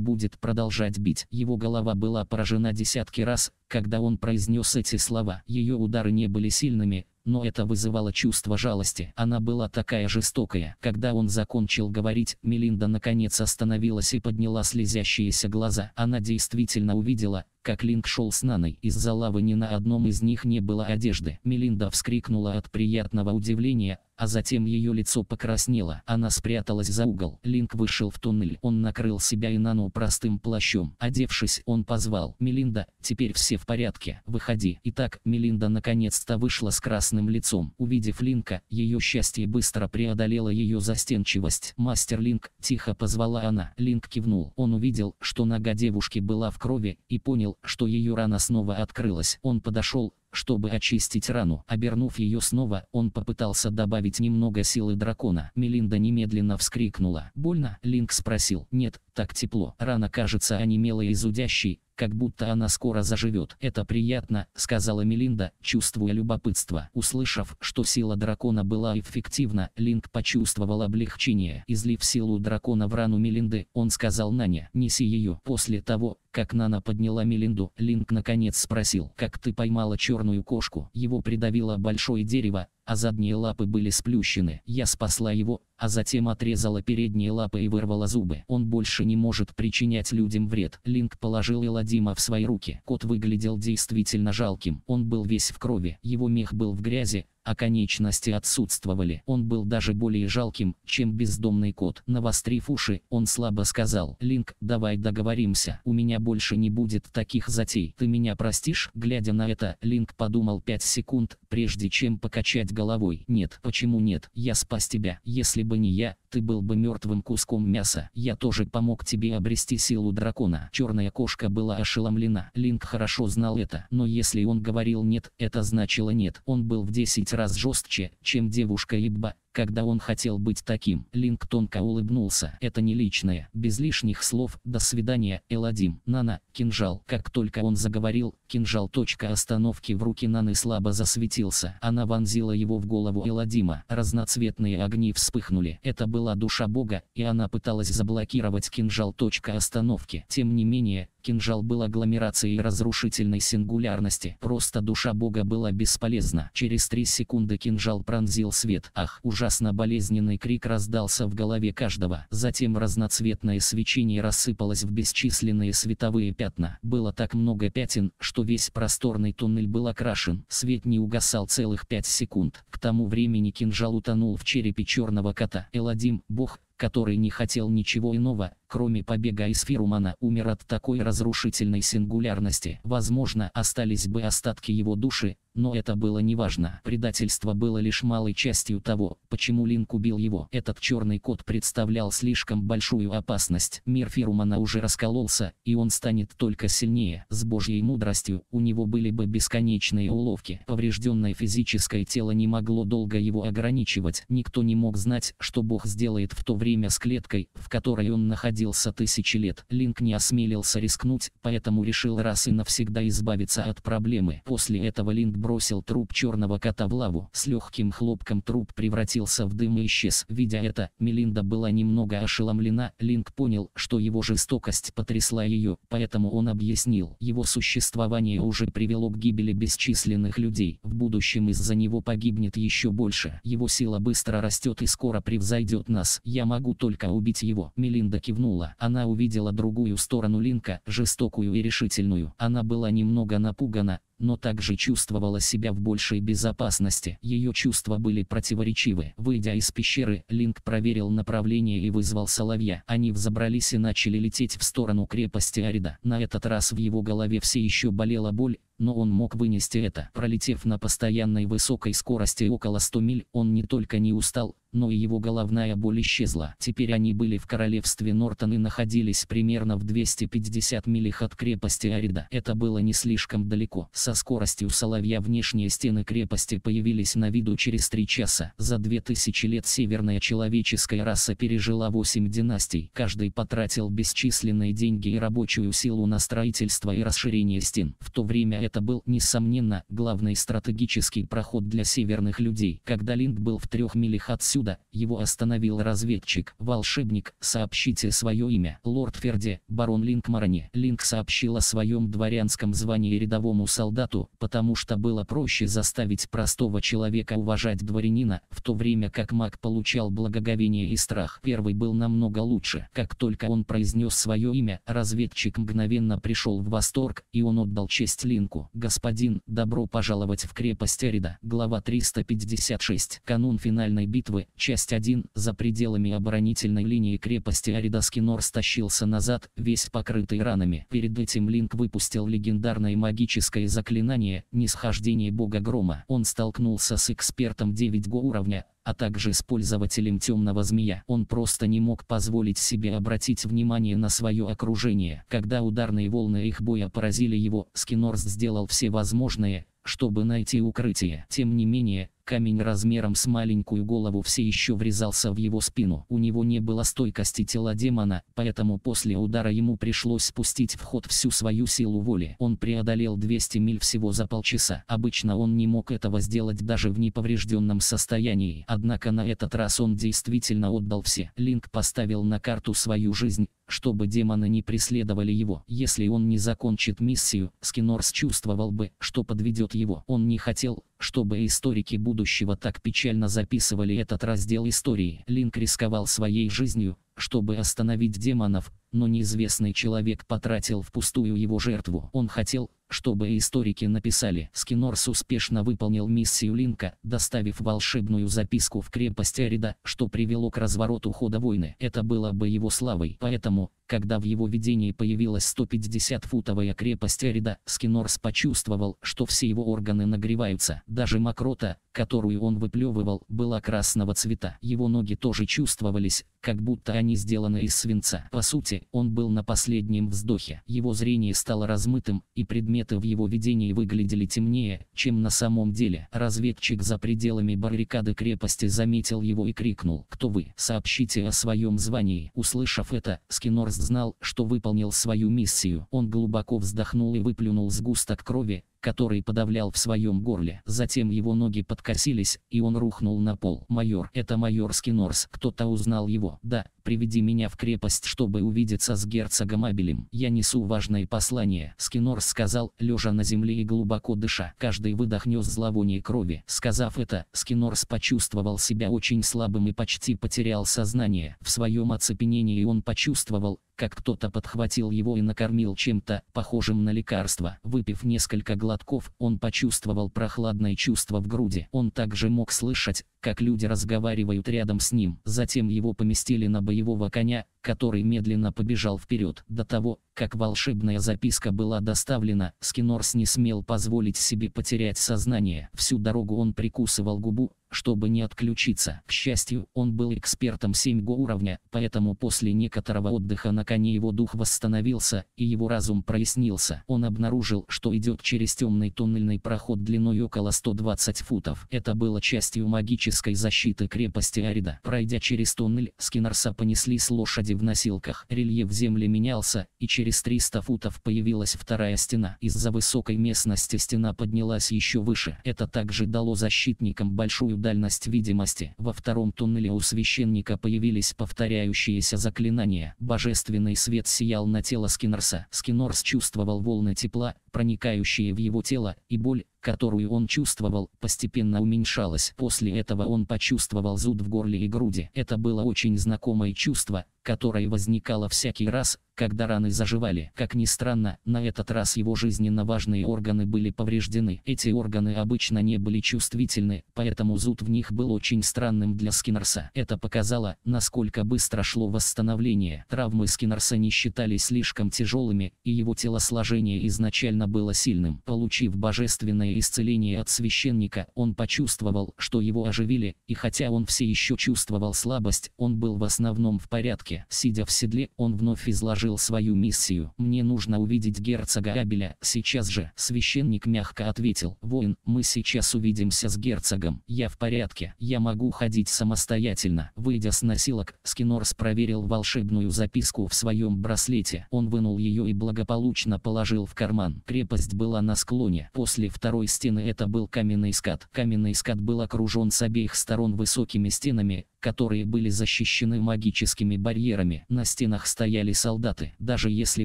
будет продолжать бить. Его голова была поражена десятки раз, когда он произнес эти слова. Ее удары не были сильными, но это вызывало чувство жалости. Она была такая жестокая. Когда он закончил говорить, Мелинда наконец остановилась и подняла слезящиеся глаза. Она действительно увидела, как Линк шел с Наной из-за лавы ни на одном из них не было одежды. Мелинда вскрикнула от приятного удивления, а затем ее лицо покраснело. Она спряталась за угол. Линк вышел в туннель. Он накрыл себя и Нану простым плащом. Одевшись, он позвал. «Мелинда, теперь все в порядке. Выходи». Итак, Мелинда наконец-то вышла с красным лицом. Увидев Линка, ее счастье быстро преодолело ее застенчивость. «Мастер Линк», — тихо позвала она. Линк кивнул. Он увидел, что нога девушки была в крови, и понял, увидел, что ее рана снова открылась. Он подошел, чтобы очистить рану. Обернув ее снова, он попытался добавить немного силы дракона. Мелинда немедленно вскрикнула. «Больно?» Линк спросил. «Нет, так тепло. Рана кажется онемелой и зудящей, как будто она скоро заживет. Это приятно, сказала Мелинда, чувствуя любопытство. Услышав, что сила дракона была эффективна, Линк почувствовал облегчение. Излив силу дракона в рану Мелинды, он сказал Нане, неси ее. После того, как Нана подняла Мелинду, Линк наконец спросил, как ты поймала черную кошку, его придавило большое дерево, а задние лапы были сплющены. Я спасла его, а затем отрезала передние лапы и вырвала зубы. Он больше не может причинять людям вред. Линк положил Эладима в свои руки. Кот выглядел действительно жалким. Он был весь в крови, его мех был в грязи, а конечности отсутствовали. Он был даже более жалким, чем бездомный кот. Навострив уши, он слабо сказал, «Линк, давай договоримся, у меня больше не будет таких затей. Ты меня простишь?» Глядя на это, Линк подумал 5 секунд, прежде чем покачать головой. «Нет, почему нет? Я спас тебя. Если бы не я, ты был бы мертвым куском мяса. Я тоже помог тебе обрести силу дракона». Черная кошка была ошеломлена. Линк хорошо знал это, но если он говорил «нет», это значило «нет». Он был в 10 десять раз жестче, чем девушка Ибба, когда он хотел быть таким. Линк тонко улыбнулся. Это не личное. Без лишних слов. До свидания, Эладим. Нана, кинжал. Как только он заговорил, кинжал. Точка остановки в руке Наны слабо засветился. Она вонзила его в голову Эладима. Разноцветные огни вспыхнули. Это была душа бога, и она пыталась заблокировать кинжал. Точка остановки. Тем не менее, кинжал был агломерацией разрушительной сингулярности. Просто душа бога была бесполезна. Через три секунды кинжал пронзил свет. Ах, ужасно болезненный крик раздался в голове каждого. Затем разноцветное свечение рассыпалось в бесчисленные световые пятна невероятно. Было так много пятен, что весь просторный туннель был окрашен. Свет не угасал целых пять секунд. К тому времени кинжал утонул в черепе черного кота. Эладим, бог, который не хотел ничего иного, кроме побега из Фирумана, умер от такой разрушительной сингулярности. Возможно, остались бы остатки его души, но это было неважно. Предательство было лишь малой частью того, почему Линк убил его. Этот черный кот представлял слишком большую опасность. Мир Фирумана уже раскололся, и он станет только сильнее. С божьей мудростью у него были бы бесконечные уловки. Поврежденное физическое тело не могло долго его ограничивать. Никто не мог знать, что Бог сделает в то время с клеткой, в которой он находился гнездился тысячи лет. Линк не осмелился рискнуть, поэтому решил раз и навсегда избавиться от проблемы. После этого Линк бросил труп черного кота в лаву. С легким хлопком труп превратился в дым и исчез. Видя это, Мелинда была немного ошеломлена. Линк понял, что его жестокость потрясла ее, поэтому он объяснил. Его существование уже привело к гибели бесчисленных людей. В будущем из-за него погибнет еще больше. Его сила быстро растет и скоро превзойдет нас. Я могу только убить его. Мелинда кивнула моргнула. Она увидела другую сторону Линка, жестокую и решительную. Она была немного напугана, но также чувствовала себя в большей безопасности. Ее чувства были противоречивы. Выйдя из пещеры, Линк проверил направление и вызвал соловья. Они взобрались и начали лететь в сторону крепости Арида. На этот раз в его голове все еще болела боль, но он мог вынести это. Пролетев на постоянной высокой скорости около 100 миль, он не только не устал, но и его головная боль исчезла. Теперь они были в королевстве Нортон и находились примерно в 250 милях от крепости Арида. Это было не слишком далеко. Со со скоростью соловья внешние стены крепости появились на виду через три часа. За две тысячи лет северная человеческая раса пережила 8 династий. Каждый потратил бесчисленные деньги и рабочую силу на строительство и расширение стен. В то время это был, несомненно, главный стратегический проход для северных людей. Когда Линк был в трех милях отсюда, его остановил разведчик. «Волшебник, сообщите свое имя». Лорд Ферди, барон Линк Марани. Линк сообщил о своем дворянском звании рядовому солдату дату, потому что было проще заставить простого человека уважать дворянина, в то время как маг получал благоговение и страх. Первый был намного лучше. Как только он произнес свое имя, разведчик мгновенно пришел в восторг, и он отдал честь Линку. «Господин, добро пожаловать в крепость Эрида». Глава 356. Канун финальной битвы, часть 1. За пределами оборонительной линии крепости Эрида Скинор стащился назад, весь покрытый ранами. Перед этим Линк выпустил легендарное магическое заклинание заклинание «Нисхождение бога грома». Он столкнулся с экспертом 9 го уровня, а также с пользователем темного змея. Он просто не мог позволить себе обратить внимание на свое окружение. Когда ударные волны их боя поразили его, Скинорст сделал все возможное, чтобы найти укрытие. Тем не менее, Камень размером с маленькую голову все еще врезался в его спину. У него не было стойкости тела демона, поэтому после удара ему пришлось спустить в ход всю свою силу воли. Он преодолел 200 миль всего за полчаса. Обычно он не мог этого сделать даже в неповрежденном состоянии. Однако на этот раз он действительно отдал все. Линк поставил на карту свою жизнь, чтобы демоны не преследовали его. Если он не закончит миссию, Скинорс чувствовал бы, что подведет его. Он не хотел, чтобы историки будущего так печально записывали этот раздел истории. Линк рисковал своей жизнью, чтобы остановить демонов, но неизвестный человек потратил впустую его жертву. Он хотел, чтобы историки написали. Скинорс успешно выполнил миссию Линка, доставив волшебную записку в крепость Эрида, что привело к развороту хода войны. Это было бы его славой. Поэтому, когда в его видении появилась 150-футовая крепость Эрида, Скинорс почувствовал, что все его органы нагреваются. Даже мокрота, которую он выплевывал, была красного цвета. Его ноги тоже чувствовались, как будто они сделаны из свинца. По сути, он был на последнем вздохе. Его зрение стало размытым, и предмет планеты в его видении выглядели темнее, чем на самом деле. Разведчик за пределами баррикады крепости заметил его и крикнул «Кто вы? Сообщите о своем звании». Услышав это, Скинорст знал, что выполнил свою миссию. Он глубоко вздохнул и выплюнул сгусток крови, который подавлял в своем горле. Затем его ноги подкосились, и он рухнул на пол. «Майор, это майор Скинорс, кто-то узнал его». «Да, приведи меня в крепость, чтобы увидеться с герцогом Абелем. Я несу важное послание», — Скинорс сказал, лежа на земле и глубоко дыша. Каждый выдох нес зловоние крови. Сказав это, Скинорс почувствовал себя очень слабым и почти потерял сознание. В своем оцепенении он почувствовал, как кто-то подхватил его и накормил чем-то, похожим на лекарство. Выпив несколько глотков, он почувствовал прохладное чувство в груди. Он также мог слышать, как люди разговаривают рядом с ним. Затем его поместили на боевого коня, который медленно побежал вперед. До того, как волшебная записка была доставлена, Скинорс не смел позволить себе потерять сознание. Всю дорогу он прикусывал губу, чтобы не отключиться. К счастью, он был экспертом 7 уровня, поэтому после некоторого отдыха на коне его дух восстановился, и его разум прояснился. Он обнаружил, что идет через темный туннельный проход длиной около 120 футов. Это было частью магической защиты крепости Арида. Пройдя через туннель, Скиннерса понесли с лошади в носилках. Рельеф земли менялся, и через 300 футов появилась вторая стена. Из-за высокой местности стена поднялась еще выше. Это также дало защитникам большую дальность видимости. Во втором туннеле у священника появились повторяющиеся заклинания. Божественный свет сиял на тело Скиннерса. Скиннерс чувствовал волны тепла, проникающие в его тело, и боль, которую он чувствовал, постепенно уменьшалась. После этого он почувствовал зуд в горле и груди. Это было очень знакомое чувство, которое возникало всякий раз, когда раны заживали. Как ни странно, на этот раз его жизненно важные органы были повреждены. Эти органы обычно не были чувствительны, поэтому зуд в них был очень странным для Скиннерса. Это показало, насколько быстро шло восстановление. Травмы Скиннерса не считались слишком тяжелыми, и его телосложение изначально было сильным. Получив божественное духовное исцеление от священника, он почувствовал, что его оживили, и хотя он все еще чувствовал слабость, он был в основном в порядке. Сидя в седле, он вновь изложил свою миссию. «Мне нужно увидеть герцога Абеля, сейчас же». Священник мягко ответил, «Воин, мы сейчас увидимся с герцогом. Я в порядке, я могу ходить самостоятельно». Выйдя с носилок, Скинорс проверил волшебную записку в своем браслете. Он вынул ее и благополучно положил в карман. Крепость была на склоне. После второй второй стены это был каменный скат. Каменный скат был окружен с обеих сторон высокими стенами, которые были защищены магическими барьерами. На стенах стояли солдаты. Даже если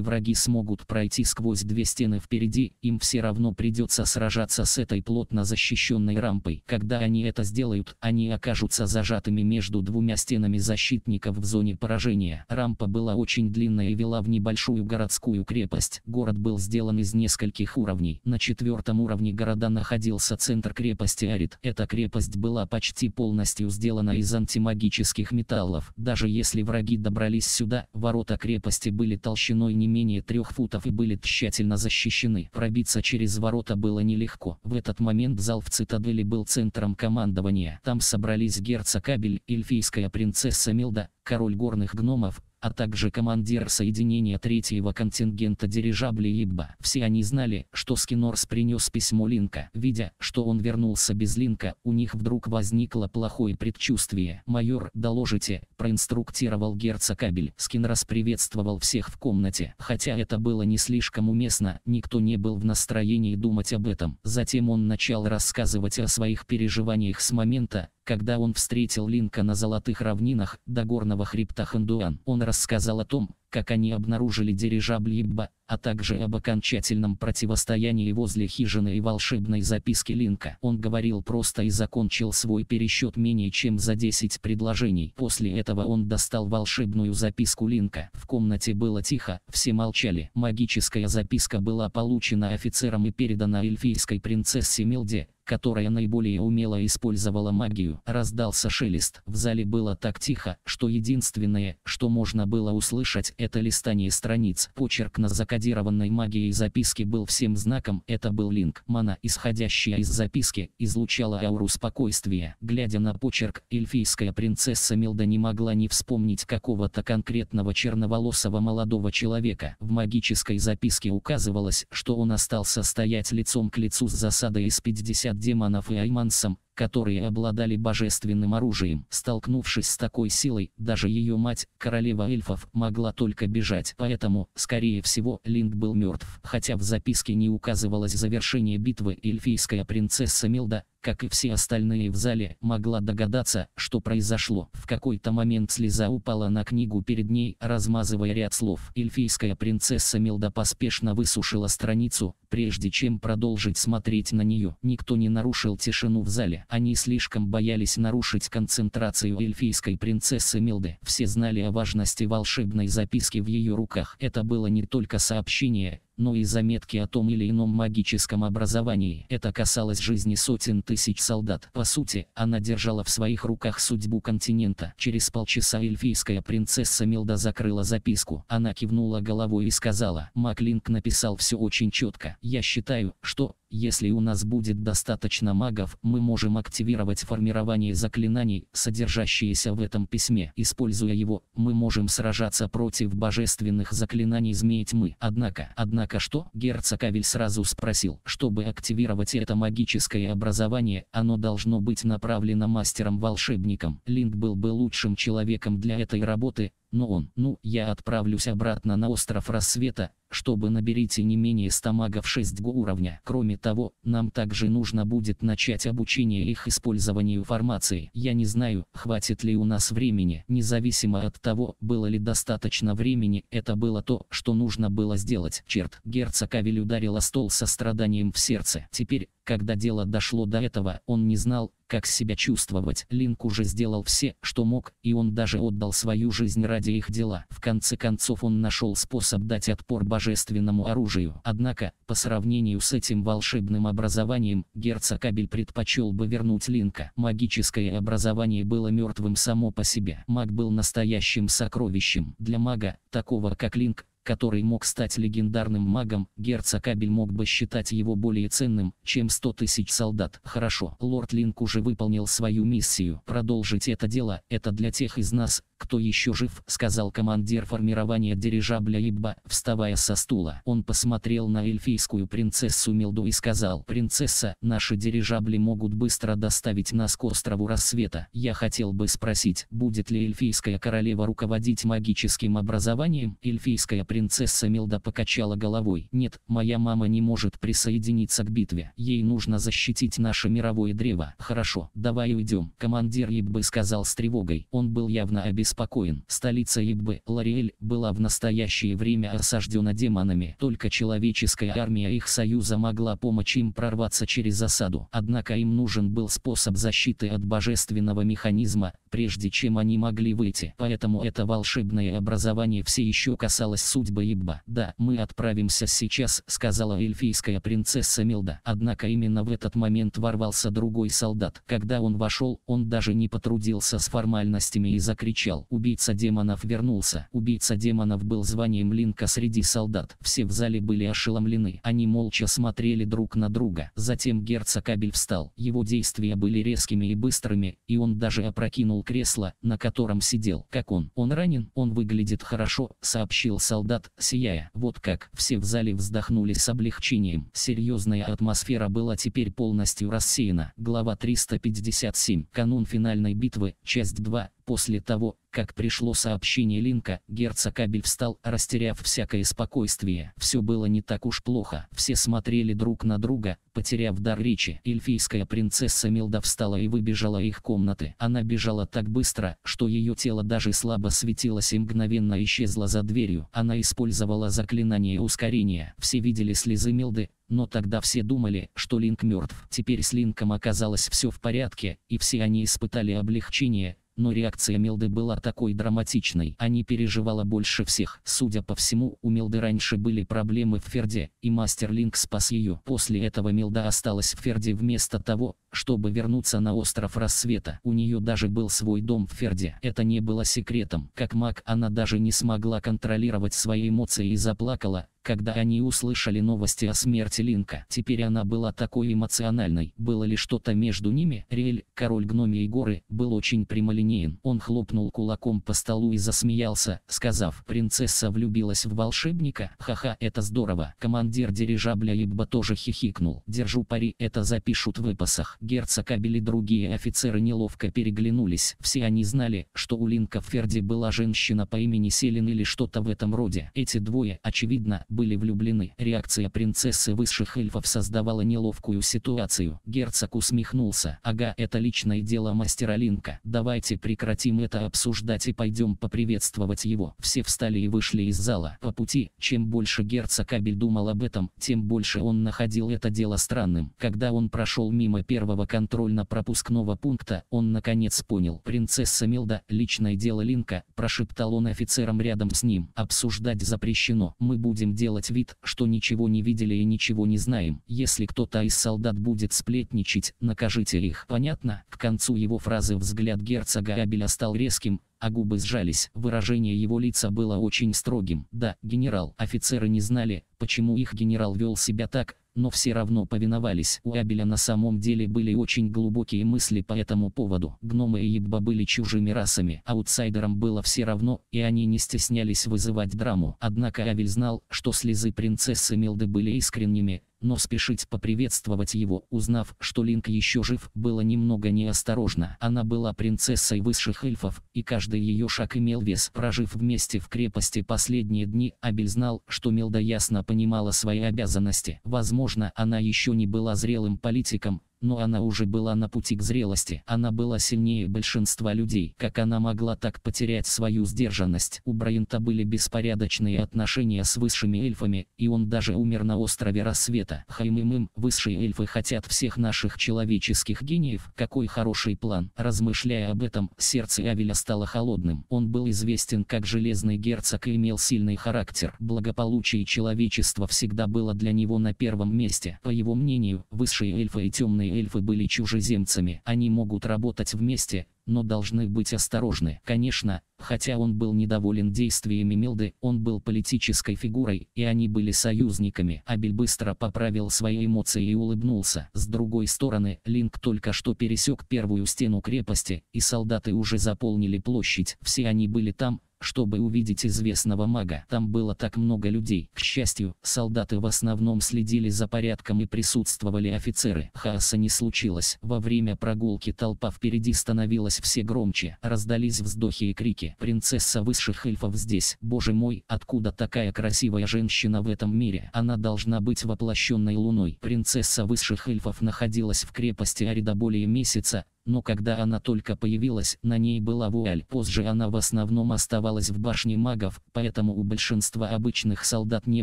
враги смогут пройти сквозь две стены впереди, им все равно придется сражаться с этой плотно защищенной рампой. Когда они это сделают, они окажутся зажатыми между двумя стенами защитников в зоне поражения. Рампа была очень длинная и вела в небольшую городскую крепость. Город был сделан из нескольких уровней. На четвертом уровне городская города находился центр крепости Арит. Эта крепость была почти полностью сделана из антимагических металлов. Даже если враги добрались сюда, ворота крепости были толщиной не менее трех футов и были тщательно защищены. Пробиться через ворота было нелегко. В этот момент зал в цитадели был центром командования. Там собрались герцог Кабель, эльфийская принцесса Милда, король горных гномов, а также командир соединения третьего контингента дирижаблей Ибба. Все они знали, что Скинорс принес письмо Линка. Видя, что он вернулся без Линка, у них вдруг возникло плохое предчувствие. «Майор, доложите», – проинструктировал герцог Кабель. Скинорс приветствовал всех в комнате. Хотя это было не слишком уместно, никто не был в настроении думать об этом. Затем он начал рассказывать о своих переживаниях с момента, когда он встретил Линка на золотых равнинах до горного хребта Хандуан. Он рассказал о том, как они обнаружили дирижабль Ибба, а также об окончательном противостоянии возле хижины и волшебной записки Линка. Он говорил просто и закончил свой пересчет менее чем за 10 предложений. После этого он достал волшебную записку Линка. В комнате было тихо, все молчали. Магическая записка была получена офицером и передана эльфийской принцессе Мелде которая наиболее умело использовала магию. Раздался шелест. В зале было так тихо, что единственное, что можно было услышать, это листание страниц. Почерк на закодированной магией записки был всем знаком, это был линк. Мана, исходящая из записки, излучала ауру спокойствия. Глядя на почерк, эльфийская принцесса Мелда не могла не вспомнить какого-то конкретного черноволосого молодого человека. В магической записке указывалось, что он остался стоять лицом к лицу с засадой из 50 от демонов и аймансам, которые обладали божественным оружием. Столкнувшись с такой силой, даже ее мать, королева эльфов, могла только бежать. Поэтому, скорее всего, Линд был мертв. Хотя в записке не указывалось завершение битвы, эльфийская принцесса Милда, как и все остальные в зале, могла догадаться, что произошло. В какой-то момент слеза упала на книгу перед ней, размазывая ряд слов. Эльфийская принцесса Мелда поспешно высушила страницу, прежде чем продолжить смотреть на нее. Никто не нарушил тишину в зале. Они слишком боялись нарушить концентрацию эльфийской принцессы Мелды. Все знали о важности волшебной записки в ее руках. Это было не только сообщение, но и заметки о том или ином магическом образовании. Это касалось жизни сотен тысяч солдат. По сути, она держала в своих руках судьбу континента. Через полчаса эльфийская принцесса Мелда закрыла записку. Она кивнула головой и сказала, Маклинг написал все очень четко. Я считаю, что если у нас будет достаточно магов, мы можем активировать формирование заклинаний, содержащиеся в этом письме. Используя его, мы можем сражаться против божественных заклинаний Змеи Тьмы. Однако, однако что? Герцог Авель сразу спросил. Чтобы активировать это магическое образование, оно должно быть направлено мастером-волшебником. Линд был бы лучшим человеком для этой работы, но он, ну, я отправлюсь обратно на остров Рассвета, чтобы наберите не менее 100 магов 6 уровня. Кроме того, нам также нужно будет начать обучение их использованию формации. Я не знаю, хватит ли у нас времени. Независимо от того, было ли достаточно времени, это было то, что нужно было сделать. Черт, герцог Авель ударила стол со страданием в сердце. Теперь, когда дело дошло до этого, он не знал, как себя чувствовать. Линк уже сделал все, что мог, и он даже отдал свою жизнь ради их дела. В конце концов он нашел способ дать отпор божественному оружию. Однако, по сравнению с этим волшебным образованием, герцог Абель предпочел бы вернуть Линка. Магическое образование было мертвым само по себе. Маг был настоящим сокровищем. Для мага, такого как Линк, который мог стать легендарным магом, герцог Кабель мог бы считать его более ценным, чем 100 тысяч солдат. Хорошо, лорд Линк уже выполнил свою миссию. Продолжить это дело, это для тех из нас, «Кто еще жив?» — сказал командир формирования дирижабля Ибба, вставая со стула. Он посмотрел на эльфийскую принцессу Милду и сказал, «Принцесса, наши дирижабли могут быстро доставить нас к острову рассвета. Я хотел бы спросить, будет ли эльфийская королева руководить магическим образованием?» Эльфийская принцесса Милда покачала головой. «Нет, моя мама не может присоединиться к битве. Ей нужно защитить наше мировое древо. Хорошо, давай уйдем». Командир Ибба сказал с тревогой. Он был явно обеспокоен спокоен. Столица Иббы, Лариэль, была в настоящее время осаждена демонами. Только человеческая армия их союза могла помочь им прорваться через осаду. Однако им нужен был способ защиты от божественного механизма, прежде чем они могли выйти. Поэтому это волшебное образование все еще касалось судьбы Ибба. «Да, мы отправимся сейчас», — сказала эльфийская принцесса Милда. Однако именно в этот момент ворвался другой солдат. Когда он вошел, он даже не потрудился с формальностями и закричал кричал «Убийца демонов вернулся!» Убийца демонов был званием Линка среди солдат. Все в зале были ошеломлены. Они молча смотрели друг на друга. Затем герцог Кабель встал. Его действия были резкими и быстрыми, и он даже опрокинул кресло, на котором сидел. «Как он? Он ранен? Он выглядит хорошо», — сообщил солдат, сияя. Вот как. Все в зале вздохнули с облегчением. Серьезная атмосфера была теперь полностью рассеяна. Глава 357. Канун финальной битвы. Часть 2. После того, как пришло сообщение Линка, герцог Кабель встал, растеряв всякое спокойствие. Все было не так уж плохо. Все смотрели друг на друга, потеряв дар речи. Эльфийская принцесса Милда встала и выбежала их комнаты. Она бежала так быстро, что ее тело даже слабо светилось и мгновенно исчезло за дверью. Она использовала заклинание ускорения. Все видели слезы Милды, но тогда все думали, что Линк мертв. Теперь с Линком оказалось все в порядке, и все они испытали облегчение, но реакция Мелды была такой драматичной. Они переживала больше всех. Судя по всему, у Мелды раньше были проблемы в Ферде, и Мастер Линк спас ее. После этого Мелда осталась в Ферде вместо того, чтобы вернуться на остров Рассвета. У нее даже был свой дом в Ферде. Это не было секретом. Как маг она даже не смогла контролировать свои эмоции и заплакала, когда они услышали новости о смерти Линка. Теперь она была такой эмоциональной. Было ли что-то между ними? Риэль, король гномей горы, был очень прямолинеен. Он хлопнул кулаком по столу и засмеялся, сказав, принцесса влюбилась в волшебника? Ха-ха, это здорово. Командир дирижабля Ибба тоже хихикнул. Держу пари, это запишут в эпосах. Герцог Абель и другие офицеры неловко переглянулись. Все они знали, что у Линка Ферди была женщина по имени Селин или что-то в этом роде. Эти двое, очевидно, были влюблены. Реакция принцессы высших эльфов создавала неловкую ситуацию. Герцог усмехнулся. «Ага, это личное дело мастера Линка. Давайте прекратим это обсуждать и пойдем поприветствовать его». Все встали и вышли из зала. По пути, чем больше герцог Абель думал об этом, тем больше он находил это дело странным. Когда он прошел мимо первого первого контрольно-пропускного пункта он наконец понял. Принцесса Мелда, личное дело Линка, прошептал он офицерам рядом с ним. Обсуждать запрещено. Мы будем делать вид, что ничего не видели и ничего не знаем. Если кто-то из солдат будет сплетничать, накажите их. Понятно? К концу его фразы взгляд герцога Абеля стал резким, а губы сжались. Выражение его лица было очень строгим. Да, генерал. Офицеры не знали, почему их генерал вел себя так, но все равно повиновались. У Абеля на самом деле были очень глубокие мысли по этому поводу. Гномы и Ебба были чужими расами, аутсайдерам было все равно, и они не стеснялись вызывать драму. Однако Авель знал, что слезы принцессы Милды были искренними, но спешить поприветствовать его, узнав, что Линк еще жив, было немного неосторожно. Она была принцессой высших эльфов, и каждый ее шаг имел вес. Прожив вместе в крепости последние дни, Абель знал, что Мелда ясно понимала свои обязанности. Возможно, она еще не была зрелым политиком, но она уже была на пути к зрелости. Она была сильнее большинства людей. Как она могла так потерять свою сдержанность? У Брайанта были беспорядочные отношения с высшими эльфами, и он даже умер на острове Рассвета. Хаймимым, высшие эльфы хотят всех наших человеческих гениев. Какой хороший план. Размышляя об этом, сердце Авеля стало холодным. Он был известен как Железный Герцог и имел сильный характер. Благополучие человечества всегда было для него на первом месте. По его мнению, высшие эльфы и темные эльфы были чужеземцами. Они могут работать вместе, но должны быть осторожны. Конечно, хотя он был недоволен действиями Мелды, он был политической фигурой, и они были союзниками. Абель быстро поправил свои эмоции и улыбнулся. С другой стороны, Линк только что пересек первую стену крепости, и солдаты уже заполнили площадь. Все они были там, чтобы увидеть известного мага. Там было так много людей. К счастью, солдаты в основном следили за порядком и присутствовали офицеры. Хаоса не случилось. Во время прогулки толпа впереди становилась все громче. Раздались вздохи и крики. Принцесса высших эльфов здесь. Боже мой, откуда такая красивая женщина в этом мире? Она должна быть воплощенной луной. Принцесса высших эльфов находилась в крепости Арида более месяца, но когда она только появилась, на ней была вуаль. Позже она в основном оставалась в башне магов, поэтому у большинства обычных солдат не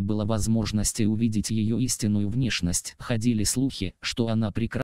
было возможности увидеть ее истинную внешность. Ходили слухи, что она прекрасна.